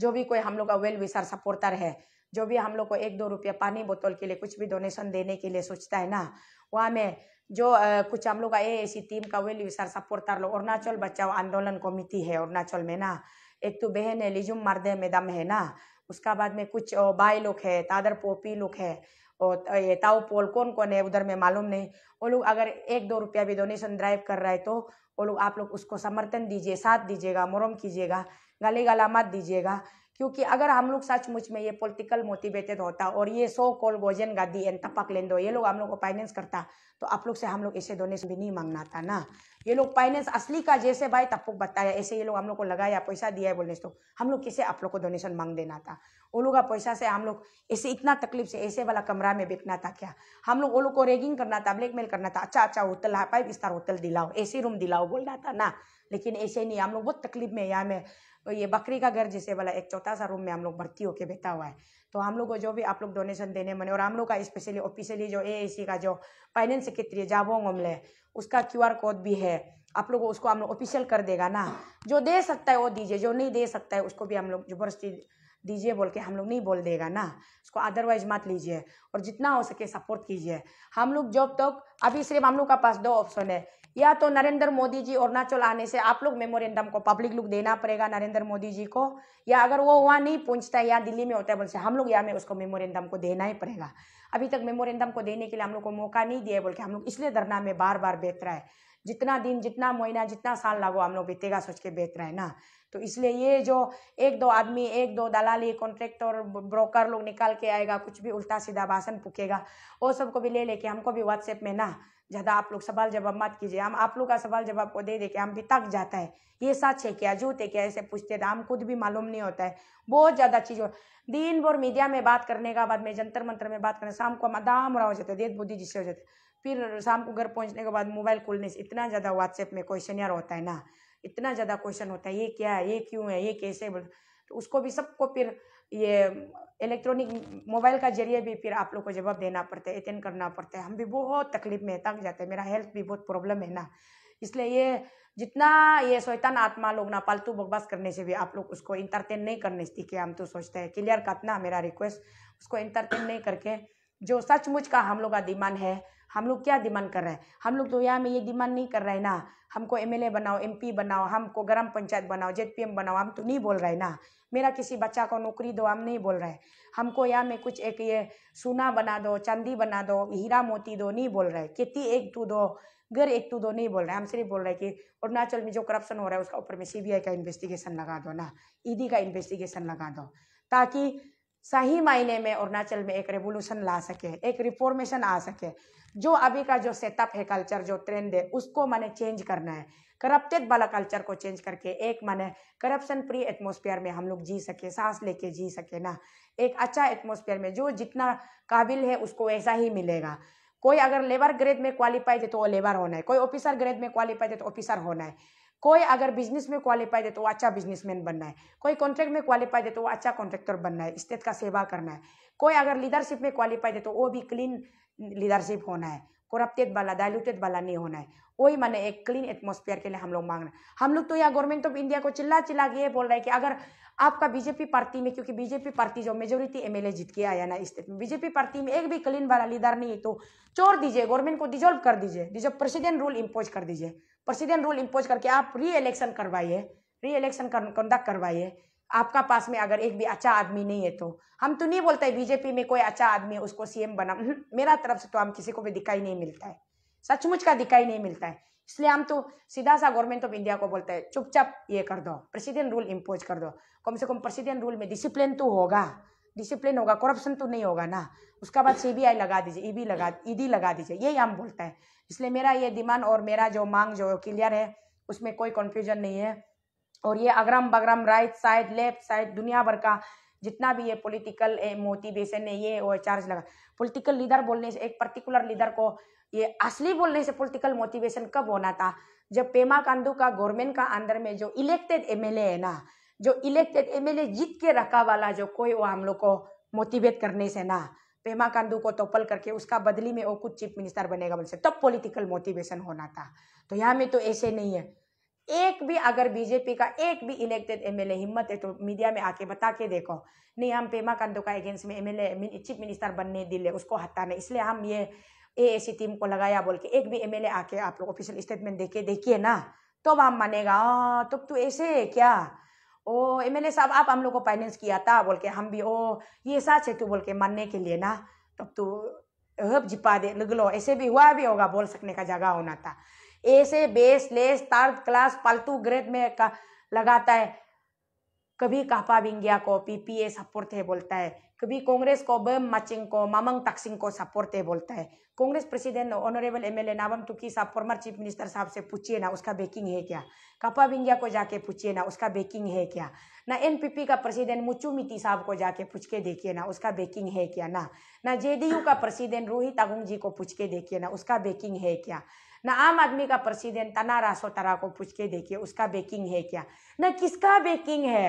जो भी कोई हम लोग का वेल विसर सपोर्टर है जो भी हम लोग को एक दो रुपया पानी बोतल के लिए कुछ भी डोनेशन देने के लिए सोचता है ना वहाँ में जो आ, कुछ हम लोग का ए ऐसी टीम का वेल विसार सपोर्टर लोग अरुणाचल बचाओ आंदोलन कमिटी है अरुणाचल में ना एक तो बहन है लिजुम मर्दे मैडम है ना उसका बाद में कुछ बाई लोग है तादर पोपी लोग है और ये ताऊ पोल कौन कौन है उधर में मालूम नहीं वो लोग अगर एक दो रुपया भी डोनेशन ड्राइव कर रहा है तो वो लोग आप लोग उसको समर्थन दीजिए साथ दीजिएगा मुरम कीजिएगा गले गला मत दीजिएगा क्योंकि अगर हम लोग सचमुच में ये पॉलिटिकल मोटिवेटेड होता और ये सो कॉल गोजन गादी एंड तपक लेंदो ये लोग हम लोग को फाइनेंस करता तो आप लोग से हम लोग ऐसे डोनेशन भी नहीं मांगना था ना ये लोग फाइनेंस असली का जैसे भाई तपक बताया ऐसे ये लोग हम लोग को लगाया पैसा दिया है बोलने तो हम लोग किसे आप लोग को डोनेशन मांग देना था वो लोग का पैसा से हम लोग ऐसे इतना तकलीफ से ऐसे वाला कमरा में बिकना था क्या हम लोग वो लोग को रेगिंग करना था ब्लैकमेल करना था अच्छा अच्छा होटल है फाइव स्टार होटल दिलाओ ऐसी रूम दिलाओ बोलना था ना लेकिन ऐसे नहीं हम लोग बहुत तकलीफ में यहाँ में तो ये बकरी का घर जिसे वाला एक छोटा सा रूम में हम लोग भर्ती होकर बैठा हुआ है तो हम लोग को जो भी आप लोग डोनेशन देने मने और हम लोग का स्पेशली ऑफिशियली जो ए का जो फाइनेंस सेक्रेटरी जाबोंग ओमले उसका क्यू कोड भी है आप लोग उसको हम लोग ऑफिशियल कर देगा ना जो दे सकता है वो दीजिए जो नहीं दे सकता है उसको भी हम लोग जबरदस्ती दीजिए बोल के हम लोग नहीं बोल देगा ना उसको अदरवाइज मत लीजिए और जितना हो सके सपोर्ट कीजिए हम लोग जब तक तो, अभी सिर्फ हम लोग का पास दो ऑप्शन है या तो नरेंद्र मोदी जी अरुणाचल आने से आप लोग मेमोरेंडम को पब्लिक लुक देना पड़ेगा नरेंद्र मोदी जी को या अगर वो वहाँ नहीं पहुँचता है या दिल्ली में होता है बोल से हम लोग यहाँ में उसको मेमोरेंडम को देना ही पड़ेगा अभी तक मेमोरेंडम को देने के लिए हम लोग को मौका नहीं दिया है बोल के हम लोग इसलिए धरना में बार बार बेहत रहा है जितना दिन जितना महीना जितना साल लागो हम लोग बीतेगा सोच के बेहतर है ना तो इसलिए ये जो एक दो आदमी एक दो दलाली कॉन्ट्रैक्टर ब्रोकर लोग निकाल के आएगा कुछ भी उल्टा सीधा भाषण फूकेगा वो सबको भी ले लेके हमको भी व्हाट्सएप में ना ज़्यादा आप लोग सवाल जवाब मत कीजिए हम आप लोग का सवाल जवाब को दे दे के हम भी तक जाता है ये सच है क्या झूठ है क्या ऐसे पूछते थे हम खुद भी मालूम नहीं होता है बहुत ज़्यादा चीज़ हो दिन भर मीडिया में बात करने का बाद में जंतर मंत्र में बात करने शाम को हम आदम रहा हो जाते देत बुद्धि जिससे हो जाते फिर शाम को घर पहुँचने के बाद मोबाइल खोलने से इतना ज़्यादा व्हाट्सएप में क्वेश्चन यार होता है ना इतना ज़्यादा क्वेश्चन होता है ये क्या है ये क्यों है ये कैसे तो उसको भी सबको फिर ये इलेक्ट्रॉनिक मोबाइल का जरिए भी फिर आप लोग को जवाब देना पड़ता है अटेंड करना पड़ता है हम भी बहुत तकलीफ में तंग जाते हैं मेरा हेल्थ भी बहुत प्रॉब्लम है ना इसलिए ये जितना ये शैतान आत्मा लोग ना पालतू बकवास करने से भी आप लोग उसको इंटरटेन नहीं करने कि हम तो सोचते हैं क्लियर करना मेरा रिक्वेस्ट उसको इंटरटेन नहीं करके जो सचमुच का हम लोग का डिमांड है हम लोग क्या डिमांड कर रहे हैं हम लोग तो यहाँ में ये डिमांड नहीं कर रहे हैं ना हमको एमएलए बनाओ एमपी बनाओ हमको ग्राम पंचायत बनाओ जेडपीएम बनाओ हम तो नहीं बोल रहे ना मेरा किसी बच्चा को नौकरी दो हम नहीं बोल रहे हैं हमको यहाँ में कुछ एक ये सोना बना दो चांदी बना दो हीरा मोती दो नहीं बोल रहे खेती एक टू दो घर एक टू दो नहीं बोल रहे हैं हम सिर्फ बोल रहे हैं कि अरुणाचल में जो करप्शन हो रहा है उसका ऊपर में सीबीआई का इन्वेस्टिगेशन लगा दो ना ईडी e का इन्वेस्टिगेशन लगा दो ताकि सही मायने में अरुणाचल में एक रेवोल्यूशन ला सके एक रिफॉर्मेशन आ सके जो अभी का जो सेटअप है कल्चर जो ट्रेंड है उसको मैंने चेंज करना है करप्टेड वाला कल्चर को चेंज करके एक मैंने करप्शन फ्री एटमोसफियर में हम लोग जी सके सांस लेके जी सके ना एक अच्छा एटमोसफियर में जो जितना काबिल है उसको ऐसा ही मिलेगा कोई अगर लेबर ग्रेड में क्वालिफाइड है तो वो लेबर होना है कोई ऑफिसर ग्रेड में क्वालिफाइड है तो ऑफिसर होना है कोई अगर बिजनेस में क्वालिफाइड है तो अच्छा बिजनेसमैन बनना है कोई कॉन्ट्रैक्ट में क्वालिफाइड है तो वो अच्छा कॉन्ट्रैक्टर बनना है स्टेट का सेवा करना है कोई अगर लीडरशिप में क्वालिफाइड है तो वो भी क्लीन लीडरशिप होना है करप्टेड वाला डायलूटेड वाला नहीं होना है वही मैंने एक क्लीन एटमोसफियर के लिए हम लोग मांगना हम लोग तो यहाँ गवर्नमेंट ऑफ इंडिया को चिल्ला चिल्ला के ये बोल रहे हैं कि अगर आपका बीजेपी पार्टी में क्योंकि बीजेपी पार्टी जो मेजोरिटी एमएलए जीत के आया ना स्टेट में बीजेपी पार्टी में एक भी क्लीन वाला लीडर नहीं है तो छोड़ दीजिए गवर्नमेंट को डिजोल्व कर दीजिए डिजोल्व प्रेसिडेंट रूल इम्पोज कर दीजिए प्रेसिडेंट रूल इम्पोज करके आप री इलेक्शन करवाइए री इलेक्शन कंडक्ट करवाइए आपका पास में अगर एक भी अच्छा आदमी नहीं है तो हम तो नहीं बोलते बीजेपी में कोई अच्छा आदमी है उसको सीएम बना मेरा तरफ से तो हम किसी को भी दिखाई नहीं मिलता है सचमुच का दिखाई नहीं मिलता है इसलिए हम तो सीधा सा गवर्नमेंट ऑफ इंडिया को बोलते हैं चुपचाप ये कर दो प्रेसिडेंट रूल इम्पोज कर दो कम से कम प्रेसिडेंट रूल में डिसिप्लिन तो होगा डिसिप्लिन होगा करप्शन तो नहीं होगा ना उसका बाद सीबीआई लगा दीजिए ईबी e लगा ईडी e लगा दीजिए यही हम बोलते हैं इसलिए मेरा ये डिमांड और मेरा जो मांग जो क्लियर है उसमें कोई कन्फ्यूजन नहीं है और ये अग्रम बगरम राइट साइड लेफ्ट साइड दुनिया भर का जितना भी ये पॉलिटिकल मोटिवेशन है ये वो चार्ज लगा पॉलिटिकल लीडर बोलने से एक पर्टिकुलर लीडर को ये असली बोलने से पॉलिटिकल मोटिवेशन कब होना था जब पेमा कांडू का गवर्नमेंट का अंदर में जो इलेक्टेड एमएलए है ना जो इलेक्टेड एम एल ए जीत के रखा वाला जो कोई वो हम लोग को मोटिवेट करने से ना पेमा कांडू को तोपल करके उसका बदली में वो खुद चीफ मिनिस्टर बनेगा बोल से तब पॉलिटिकल मोटिवेशन होना था तो यहाँ में तो ऐसे नहीं है एक भी अगर बीजेपी का एक भी इलेक्टेड एमएलए हिम्मत है तो मीडिया में आके बता के देखो नहीं हम पेमा कांडू का अगेंस्ट में एमएलए चीफ मिनिस्टर बनने दिले उसको हटाने इसलिए हम ये ए ऐसी टीम को लगाया बोल के एक भी एमएलए आके आप लोग ऑफिशियल स्टेटमेंट देके देखिए ना तब तो हम मानेगा तब तो, तो ऐसे क्या ओ एम एल ए साहब आप हम लोग को फाइनेंस किया था बोल के हम भी ओ ये सच है तू बोल के मानने के लिए ना तब तो हब जिपा दे लग लो ऐसे भी हुआ भी होगा बोल सकने का जगह होना था ऐसे बेस लेस तार क्लास पालतू ग्रेड में का लगाता है कभी कापा बिंगिया को पीपीए सपोर्ट है बोलता है कभी कांग्रेस को बम माचिंग को मामंग तकसिंग को सपोर्ट है बोलता है Congress president honourable MLA Nabam Tuki साहब फॉर्मर चीफ मिनिस्टर साहब से पूछिए ना उसका बेकिंग है क्या कापा बिंगिया को जाके पूछिए ना उसका बेकिंग है क्या ना एनपीपी का प्रेसिडेंट मुचू मिति साहब को जाके पूछ के देखिए ना उसका बेकिंग है क्या ना ना जेडीयू का प्रेसिडेंट रोहित अगुंग जी को पूछ के देखिए ना उसका बेकिंग है क्या ना आम आदमी का प्रेसिडेंट तना रासो को पूछ के देखिए उसका बेकिंग है क्या ना किसका बेकिंग है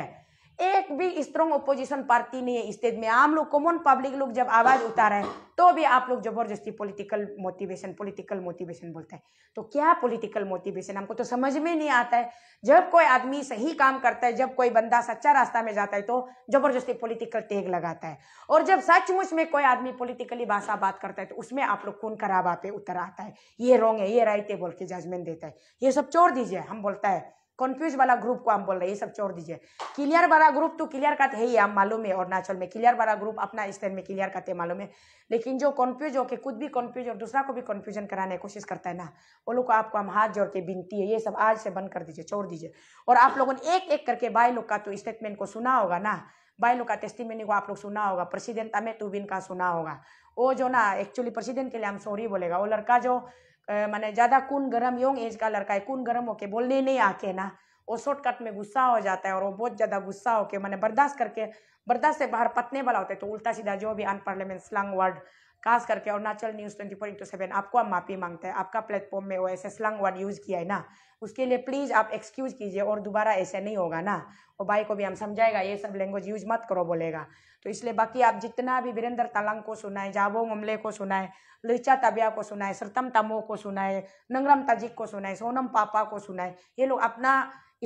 एक भी स्ट्रॉन्ग ओपोजिशन पार्टी नहीं है स्टेट में आम लोग कॉमन पब्लिक लोग जब आवाज रहे हैं तो भी आप लोग जबरदस्ती पॉलिटिकल मोटिवेशन पॉलिटिकल मोटिवेशन बोलते हैं तो क्या पॉलिटिकल मोटिवेशन हमको तो समझ में नहीं आता है जब कोई आदमी सही काम करता है जब कोई बंदा सच्चा रास्ता में जाता है तो जबरदस्ती पोलिटिकल टेग लगाता है और जब सचमुच में कोई आदमी पोलिटिकली भाषा बात करता है तो उसमें आप लोग खून खराबा पे उतर आता है ये रॉन्ग है ये राइट है बोल के जजमेंट देता है ये सब छोड़ दीजिए हम बोलता है कंफ्यूज वाला ग्रुप को हम बोल रहे हैं ये सब छोड़ दीजिए क्लियर वाला ग्रुप तो क्लियर का है ही हम मालूम है अरुणाचल में क्लियर वाला ग्रुप अपना स्टेट में क्लियर करते हैं मालूम है लेकिन जो कन्फ्यूज होकर खुद भी कंफ्यूज और दूसरा को भी कंफ्यूजन कराने की कोशिश करता है ना वो लोग को आपको हम हाथ जोड़ के बिनती है ये सब आज से बंद कर दीजिए छोड़ दीजिए और आप लोगों ने एक एक करके बाई लोग का तो स्टेटमेंट को सुना होगा ना बाई लोग का टेस्टिमेंट को आप लोग सुना होगा प्रेसिडेंट अमित उबिन का सुना होगा वो जो ना एक्चुअली प्रेसिडेंट के लिए हम सॉरी बोलेगा वो लड़का जो माने ज़्यादा कून गर्म यंग एज का लड़का है कून गर्म होके बोलने नहीं आके ना वो शॉर्टकट में गुस्सा हो जाता है और वो बहुत ज़्यादा गुस्सा होके मैंने बर्दाश्त करके बर्दाश्त से बाहर पतने वाला होता है तो उल्टा सीधा जो भी अनपार्लियामेंट स्लंग वर्ड खास करके Arunachal news twenty four into seven आपको हम माफ़ी मांगते हैं आपका प्लेटफॉर्म में वो ऐसे स्लंग वर्ड यूज़ किया है ना उसके लिए प्लीज़ आप एक्सक्यूज़ कीजिए और दोबारा ऐसे नहीं होगा ना और भाई को भी हम समझाएगा ये सब लैंग्वेज यूज मत करो बोलेगा तो इसलिए बाकी आप जितना भी वीरेंद्र तलंग को सुनाए जाबो मुमले को सुनाए लिचा तबिया को सुनाए सरतम तमो को सुनाए नंगरम तजिक को सुनाए सोनम पापा को सुनाए ये लोग अपना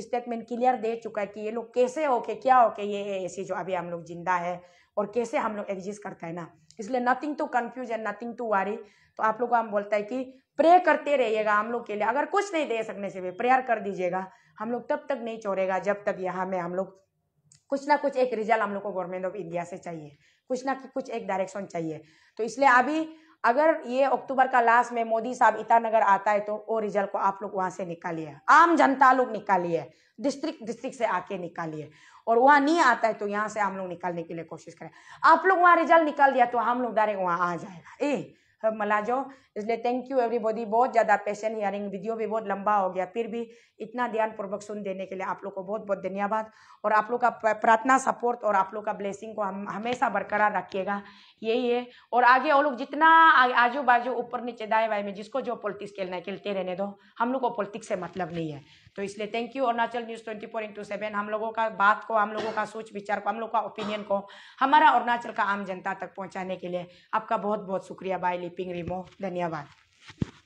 स्टेटमेंट क्लियर दे चुका है कि ये लोग कैसे होके क्या होके ये ऐसी जो अभी हम लोग जिंदा है और कैसे हम लोग एग्जिस्ट करता है ना इसलिए nothing to confuse and nothing to worry तो आप लोग को हम बोलता है कि प्रे करते रहिएगा हम लोग के लिए अगर कुछ नहीं दे सकने से भी प्रेयर कर दीजिएगा हम लोग तब तक नहीं छोड़ेगा जब तक यहाँ में हम लोग कुछ ना कुछ एक रिजल्ट हम लोग को गवर्नमेंट ऑफ इंडिया से चाहिए कुछ ना कुछ एक डायरेक्शन चाहिए तो इसलिए अभी अगर ये अक्टूबर का लास्ट में मोदी साहब ईटानगर आता है तो वो रिजल्ट को आप लोग वहाँ से निकालिए आम जनता लोग निकालिए डिस्ट्रिक्ट डिस्ट्रिक्ट से आके निकालिए और वहाँ नहीं आता है तो यहाँ से हम लोग निकालने के लिए कोशिश करें आप लोग वहाँ रिजल्ट निकाल दिया तो हम लोग डायरेक्ट वहाँ आ जाएगा ए हम मला जाओ इसलिए थैंक यू एवरीबॉडी बहुत ज़्यादा पेशेंट हियरिंग वीडियो भी बहुत लंबा हो गया फिर भी इतना ध्यानपूर्वक सुन देने के लिए आप लोग को बहुत बहुत धन्यवाद और आप लोग का प्रार्थना सपोर्ट और आप लोग का ब्लेसिंग को हम हमेशा बरकरार रखिएगा यही है और आगे और लोग जितना आजू बाजू ऊपर नीचे दाएँ बाएँ में जिसको जो पॉलिटिक्स खेलना है खेलते रहने दो हम लोग को पॉलिटिक्स से मतलब नहीं है तो इसलिए thank you Arunachal news twenty four into seven हम लोगों का बात को हम लोगों का सोच विचार को हम लोगों का ओपिनियन को हमारा अरुणाचल का आम जनता तक पहुँचाने के लिए आपका बहुत बहुत शुक्रिया बाय लिपिंग रिमो धन्यवाद